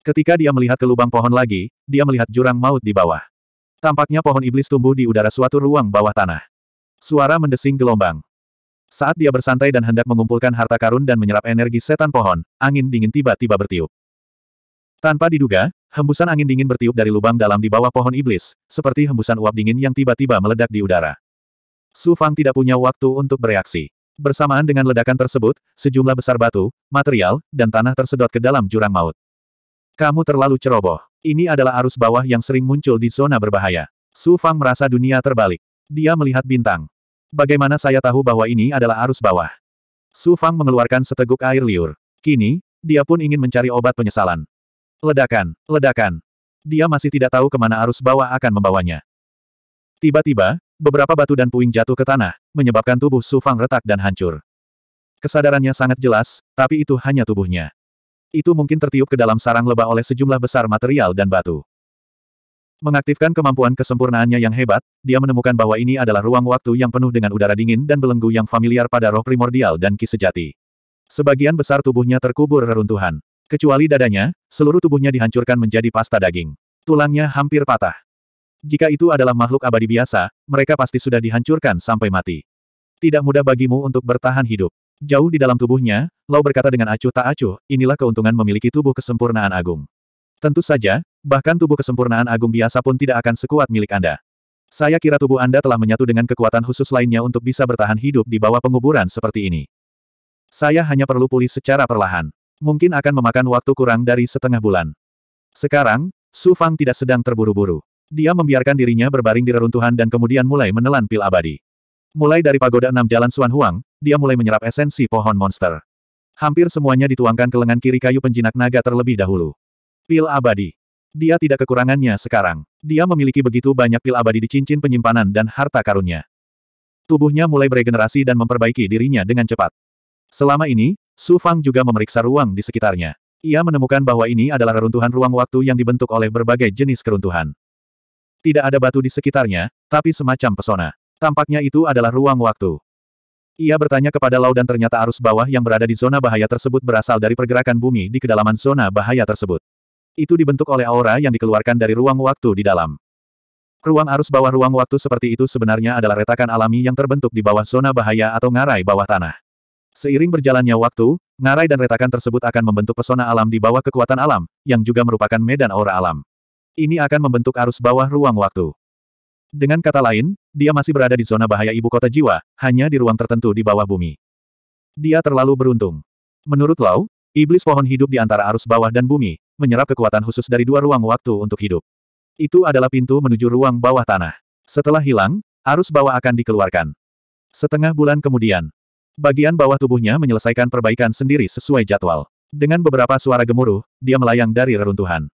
Ketika dia melihat ke lubang pohon lagi, dia melihat jurang maut di bawah. Tampaknya pohon iblis tumbuh di udara suatu ruang bawah tanah. Suara mendesing gelombang. Saat dia bersantai dan hendak mengumpulkan harta karun dan menyerap energi setan pohon, angin dingin tiba-tiba bertiup. Tanpa diduga, hembusan angin dingin bertiup dari lubang dalam di bawah pohon iblis, seperti hembusan uap dingin yang tiba-tiba meledak di udara. Su Fang tidak punya waktu untuk bereaksi. Bersamaan dengan ledakan tersebut, sejumlah besar batu, material, dan tanah tersedot ke dalam jurang maut. Kamu terlalu ceroboh. Ini adalah arus bawah yang sering muncul di zona berbahaya. Su Fang merasa dunia terbalik. Dia melihat bintang. Bagaimana saya tahu bahwa ini adalah arus bawah? Su Fang mengeluarkan seteguk air liur. Kini, dia pun ingin mencari obat penyesalan. Ledakan, ledakan. Dia masih tidak tahu kemana arus bawah akan membawanya. Tiba-tiba, beberapa batu dan puing jatuh ke tanah, menyebabkan tubuh Su Fang retak dan hancur. Kesadarannya sangat jelas, tapi itu hanya tubuhnya. Itu mungkin tertiup ke dalam sarang lebah oleh sejumlah besar material dan batu. Mengaktifkan kemampuan kesempurnaannya yang hebat, dia menemukan bahwa ini adalah ruang waktu yang penuh dengan udara dingin dan belenggu yang familiar pada roh primordial dan ki sejati. Sebagian besar tubuhnya terkubur reruntuhan. Kecuali dadanya, seluruh tubuhnya dihancurkan menjadi pasta daging. Tulangnya hampir patah. Jika itu adalah makhluk abadi biasa, mereka pasti sudah dihancurkan sampai mati. Tidak mudah bagimu untuk bertahan hidup. Jauh di dalam tubuhnya, Lau berkata dengan acuh tak acuh, inilah keuntungan memiliki tubuh kesempurnaan agung. Tentu saja, Bahkan tubuh kesempurnaan agung biasa pun tidak akan sekuat milik Anda. Saya kira tubuh Anda telah menyatu dengan kekuatan khusus lainnya untuk bisa bertahan hidup di bawah penguburan seperti ini. Saya hanya perlu pulih secara perlahan. Mungkin akan memakan waktu kurang dari setengah bulan. Sekarang, Su Fang tidak sedang terburu-buru. Dia membiarkan dirinya berbaring di reruntuhan dan kemudian mulai menelan pil abadi. Mulai dari pagoda enam jalan Suan Huang, dia mulai menyerap esensi pohon monster. Hampir semuanya dituangkan ke lengan kiri kayu penjinak naga terlebih dahulu. Pil abadi. Dia tidak kekurangannya sekarang. Dia memiliki begitu banyak pil abadi di cincin penyimpanan dan harta karunnya. Tubuhnya mulai beregenerasi dan memperbaiki dirinya dengan cepat. Selama ini, Su Fang juga memeriksa ruang di sekitarnya. Ia menemukan bahwa ini adalah reruntuhan ruang waktu yang dibentuk oleh berbagai jenis keruntuhan. Tidak ada batu di sekitarnya, tapi semacam pesona. Tampaknya itu adalah ruang waktu. Ia bertanya kepada Lau dan ternyata arus bawah yang berada di zona bahaya tersebut berasal dari pergerakan bumi di kedalaman zona bahaya tersebut. Itu dibentuk oleh aura yang dikeluarkan dari ruang waktu di dalam. Ruang arus bawah ruang waktu seperti itu sebenarnya adalah retakan alami yang terbentuk di bawah zona bahaya atau ngarai bawah tanah. Seiring berjalannya waktu, ngarai dan retakan tersebut akan membentuk pesona alam di bawah kekuatan alam, yang juga merupakan medan aura alam. Ini akan membentuk arus bawah ruang waktu. Dengan kata lain, dia masih berada di zona bahaya ibu kota jiwa, hanya di ruang tertentu di bawah bumi. Dia terlalu beruntung. Menurut Lau, Iblis pohon hidup di antara arus bawah dan bumi, menyerap kekuatan khusus dari dua ruang waktu untuk hidup. Itu adalah pintu menuju ruang bawah tanah. Setelah hilang, arus bawah akan dikeluarkan. Setengah bulan kemudian, bagian bawah tubuhnya menyelesaikan perbaikan sendiri sesuai jadwal. Dengan beberapa suara gemuruh, dia melayang dari reruntuhan.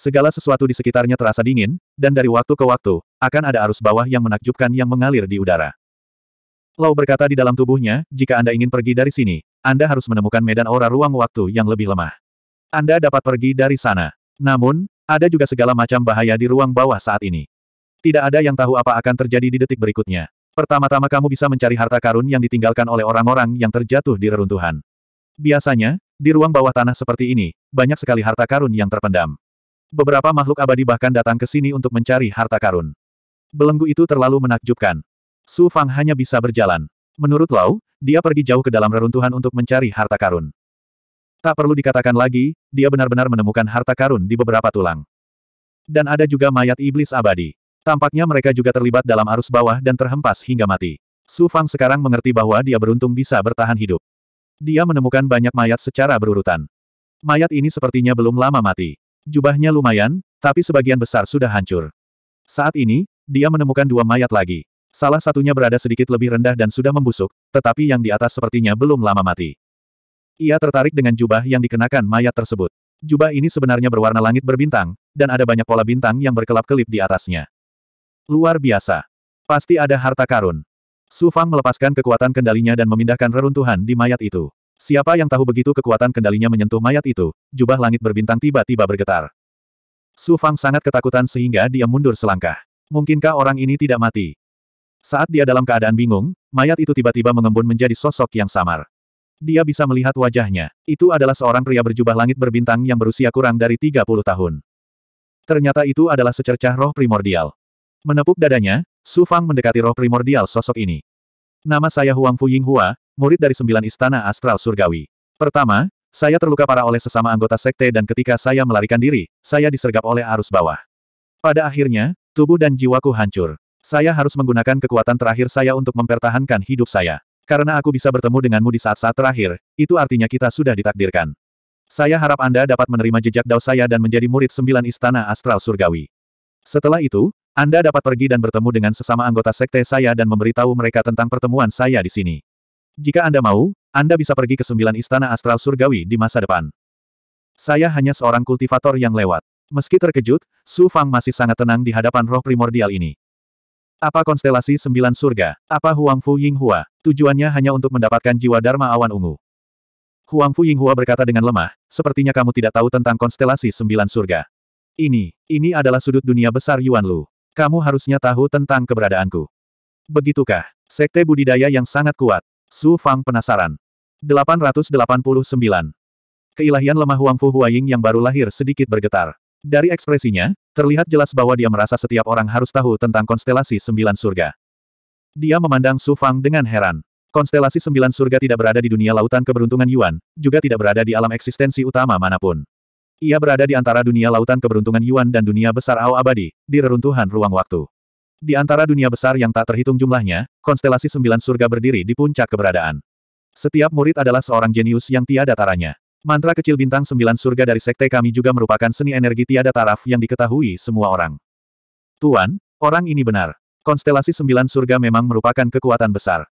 Segala sesuatu di sekitarnya terasa dingin, dan dari waktu ke waktu, akan ada arus bawah yang menakjubkan yang mengalir di udara. Lau berkata di dalam tubuhnya, jika Anda ingin pergi dari sini, Anda harus menemukan medan aura ruang waktu yang lebih lemah. Anda dapat pergi dari sana. Namun, ada juga segala macam bahaya di ruang bawah saat ini. Tidak ada yang tahu apa akan terjadi di detik berikutnya. Pertama-tama kamu bisa mencari harta karun yang ditinggalkan oleh orang-orang yang terjatuh di reruntuhan. Biasanya, di ruang bawah tanah seperti ini, banyak sekali harta karun yang terpendam. Beberapa makhluk abadi bahkan datang ke sini untuk mencari harta karun. Belenggu itu terlalu menakjubkan. Su Fang hanya bisa berjalan. Menurut Lau, dia pergi jauh ke dalam reruntuhan untuk mencari harta karun. Tak perlu dikatakan lagi, dia benar-benar menemukan harta karun di beberapa tulang. Dan ada juga mayat iblis abadi. Tampaknya mereka juga terlibat dalam arus bawah dan terhempas hingga mati. Su Fang sekarang mengerti bahwa dia beruntung bisa bertahan hidup. Dia menemukan banyak mayat secara berurutan. Mayat ini sepertinya belum lama mati. Jubahnya lumayan, tapi sebagian besar sudah hancur. Saat ini, dia menemukan dua mayat lagi. Salah satunya berada sedikit lebih rendah dan sudah membusuk, tetapi yang di atas sepertinya belum lama mati. Ia tertarik dengan jubah yang dikenakan mayat tersebut. Jubah ini sebenarnya berwarna langit berbintang, dan ada banyak pola bintang yang berkelap-kelip di atasnya. Luar biasa. Pasti ada harta karun. Su Fang melepaskan kekuatan kendalinya dan memindahkan reruntuhan di mayat itu. Siapa yang tahu begitu kekuatan kendalinya menyentuh mayat itu, jubah langit berbintang tiba-tiba bergetar. Su Fang sangat ketakutan sehingga dia mundur selangkah. Mungkinkah orang ini tidak mati? Saat dia dalam keadaan bingung, mayat itu tiba-tiba mengembun menjadi sosok yang samar. Dia bisa melihat wajahnya. Itu adalah seorang pria berjubah langit berbintang yang berusia kurang dari 30 tahun. Ternyata itu adalah secercah roh primordial. Menepuk dadanya, Su Fang mendekati roh primordial sosok ini. Nama saya Huang Fu Ying Hua, murid dari sembilan istana astral surgawi. Pertama, saya terluka parah oleh sesama anggota sekte dan ketika saya melarikan diri, saya disergap oleh arus bawah. Pada akhirnya, tubuh dan jiwaku hancur. Saya harus menggunakan kekuatan terakhir saya untuk mempertahankan hidup saya. Karena aku bisa bertemu denganmu di saat-saat terakhir, itu artinya kita sudah ditakdirkan. Saya harap Anda dapat menerima jejak dao saya dan menjadi murid sembilan istana astral surgawi. Setelah itu, Anda dapat pergi dan bertemu dengan sesama anggota sekte saya dan memberitahu mereka tentang pertemuan saya di sini. Jika Anda mau, Anda bisa pergi ke sembilan istana astral surgawi di masa depan. Saya hanya seorang kultivator yang lewat. Meski terkejut, Su Fang masih sangat tenang di hadapan roh primordial ini. Apa konstelasi sembilan surga? Apa Huang Fu Ying Hua? Tujuannya hanya untuk mendapatkan jiwa Dharma Awan Ungu. Huang Fu Ying Hua berkata dengan lemah, sepertinya kamu tidak tahu tentang konstelasi sembilan surga. Ini, ini adalah sudut dunia besar Yuan Lu. Kamu harusnya tahu tentang keberadaanku. Begitukah? Sekte budidaya yang sangat kuat. Su Fang penasaran. 889. Keilahian lemah Huang Fu Huaying yang baru lahir sedikit bergetar. Dari ekspresinya, terlihat jelas bahwa dia merasa setiap orang harus tahu tentang konstelasi sembilan surga. Dia memandang Su Fang dengan heran. Konstelasi sembilan surga tidak berada di dunia lautan keberuntungan Yuan, juga tidak berada di alam eksistensi utama manapun. Ia berada di antara dunia lautan keberuntungan Yuan dan dunia besar Ao abadi, di reruntuhan ruang waktu. Di antara dunia besar yang tak terhitung jumlahnya, konstelasi sembilan surga berdiri di puncak keberadaan. Setiap murid adalah seorang jenius yang tiada taranya. Mantra kecil bintang sembilan surga dari sekte kami juga merupakan seni energi tiada taraf yang diketahui semua orang. Tuan, orang ini benar. Konstelasi sembilan surga memang merupakan kekuatan besar.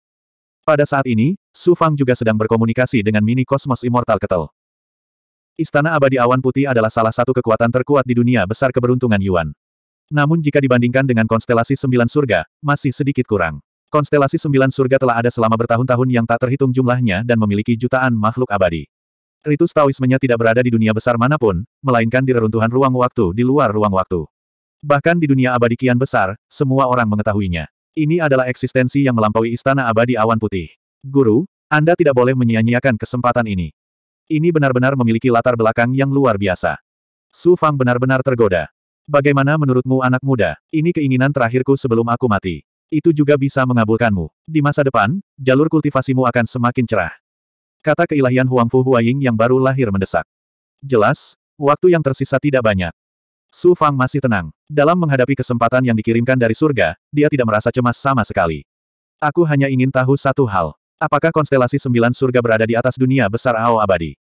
Pada saat ini, Su Fang juga sedang berkomunikasi dengan mini kosmos Immortal Ketel. Istana Abadi Awan Putih adalah salah satu kekuatan terkuat di dunia besar keberuntungan Yuan. Namun jika dibandingkan dengan konstelasi sembilan surga, masih sedikit kurang. Konstelasi sembilan surga telah ada selama bertahun-tahun yang tak terhitung jumlahnya dan memiliki jutaan makhluk abadi. Ritus Taoismenya tidak berada di dunia besar manapun, melainkan di reruntuhan ruang waktu di luar ruang waktu. Bahkan di dunia abadi kian besar, semua orang mengetahuinya. Ini adalah eksistensi yang melampaui istana abadi awan putih. Guru, Anda tidak boleh menyia-nyiakan kesempatan ini. Ini benar-benar memiliki latar belakang yang luar biasa. Su Fang benar-benar tergoda. Bagaimana menurutmu anak muda? Ini keinginan terakhirku sebelum aku mati. Itu juga bisa mengabulkanmu. Di masa depan, jalur kultivasimu akan semakin cerah. Kata keilahian Huangfu Huaying yang baru lahir mendesak. Jelas, waktu yang tersisa tidak banyak. Su Fang masih tenang. Dalam menghadapi kesempatan yang dikirimkan dari surga, dia tidak merasa cemas sama sekali. Aku hanya ingin tahu satu hal. Apakah konstelasi sembilan surga berada di atas dunia besar Ao abadi?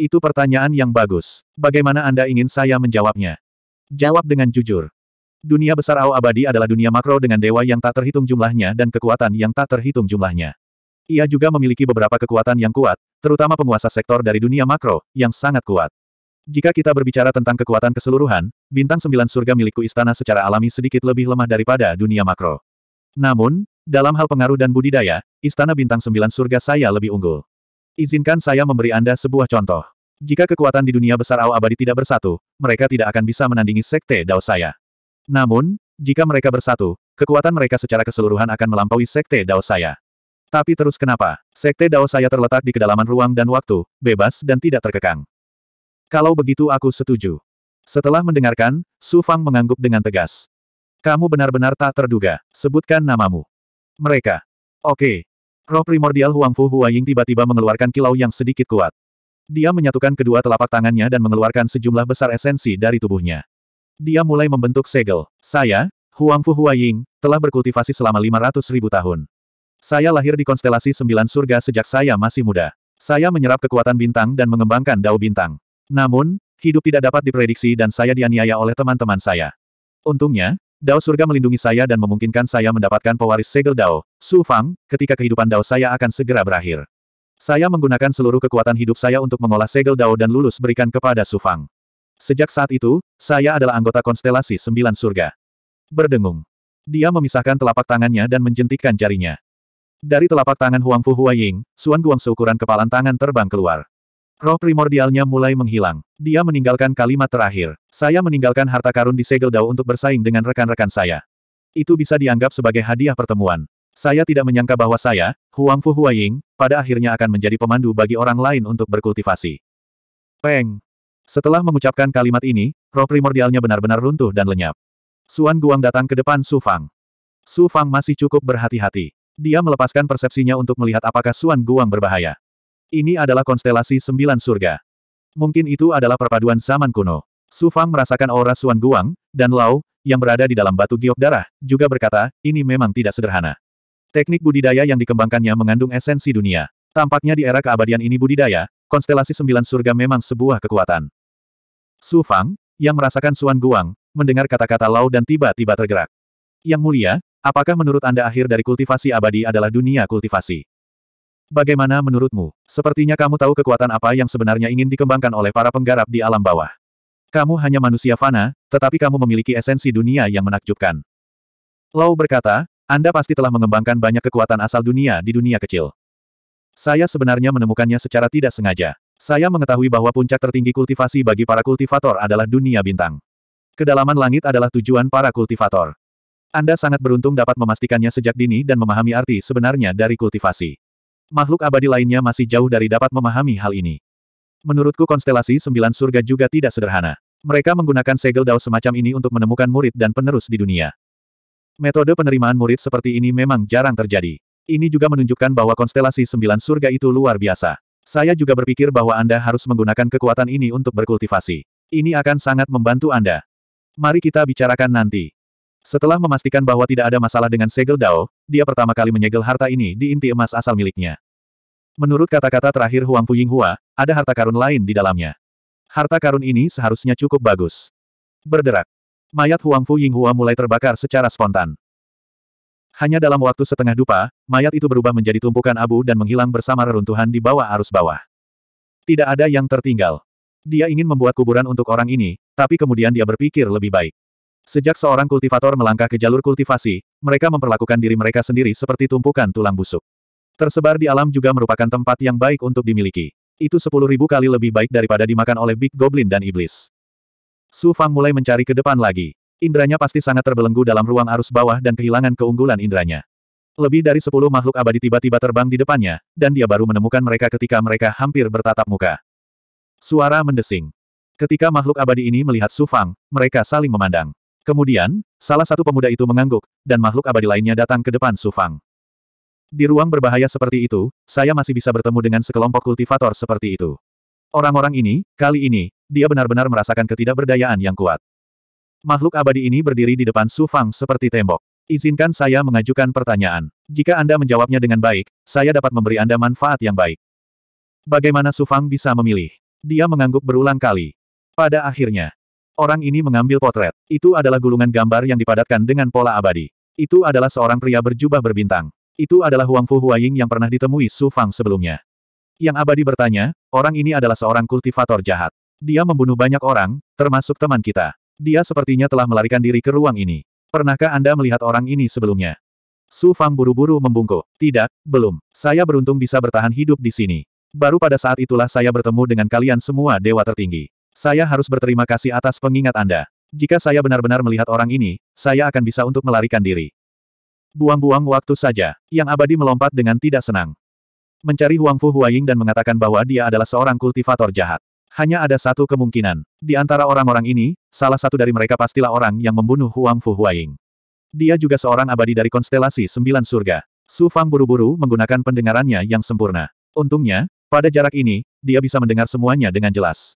Itu pertanyaan yang bagus. Bagaimana Anda ingin saya menjawabnya? Jawab dengan jujur. Dunia besar Ao abadi adalah dunia makro dengan dewa yang tak terhitung jumlahnya dan kekuatan yang tak terhitung jumlahnya. Ia juga memiliki beberapa kekuatan yang kuat, terutama penguasa sektor dari dunia makro, yang sangat kuat. Jika kita berbicara tentang kekuatan keseluruhan, bintang sembilan surga milikku istana secara alami sedikit lebih lemah daripada dunia makro. Namun, dalam hal pengaruh dan budidaya, istana bintang sembilan surga saya lebih unggul. Izinkan saya memberi Anda sebuah contoh. Jika kekuatan di dunia besar Ao Abadi tidak bersatu, mereka tidak akan bisa menandingi sekte Dao saya. Namun, jika mereka bersatu, kekuatan mereka secara keseluruhan akan melampaui sekte Dao saya. Tapi terus kenapa? Sekte Dao saya terletak di kedalaman ruang dan waktu, bebas dan tidak terkekang. Kalau begitu aku setuju. Setelah mendengarkan, Su Fang mengangguk dengan tegas. Kamu benar-benar tak terduga. Sebutkan namamu. Mereka. Oke. Roh primordial Huang Fu Huaying tiba-tiba mengeluarkan kilau yang sedikit kuat. Dia menyatukan kedua telapak tangannya dan mengeluarkan sejumlah besar esensi dari tubuhnya. Dia mulai membentuk segel. Saya, Huang Fu Huaying, telah berkultivasi selama 500 ribu tahun. Saya lahir di konstelasi sembilan surga sejak saya masih muda. Saya menyerap kekuatan bintang dan mengembangkan dao bintang. Namun, hidup tidak dapat diprediksi dan saya dianiaya oleh teman-teman saya. Untungnya, Dao surga melindungi saya dan memungkinkan saya mendapatkan pewaris segel Dao, Su Fang, ketika kehidupan Dao saya akan segera berakhir. Saya menggunakan seluruh kekuatan hidup saya untuk mengolah segel Dao dan lulus berikan kepada Su Fang. Sejak saat itu, saya adalah anggota konstelasi Sembilan Surga. Berdengung. Dia memisahkan telapak tangannya dan menjentikkan jarinya. Dari telapak tangan Huang Huangfu Huaying, Suan Guang seukuran kepalan tangan terbang keluar. Roh primordialnya mulai menghilang. Dia meninggalkan kalimat terakhir. Saya meninggalkan harta karun di Segel Dao untuk bersaing dengan rekan-rekan saya. Itu bisa dianggap sebagai hadiah pertemuan. Saya tidak menyangka bahwa saya, Huang Huangfu Huaying, pada akhirnya akan menjadi pemandu bagi orang lain untuk berkultivasi. Peng. Setelah mengucapkan kalimat ini, roh primordialnya benar-benar runtuh dan lenyap. Suan Guang datang ke depan Su Fang. Su Fang masih cukup berhati-hati. Dia melepaskan persepsinya untuk melihat apakah Suan Guang berbahaya. Ini adalah konstelasi sembilan surga. Mungkin itu adalah perpaduan zaman kuno. Su Fang merasakan aura Suan Guang, dan Lau, yang berada di dalam batu giok darah, juga berkata, ini memang tidak sederhana. Teknik budidaya yang dikembangkannya mengandung esensi dunia. Tampaknya di era keabadian ini budidaya, konstelasi sembilan surga memang sebuah kekuatan. Su Fang, yang merasakan Suan Guang, mendengar kata-kata Lau dan tiba-tiba tergerak. Yang mulia, apakah menurut Anda akhir dari kultivasi abadi adalah dunia kultivasi? Bagaimana menurutmu? Sepertinya kamu tahu kekuatan apa yang sebenarnya ingin dikembangkan oleh para penggarap di alam bawah. Kamu hanya manusia fana, tetapi kamu memiliki esensi dunia yang menakjubkan. Lau berkata, Anda pasti telah mengembangkan banyak kekuatan asal dunia di dunia kecil. Saya sebenarnya menemukannya secara tidak sengaja. Saya mengetahui bahwa puncak tertinggi kultivasi bagi para kultivator adalah dunia bintang. Kedalaman langit adalah tujuan para kultivator. Anda sangat beruntung dapat memastikannya sejak dini dan memahami arti sebenarnya dari kultivasi. Makhluk abadi lainnya masih jauh dari dapat memahami hal ini. Menurutku konstelasi sembilan surga juga tidak sederhana. Mereka menggunakan segel dao semacam ini untuk menemukan murid dan penerus di dunia. Metode penerimaan murid seperti ini memang jarang terjadi. Ini juga menunjukkan bahwa konstelasi sembilan surga itu luar biasa. Saya juga berpikir bahwa Anda harus menggunakan kekuatan ini untuk berkultivasi. Ini akan sangat membantu Anda. Mari kita bicarakan nanti. Setelah memastikan bahwa tidak ada masalah dengan segel Dao, dia pertama kali menyegel harta ini di inti emas asal miliknya. Menurut kata-kata terakhir Huang Hua, ada harta karun lain di dalamnya. Harta karun ini seharusnya cukup bagus. Berderak. Mayat Huang Hua mulai terbakar secara spontan. Hanya dalam waktu setengah dupa, mayat itu berubah menjadi tumpukan abu dan menghilang bersama reruntuhan di bawah arus bawah. Tidak ada yang tertinggal. Dia ingin membuat kuburan untuk orang ini, tapi kemudian dia berpikir lebih baik. Sejak seorang kultivator melangkah ke jalur kultivasi, mereka memperlakukan diri mereka sendiri seperti tumpukan tulang busuk. Tersebar di alam juga merupakan tempat yang baik untuk dimiliki. Itu sepuluh ribu kali lebih baik daripada dimakan oleh Big Goblin dan Iblis. Su Fang mulai mencari ke depan lagi. Indranya pasti sangat terbelenggu dalam ruang arus bawah dan kehilangan keunggulan indranya. Lebih dari sepuluh makhluk abadi tiba-tiba terbang di depannya, dan dia baru menemukan mereka ketika mereka hampir bertatap muka. Suara mendesing. Ketika makhluk abadi ini melihat Su Fang, mereka saling memandang. Kemudian, salah satu pemuda itu mengangguk, dan makhluk abadi lainnya datang ke depan Su Fang. Di ruang berbahaya seperti itu, saya masih bisa bertemu dengan sekelompok kultivator seperti itu. Orang-orang ini, kali ini, dia benar-benar merasakan ketidakberdayaan yang kuat. Makhluk abadi ini berdiri di depan Su Fang seperti tembok. Izinkan saya mengajukan pertanyaan. Jika Anda menjawabnya dengan baik, saya dapat memberi Anda manfaat yang baik. Bagaimana Su Fang bisa memilih? Dia mengangguk berulang kali. Pada akhirnya, Orang ini mengambil potret. Itu adalah gulungan gambar yang dipadatkan dengan pola abadi. Itu adalah seorang pria berjubah berbintang. Itu adalah Huang Fu Huaying yang pernah ditemui Su Fang sebelumnya. Yang abadi bertanya, orang ini adalah seorang kultivator jahat. Dia membunuh banyak orang, termasuk teman kita. Dia sepertinya telah melarikan diri ke ruang ini. Pernahkah Anda melihat orang ini sebelumnya? Su Fang buru-buru membungkuk. Tidak, belum. Saya beruntung bisa bertahan hidup di sini. Baru pada saat itulah saya bertemu dengan kalian semua dewa tertinggi. Saya harus berterima kasih atas pengingat Anda. Jika saya benar-benar melihat orang ini, saya akan bisa untuk melarikan diri. Buang-buang waktu saja, yang abadi melompat dengan tidak senang. Mencari Huang Fu Huaying dan mengatakan bahwa dia adalah seorang kultivator jahat. Hanya ada satu kemungkinan. Di antara orang-orang ini, salah satu dari mereka pastilah orang yang membunuh Huang Fu Huaying. Dia juga seorang abadi dari konstelasi Sembilan Surga. Su Fang buru-buru menggunakan pendengarannya yang sempurna. Untungnya, pada jarak ini, dia bisa mendengar semuanya dengan jelas.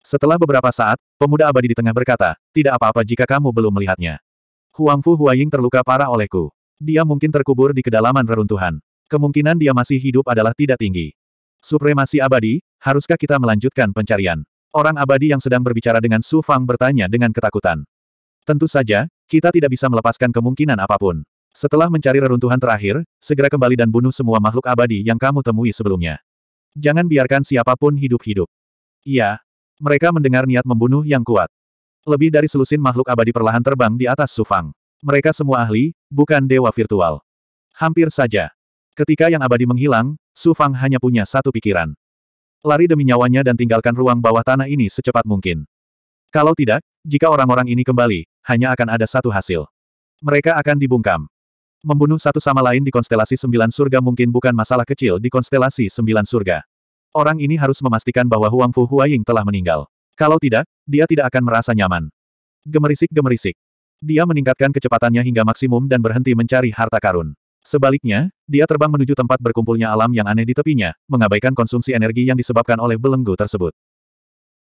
Setelah beberapa saat, pemuda abadi di tengah berkata, tidak apa-apa jika kamu belum melihatnya. Huang Fu Huaying terluka parah olehku. Dia mungkin terkubur di kedalaman reruntuhan. Kemungkinan dia masih hidup adalah tidak tinggi. Supremasi abadi, haruskah kita melanjutkan pencarian? Orang abadi yang sedang berbicara dengan Su Fang bertanya dengan ketakutan. Tentu saja, kita tidak bisa melepaskan kemungkinan apapun. Setelah mencari reruntuhan terakhir, segera kembali dan bunuh semua makhluk abadi yang kamu temui sebelumnya. Jangan biarkan siapapun hidup-hidup. Iya, mereka mendengar niat membunuh yang kuat. Lebih dari selusin makhluk abadi perlahan terbang di atas Sufang. Mereka semua ahli, bukan dewa virtual. Hampir saja. Ketika yang abadi menghilang, Sufang hanya punya satu pikiran. Lari demi nyawanya dan tinggalkan ruang bawah tanah ini secepat mungkin. Kalau tidak, jika orang-orang ini kembali, hanya akan ada satu hasil. Mereka akan dibungkam. Membunuh satu sama lain di konstelasi sembilan surga mungkin bukan masalah kecil di konstelasi sembilan surga. Orang ini harus memastikan bahwa Huang Fu Huaying telah meninggal. Kalau tidak, dia tidak akan merasa nyaman. Gemerisik-gemerisik. Dia meningkatkan kecepatannya hingga maksimum dan berhenti mencari harta karun. Sebaliknya, dia terbang menuju tempat berkumpulnya alam yang aneh di tepinya, mengabaikan konsumsi energi yang disebabkan oleh belenggu tersebut.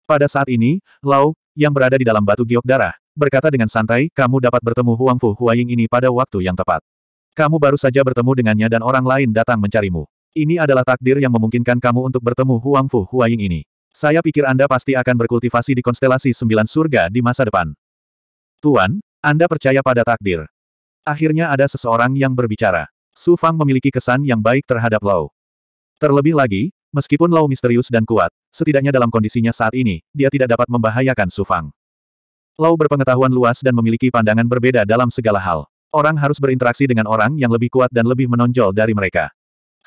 Pada saat ini, Lau, yang berada di dalam batu giok darah, berkata dengan santai, kamu dapat bertemu Huang Fu Huaying ini pada waktu yang tepat. Kamu baru saja bertemu dengannya dan orang lain datang mencarimu. Ini adalah takdir yang memungkinkan kamu untuk bertemu Huang Fu Huaying ini. Saya pikir Anda pasti akan berkultivasi di konstelasi sembilan surga di masa depan. Tuan, Anda percaya pada takdir. Akhirnya ada seseorang yang berbicara. Su Fang memiliki kesan yang baik terhadap Lau. Terlebih lagi, meskipun Lau misterius dan kuat, setidaknya dalam kondisinya saat ini, dia tidak dapat membahayakan Su Fang. Lau berpengetahuan luas dan memiliki pandangan berbeda dalam segala hal. Orang harus berinteraksi dengan orang yang lebih kuat dan lebih menonjol dari mereka.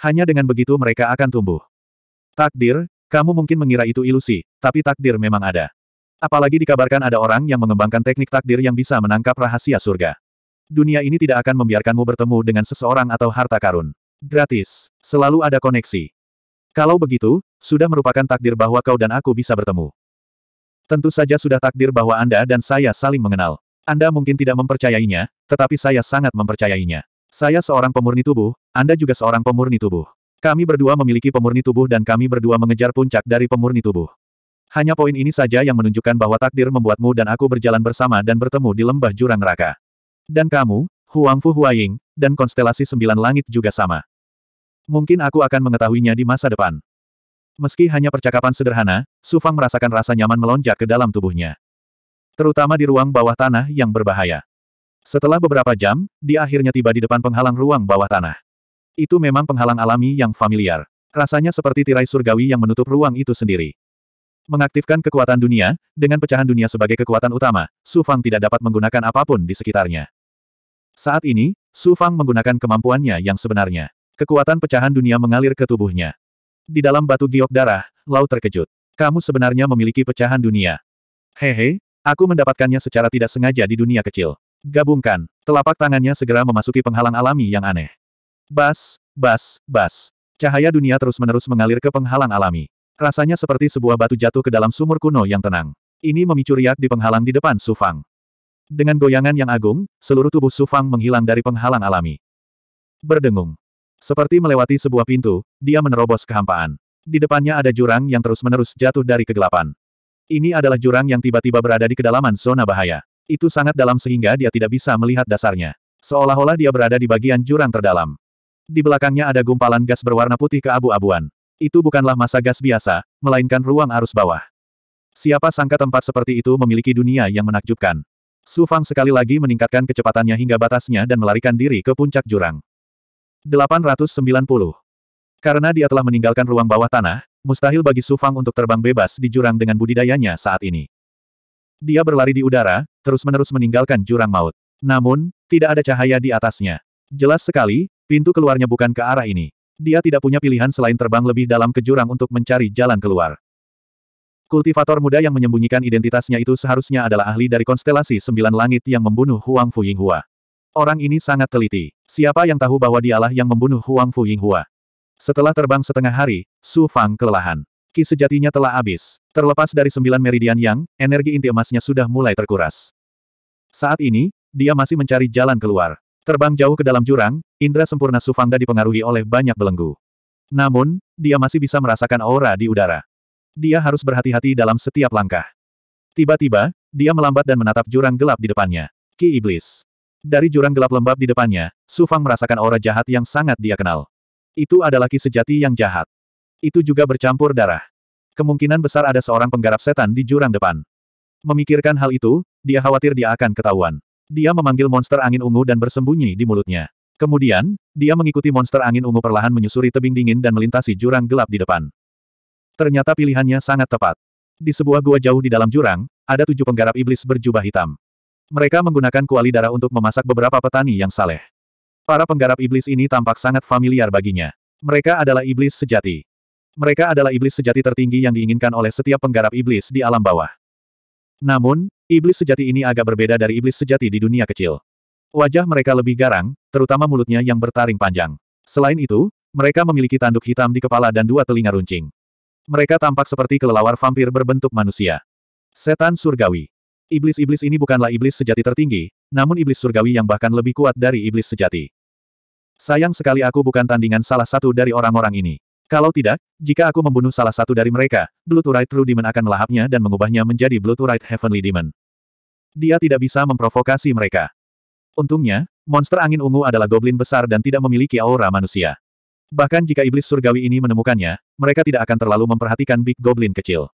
Hanya dengan begitu mereka akan tumbuh. Takdir, kamu mungkin mengira itu ilusi, tapi takdir memang ada. Apalagi dikabarkan ada orang yang mengembangkan teknik takdir yang bisa menangkap rahasia surga. Dunia ini tidak akan membiarkanmu bertemu dengan seseorang atau harta karun. Gratis. Selalu ada koneksi. Kalau begitu, sudah merupakan takdir bahwa kau dan aku bisa bertemu. Tentu saja sudah takdir bahwa Anda dan saya saling mengenal. Anda mungkin tidak mempercayainya, tetapi saya sangat mempercayainya. Saya seorang pemurni tubuh, anda juga seorang pemurni tubuh. Kami berdua memiliki pemurni tubuh dan kami berdua mengejar puncak dari pemurni tubuh. Hanya poin ini saja yang menunjukkan bahwa takdir membuatmu dan aku berjalan bersama dan bertemu di lembah jurang neraka. Dan kamu, Huang Fu Huaying, dan konstelasi sembilan langit juga sama. Mungkin aku akan mengetahuinya di masa depan. Meski hanya percakapan sederhana, Su Fang merasakan rasa nyaman melonjak ke dalam tubuhnya. Terutama di ruang bawah tanah yang berbahaya. Setelah beberapa jam, dia akhirnya tiba di depan penghalang ruang bawah tanah. Itu memang penghalang alami yang familiar. Rasanya seperti tirai surgawi yang menutup ruang itu sendiri. Mengaktifkan kekuatan dunia, dengan pecahan dunia sebagai kekuatan utama, Su Fang tidak dapat menggunakan apapun di sekitarnya. Saat ini, Su Fang menggunakan kemampuannya yang sebenarnya. Kekuatan pecahan dunia mengalir ke tubuhnya. Di dalam batu giok darah, Lau terkejut. Kamu sebenarnya memiliki pecahan dunia. Hehe, aku mendapatkannya secara tidak sengaja di dunia kecil. Gabungkan, telapak tangannya segera memasuki penghalang alami yang aneh. Bas, bas, bas. Cahaya dunia terus-menerus mengalir ke penghalang alami. Rasanya seperti sebuah batu jatuh ke dalam sumur kuno yang tenang. Ini memicu riak di penghalang di depan Sufang. Dengan goyangan yang agung, seluruh tubuh Sufang menghilang dari penghalang alami. Berdengung. Seperti melewati sebuah pintu, dia menerobos kehampaan. Di depannya ada jurang yang terus-menerus jatuh dari kegelapan. Ini adalah jurang yang tiba-tiba berada di kedalaman zona bahaya. Itu sangat dalam sehingga dia tidak bisa melihat dasarnya. Seolah-olah dia berada di bagian jurang terdalam. Di belakangnya ada gumpalan gas berwarna putih ke abu abuan Itu bukanlah masa gas biasa, melainkan ruang arus bawah. Siapa sangka tempat seperti itu memiliki dunia yang menakjubkan. Su Fang sekali lagi meningkatkan kecepatannya hingga batasnya dan melarikan diri ke puncak jurang. 890. Karena dia telah meninggalkan ruang bawah tanah, mustahil bagi Su Fang untuk terbang bebas di jurang dengan budidayanya saat ini. Dia berlari di udara, terus-menerus meninggalkan jurang maut. Namun, tidak ada cahaya di atasnya. Jelas sekali, Pintu keluarnya bukan ke arah ini. Dia tidak punya pilihan selain terbang lebih dalam ke jurang untuk mencari jalan keluar. Kultivator muda yang menyembunyikan identitasnya itu seharusnya adalah ahli dari konstelasi Sembilan Langit yang membunuh Huang Fuyinghua. Orang ini sangat teliti. Siapa yang tahu bahwa dialah yang membunuh Huang Fuyinghua? Setelah terbang setengah hari, Su Fang kelelahan. Ki sejatinya telah habis. Terlepas dari sembilan meridian yang, energi inti emasnya sudah mulai terkuras. Saat ini, dia masih mencari jalan keluar. Terbang jauh ke dalam jurang, Indra sempurna Sufangda dipengaruhi oleh banyak belenggu. Namun, dia masih bisa merasakan aura di udara. Dia harus berhati-hati dalam setiap langkah. Tiba-tiba, dia melambat dan menatap jurang gelap di depannya. Ki Iblis. Dari jurang gelap lembab di depannya, Sufang merasakan aura jahat yang sangat dia kenal. Itu adalah ki sejati yang jahat. Itu juga bercampur darah. Kemungkinan besar ada seorang penggarap setan di jurang depan. Memikirkan hal itu, dia khawatir dia akan ketahuan. Dia memanggil monster angin ungu dan bersembunyi di mulutnya. Kemudian, dia mengikuti monster angin ungu perlahan menyusuri tebing dingin dan melintasi jurang gelap di depan. Ternyata pilihannya sangat tepat. Di sebuah gua jauh di dalam jurang, ada tujuh penggarap iblis berjubah hitam. Mereka menggunakan kuali darah untuk memasak beberapa petani yang saleh. Para penggarap iblis ini tampak sangat familiar baginya. Mereka adalah iblis sejati. Mereka adalah iblis sejati tertinggi yang diinginkan oleh setiap penggarap iblis di alam bawah. Namun, iblis sejati ini agak berbeda dari iblis sejati di dunia kecil. Wajah mereka lebih garang, terutama mulutnya yang bertaring panjang. Selain itu, mereka memiliki tanduk hitam di kepala dan dua telinga runcing. Mereka tampak seperti kelelawar vampir berbentuk manusia. Setan surgawi. Iblis-iblis ini bukanlah iblis sejati tertinggi, namun iblis surgawi yang bahkan lebih kuat dari iblis sejati. Sayang sekali aku bukan tandingan salah satu dari orang-orang ini. Kalau tidak, jika aku membunuh salah satu dari mereka, Bluturite True Demon akan melahapnya dan mengubahnya menjadi Bluturite Heavenly Demon. Dia tidak bisa memprovokasi mereka. Untungnya, monster angin ungu adalah goblin besar dan tidak memiliki aura manusia. Bahkan jika iblis surgawi ini menemukannya, mereka tidak akan terlalu memperhatikan Big Goblin kecil.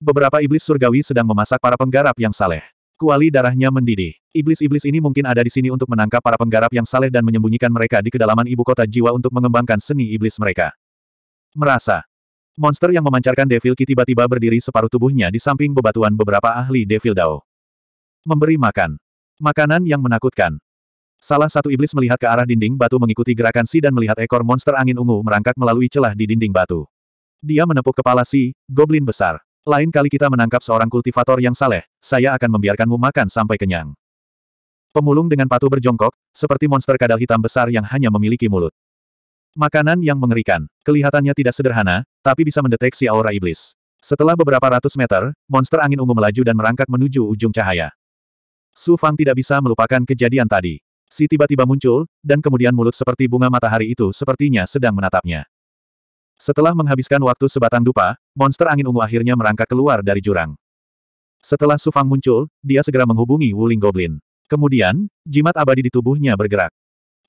Beberapa iblis surgawi sedang memasak para penggarap yang saleh. Kuali darahnya mendidih. Iblis-iblis ini mungkin ada di sini untuk menangkap para penggarap yang saleh dan menyembunyikan mereka di kedalaman ibu kota jiwa untuk mengembangkan seni iblis mereka. Merasa. Monster yang memancarkan Devil Ki tiba-tiba berdiri separuh tubuhnya di samping bebatuan beberapa ahli Devil Dao. Memberi makan. Makanan yang menakutkan. Salah satu iblis melihat ke arah dinding batu mengikuti gerakan Si dan melihat ekor monster angin ungu merangkak melalui celah di dinding batu. Dia menepuk kepala Si, goblin besar. Lain kali kita menangkap seorang kultivator yang saleh, saya akan membiarkanmu makan sampai kenyang. Pemulung dengan patu berjongkok, seperti monster kadal hitam besar yang hanya memiliki mulut. Makanan yang mengerikan, kelihatannya tidak sederhana, tapi bisa mendeteksi aura iblis. Setelah beberapa ratus meter, monster angin ungu melaju dan merangkak menuju ujung cahaya. Su Fang tidak bisa melupakan kejadian tadi. Si tiba-tiba muncul, dan kemudian mulut seperti bunga matahari itu sepertinya sedang menatapnya. Setelah menghabiskan waktu sebatang dupa, monster angin ungu akhirnya merangkak keluar dari jurang. Setelah Su Fang muncul, dia segera menghubungi Wuling Goblin. Kemudian, jimat abadi di tubuhnya bergerak.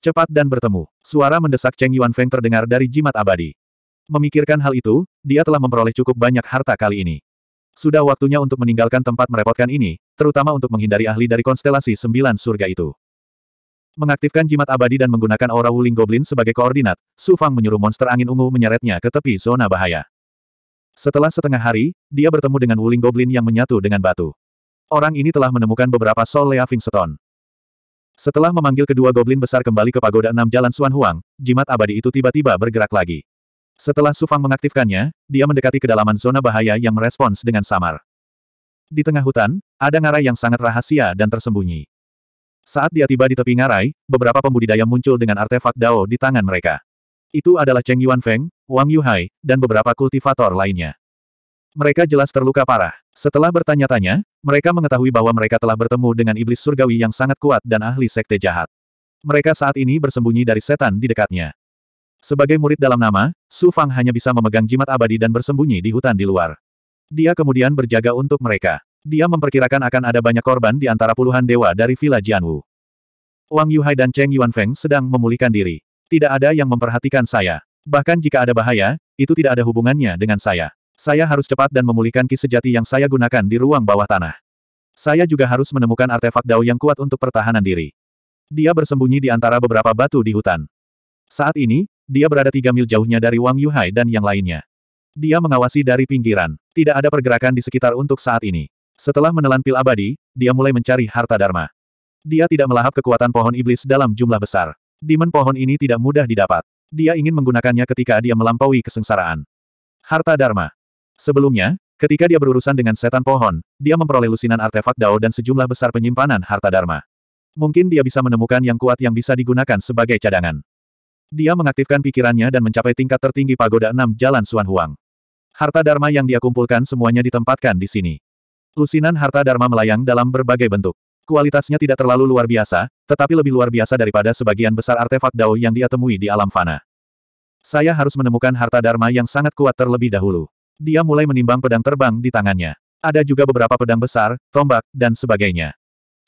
Cepat dan bertemu, suara mendesak Cheng Yuan Feng terdengar dari jimat abadi. Memikirkan hal itu, dia telah memperoleh cukup banyak harta kali ini. Sudah waktunya untuk meninggalkan tempat merepotkan ini, terutama untuk menghindari ahli dari konstelasi sembilan surga itu. Mengaktifkan jimat abadi dan menggunakan aura wuling goblin sebagai koordinat, Su Fang menyuruh monster angin ungu menyeretnya ke tepi zona bahaya. Setelah setengah hari, dia bertemu dengan wuling goblin yang menyatu dengan batu. Orang ini telah menemukan beberapa Soul Leaving Stone. Setelah memanggil kedua goblin besar kembali ke pagoda enam jalan Suan Huang, jimat abadi itu tiba-tiba bergerak lagi. Setelah Su Fang mengaktifkannya, dia mendekati kedalaman zona bahaya yang merespons dengan samar. Di tengah hutan, ada ngarai yang sangat rahasia dan tersembunyi. Saat dia tiba di tepi ngarai, beberapa pembudidaya muncul dengan artefak Dao di tangan mereka. Itu adalah Cheng Yuan Feng, Wang Yuhai, dan beberapa kultivator lainnya. Mereka jelas terluka parah. Setelah bertanya-tanya, mereka mengetahui bahwa mereka telah bertemu dengan iblis surgawi yang sangat kuat dan ahli sekte jahat. Mereka saat ini bersembunyi dari setan di dekatnya. Sebagai murid dalam nama, Su Fang hanya bisa memegang jimat abadi dan bersembunyi di hutan di luar. Dia kemudian berjaga untuk mereka. Dia memperkirakan akan ada banyak korban di antara puluhan dewa dari Villa Jianwu. Wang Yuhai dan Cheng Yuanfeng sedang memulihkan diri. Tidak ada yang memperhatikan saya. Bahkan jika ada bahaya, itu tidak ada hubungannya dengan saya. Saya harus cepat dan memulihkan ki sejati yang saya gunakan di ruang bawah tanah. Saya juga harus menemukan artefak dao yang kuat untuk pertahanan diri. Dia bersembunyi di antara beberapa batu di hutan. Saat ini, dia berada tiga mil jauhnya dari Wang Yuhai dan yang lainnya. Dia mengawasi dari pinggiran. Tidak ada pergerakan di sekitar untuk saat ini. Setelah menelan pil abadi, dia mulai mencari harta dharma. Dia tidak melahap kekuatan pohon iblis dalam jumlah besar. Dimen pohon ini tidak mudah didapat. Dia ingin menggunakannya ketika dia melampaui kesengsaraan. Harta Dharma. Sebelumnya, ketika dia berurusan dengan setan pohon, dia memperoleh lusinan artefak Dao dan sejumlah besar penyimpanan harta Dharma. Mungkin dia bisa menemukan yang kuat yang bisa digunakan sebagai cadangan. Dia mengaktifkan pikirannya dan mencapai tingkat tertinggi pagoda enam Jalan Suan Huang. Harta Dharma yang dia kumpulkan semuanya ditempatkan di sini. Lusinan harta Dharma melayang dalam berbagai bentuk. Kualitasnya tidak terlalu luar biasa, tetapi lebih luar biasa daripada sebagian besar artefak Dao yang dia temui di alam fana. Saya harus menemukan harta Dharma yang sangat kuat terlebih dahulu. Dia mulai menimbang pedang terbang di tangannya. Ada juga beberapa pedang besar, tombak, dan sebagainya.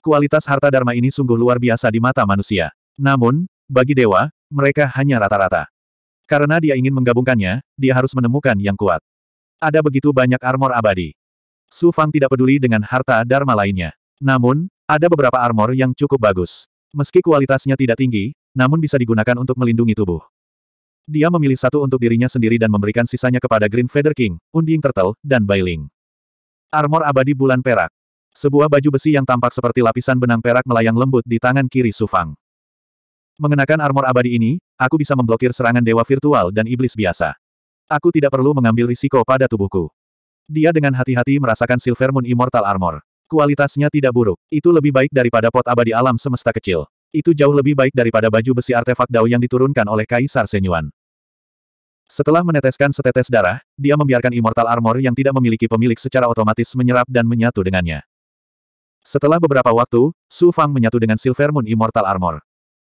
Kualitas harta Dharma ini sungguh luar biasa di mata manusia. Namun, bagi dewa, mereka hanya rata-rata. Karena dia ingin menggabungkannya, dia harus menemukan yang kuat. Ada begitu banyak armor abadi. Su Fang tidak peduli dengan harta Dharma lainnya. Namun, ada beberapa armor yang cukup bagus. Meski kualitasnya tidak tinggi, namun bisa digunakan untuk melindungi tubuh. Dia memilih satu untuk dirinya sendiri dan memberikan sisanya kepada Green Feather King, Unding Turtle, dan Bailing. Armor abadi bulan perak. Sebuah baju besi yang tampak seperti lapisan benang perak melayang lembut di tangan kiri Sufang. Mengenakan armor abadi ini, aku bisa memblokir serangan dewa virtual dan iblis biasa. Aku tidak perlu mengambil risiko pada tubuhku. Dia dengan hati-hati merasakan Silver Moon Immortal Armor. Kualitasnya tidak buruk. Itu lebih baik daripada pot abadi alam semesta kecil. Itu jauh lebih baik daripada baju besi artefak Dao yang diturunkan oleh Kaisar Senyuan. Setelah meneteskan setetes darah, dia membiarkan Immortal Armor yang tidak memiliki pemilik secara otomatis menyerap dan menyatu dengannya. Setelah beberapa waktu, Su Fang menyatu dengan Silver Moon Immortal Armor.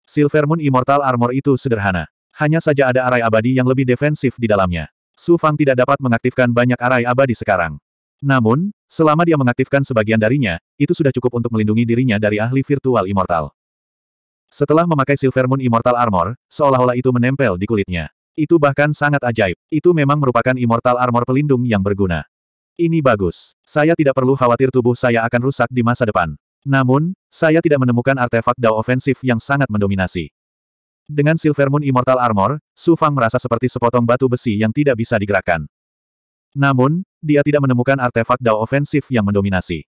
Silver Moon Immortal Armor itu sederhana. Hanya saja ada arai abadi yang lebih defensif di dalamnya. Su Fang tidak dapat mengaktifkan banyak arai abadi sekarang. Namun, selama dia mengaktifkan sebagian darinya, itu sudah cukup untuk melindungi dirinya dari ahli virtual immortal. Setelah memakai Silver Moon Immortal Armor, seolah-olah itu menempel di kulitnya. Itu bahkan sangat ajaib. Itu memang merupakan Immortal Armor pelindung yang berguna. Ini bagus. Saya tidak perlu khawatir tubuh saya akan rusak di masa depan. Namun, saya tidak menemukan artefak Dao ofensif yang sangat mendominasi. Dengan Silver Moon Immortal Armor, Su Fang merasa seperti sepotong batu besi yang tidak bisa digerakkan. Namun, dia tidak menemukan artefak Dao ofensif yang mendominasi.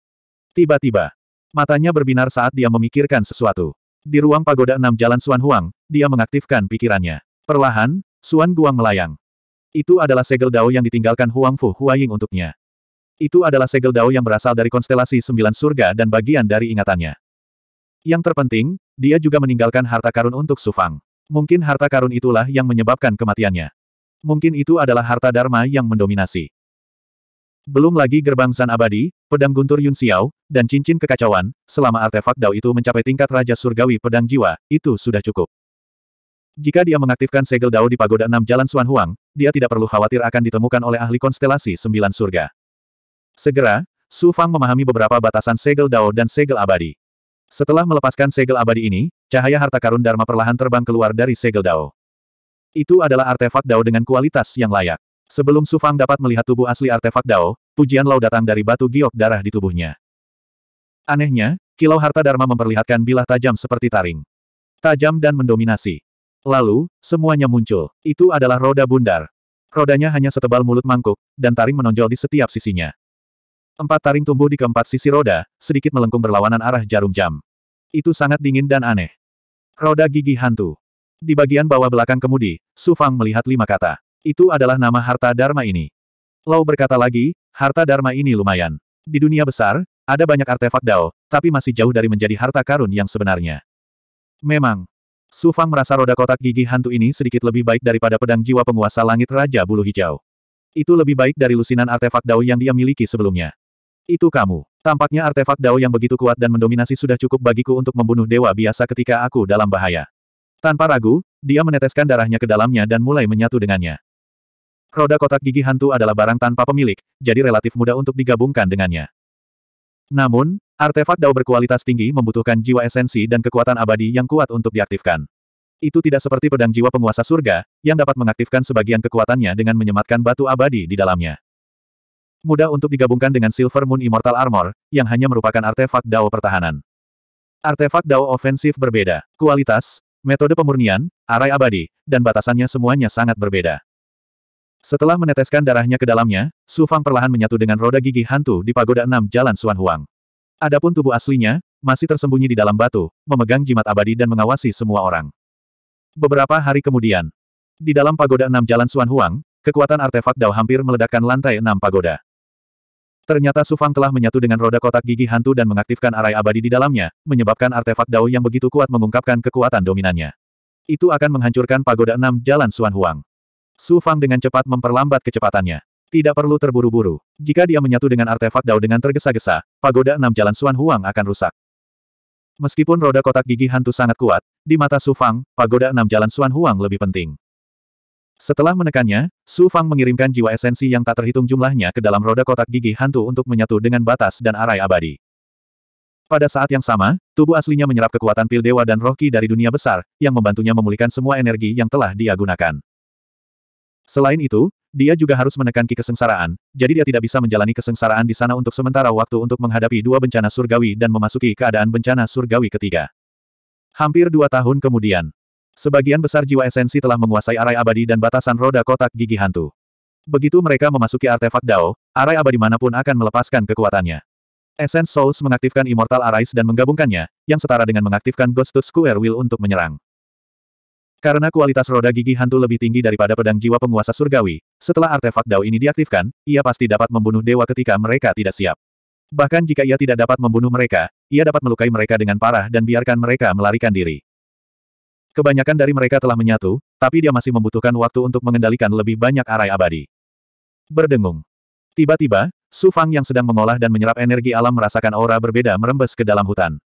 Tiba-tiba, matanya berbinar saat dia memikirkan sesuatu. Di ruang pagoda enam Jalan Suan Huang, dia mengaktifkan pikirannya. Perlahan, Suan Guang melayang. Itu adalah segel Dao yang ditinggalkan Huang Fu Huaying untuknya. Itu adalah segel Dao yang berasal dari konstelasi sembilan surga dan bagian dari ingatannya. Yang terpenting, dia juga meninggalkan harta karun untuk Su Fang. Mungkin harta karun itulah yang menyebabkan kematiannya. Mungkin itu adalah harta dharma yang mendominasi. Belum lagi gerbang san Abadi, pedang guntur Yun Xiao, dan cincin kekacauan, selama artefak Dao itu mencapai tingkat Raja Surgawi Pedang Jiwa, itu sudah cukup. Jika dia mengaktifkan segel Dao di Pagoda enam Jalan Suan Huang, dia tidak perlu khawatir akan ditemukan oleh ahli konstelasi Sembilan Surga. Segera, Su Fang memahami beberapa batasan segel Dao dan segel abadi. Setelah melepaskan segel abadi ini, Cahaya harta karun Dharma perlahan terbang keluar dari segel Dao. Itu adalah artefak Dao dengan kualitas yang layak. Sebelum Sufang dapat melihat tubuh asli artefak Dao, pujian Lau datang dari batu giok darah di tubuhnya. Anehnya, kilau harta Dharma memperlihatkan bilah tajam seperti taring. Tajam dan mendominasi. Lalu, semuanya muncul. Itu adalah roda bundar. Rodanya hanya setebal mulut mangkuk, dan taring menonjol di setiap sisinya. Empat taring tumbuh di keempat sisi roda, sedikit melengkung berlawanan arah jarum jam. Itu sangat dingin dan aneh. Roda gigi hantu. Di bagian bawah belakang kemudi, Su Fang melihat lima kata. Itu adalah nama harta Dharma ini. Lau berkata lagi, harta Dharma ini lumayan. Di dunia besar, ada banyak artefak Dao, tapi masih jauh dari menjadi harta karun yang sebenarnya. Memang, Su Fang merasa roda kotak gigi hantu ini sedikit lebih baik daripada pedang jiwa penguasa langit Raja Bulu Hijau. Itu lebih baik dari lusinan artefak Dao yang dia miliki sebelumnya. Itu kamu. Tampaknya artefak Dao yang begitu kuat dan mendominasi sudah cukup bagiku untuk membunuh dewa biasa ketika aku dalam bahaya. Tanpa ragu, dia meneteskan darahnya ke dalamnya dan mulai menyatu dengannya. Roda kotak gigi hantu adalah barang tanpa pemilik, jadi relatif mudah untuk digabungkan dengannya. Namun, artefak Dao berkualitas tinggi membutuhkan jiwa esensi dan kekuatan abadi yang kuat untuk diaktifkan. Itu tidak seperti pedang jiwa penguasa surga, yang dapat mengaktifkan sebagian kekuatannya dengan menyematkan batu abadi di dalamnya. Mudah untuk digabungkan dengan Silver Moon Immortal Armor, yang hanya merupakan artefak Dao pertahanan. Artefak Dao ofensif berbeda. Kualitas, metode pemurnian, arai abadi, dan batasannya semuanya sangat berbeda. Setelah meneteskan darahnya ke dalamnya, Su Fang perlahan menyatu dengan roda gigi hantu di pagoda enam Jalan Suan Huang. Adapun tubuh aslinya, masih tersembunyi di dalam batu, memegang jimat abadi dan mengawasi semua orang. Beberapa hari kemudian, di dalam pagoda enam Jalan Suan Huang, kekuatan artefak Dao hampir meledakkan lantai enam pagoda. Ternyata Sufang telah menyatu dengan roda kotak gigi hantu dan mengaktifkan arai abadi di dalamnya, menyebabkan artefak Dao yang begitu kuat mengungkapkan kekuatan dominannya. Itu akan menghancurkan pagoda enam jalan Suan Huang. Su Fang dengan cepat memperlambat kecepatannya. Tidak perlu terburu-buru. Jika dia menyatu dengan artefak Dao dengan tergesa-gesa, pagoda enam jalan Suan Huang akan rusak. Meskipun roda kotak gigi hantu sangat kuat, di mata Su Fang, pagoda enam jalan Suan Huang lebih penting. Setelah menekannya, Su Fang mengirimkan jiwa esensi yang tak terhitung jumlahnya ke dalam roda kotak gigi hantu untuk menyatu dengan batas dan arai abadi. Pada saat yang sama, tubuh aslinya menyerap kekuatan pil dewa dan Rohki dari dunia besar, yang membantunya memulihkan semua energi yang telah dia gunakan. Selain itu, dia juga harus menekan ki kesengsaraan, jadi dia tidak bisa menjalani kesengsaraan di sana untuk sementara waktu untuk menghadapi dua bencana surgawi dan memasuki keadaan bencana surgawi ketiga. Hampir dua tahun kemudian, Sebagian besar jiwa esensi telah menguasai arai abadi dan batasan roda kotak gigi hantu. Begitu mereka memasuki artefak Dao, arai abadi manapun akan melepaskan kekuatannya. Essence Souls mengaktifkan Immortal Arise dan menggabungkannya, yang setara dengan mengaktifkan Ghost to Square Wheel untuk menyerang. Karena kualitas roda gigi hantu lebih tinggi daripada pedang jiwa penguasa surgawi, setelah artefak Dao ini diaktifkan, ia pasti dapat membunuh dewa ketika mereka tidak siap. Bahkan jika ia tidak dapat membunuh mereka, ia dapat melukai mereka dengan parah dan biarkan mereka melarikan diri. Kebanyakan dari mereka telah menyatu, tapi dia masih membutuhkan waktu untuk mengendalikan lebih banyak arai abadi. Berdengung. Tiba-tiba, Su Fang yang sedang mengolah dan menyerap energi alam merasakan aura berbeda merembes ke dalam hutan.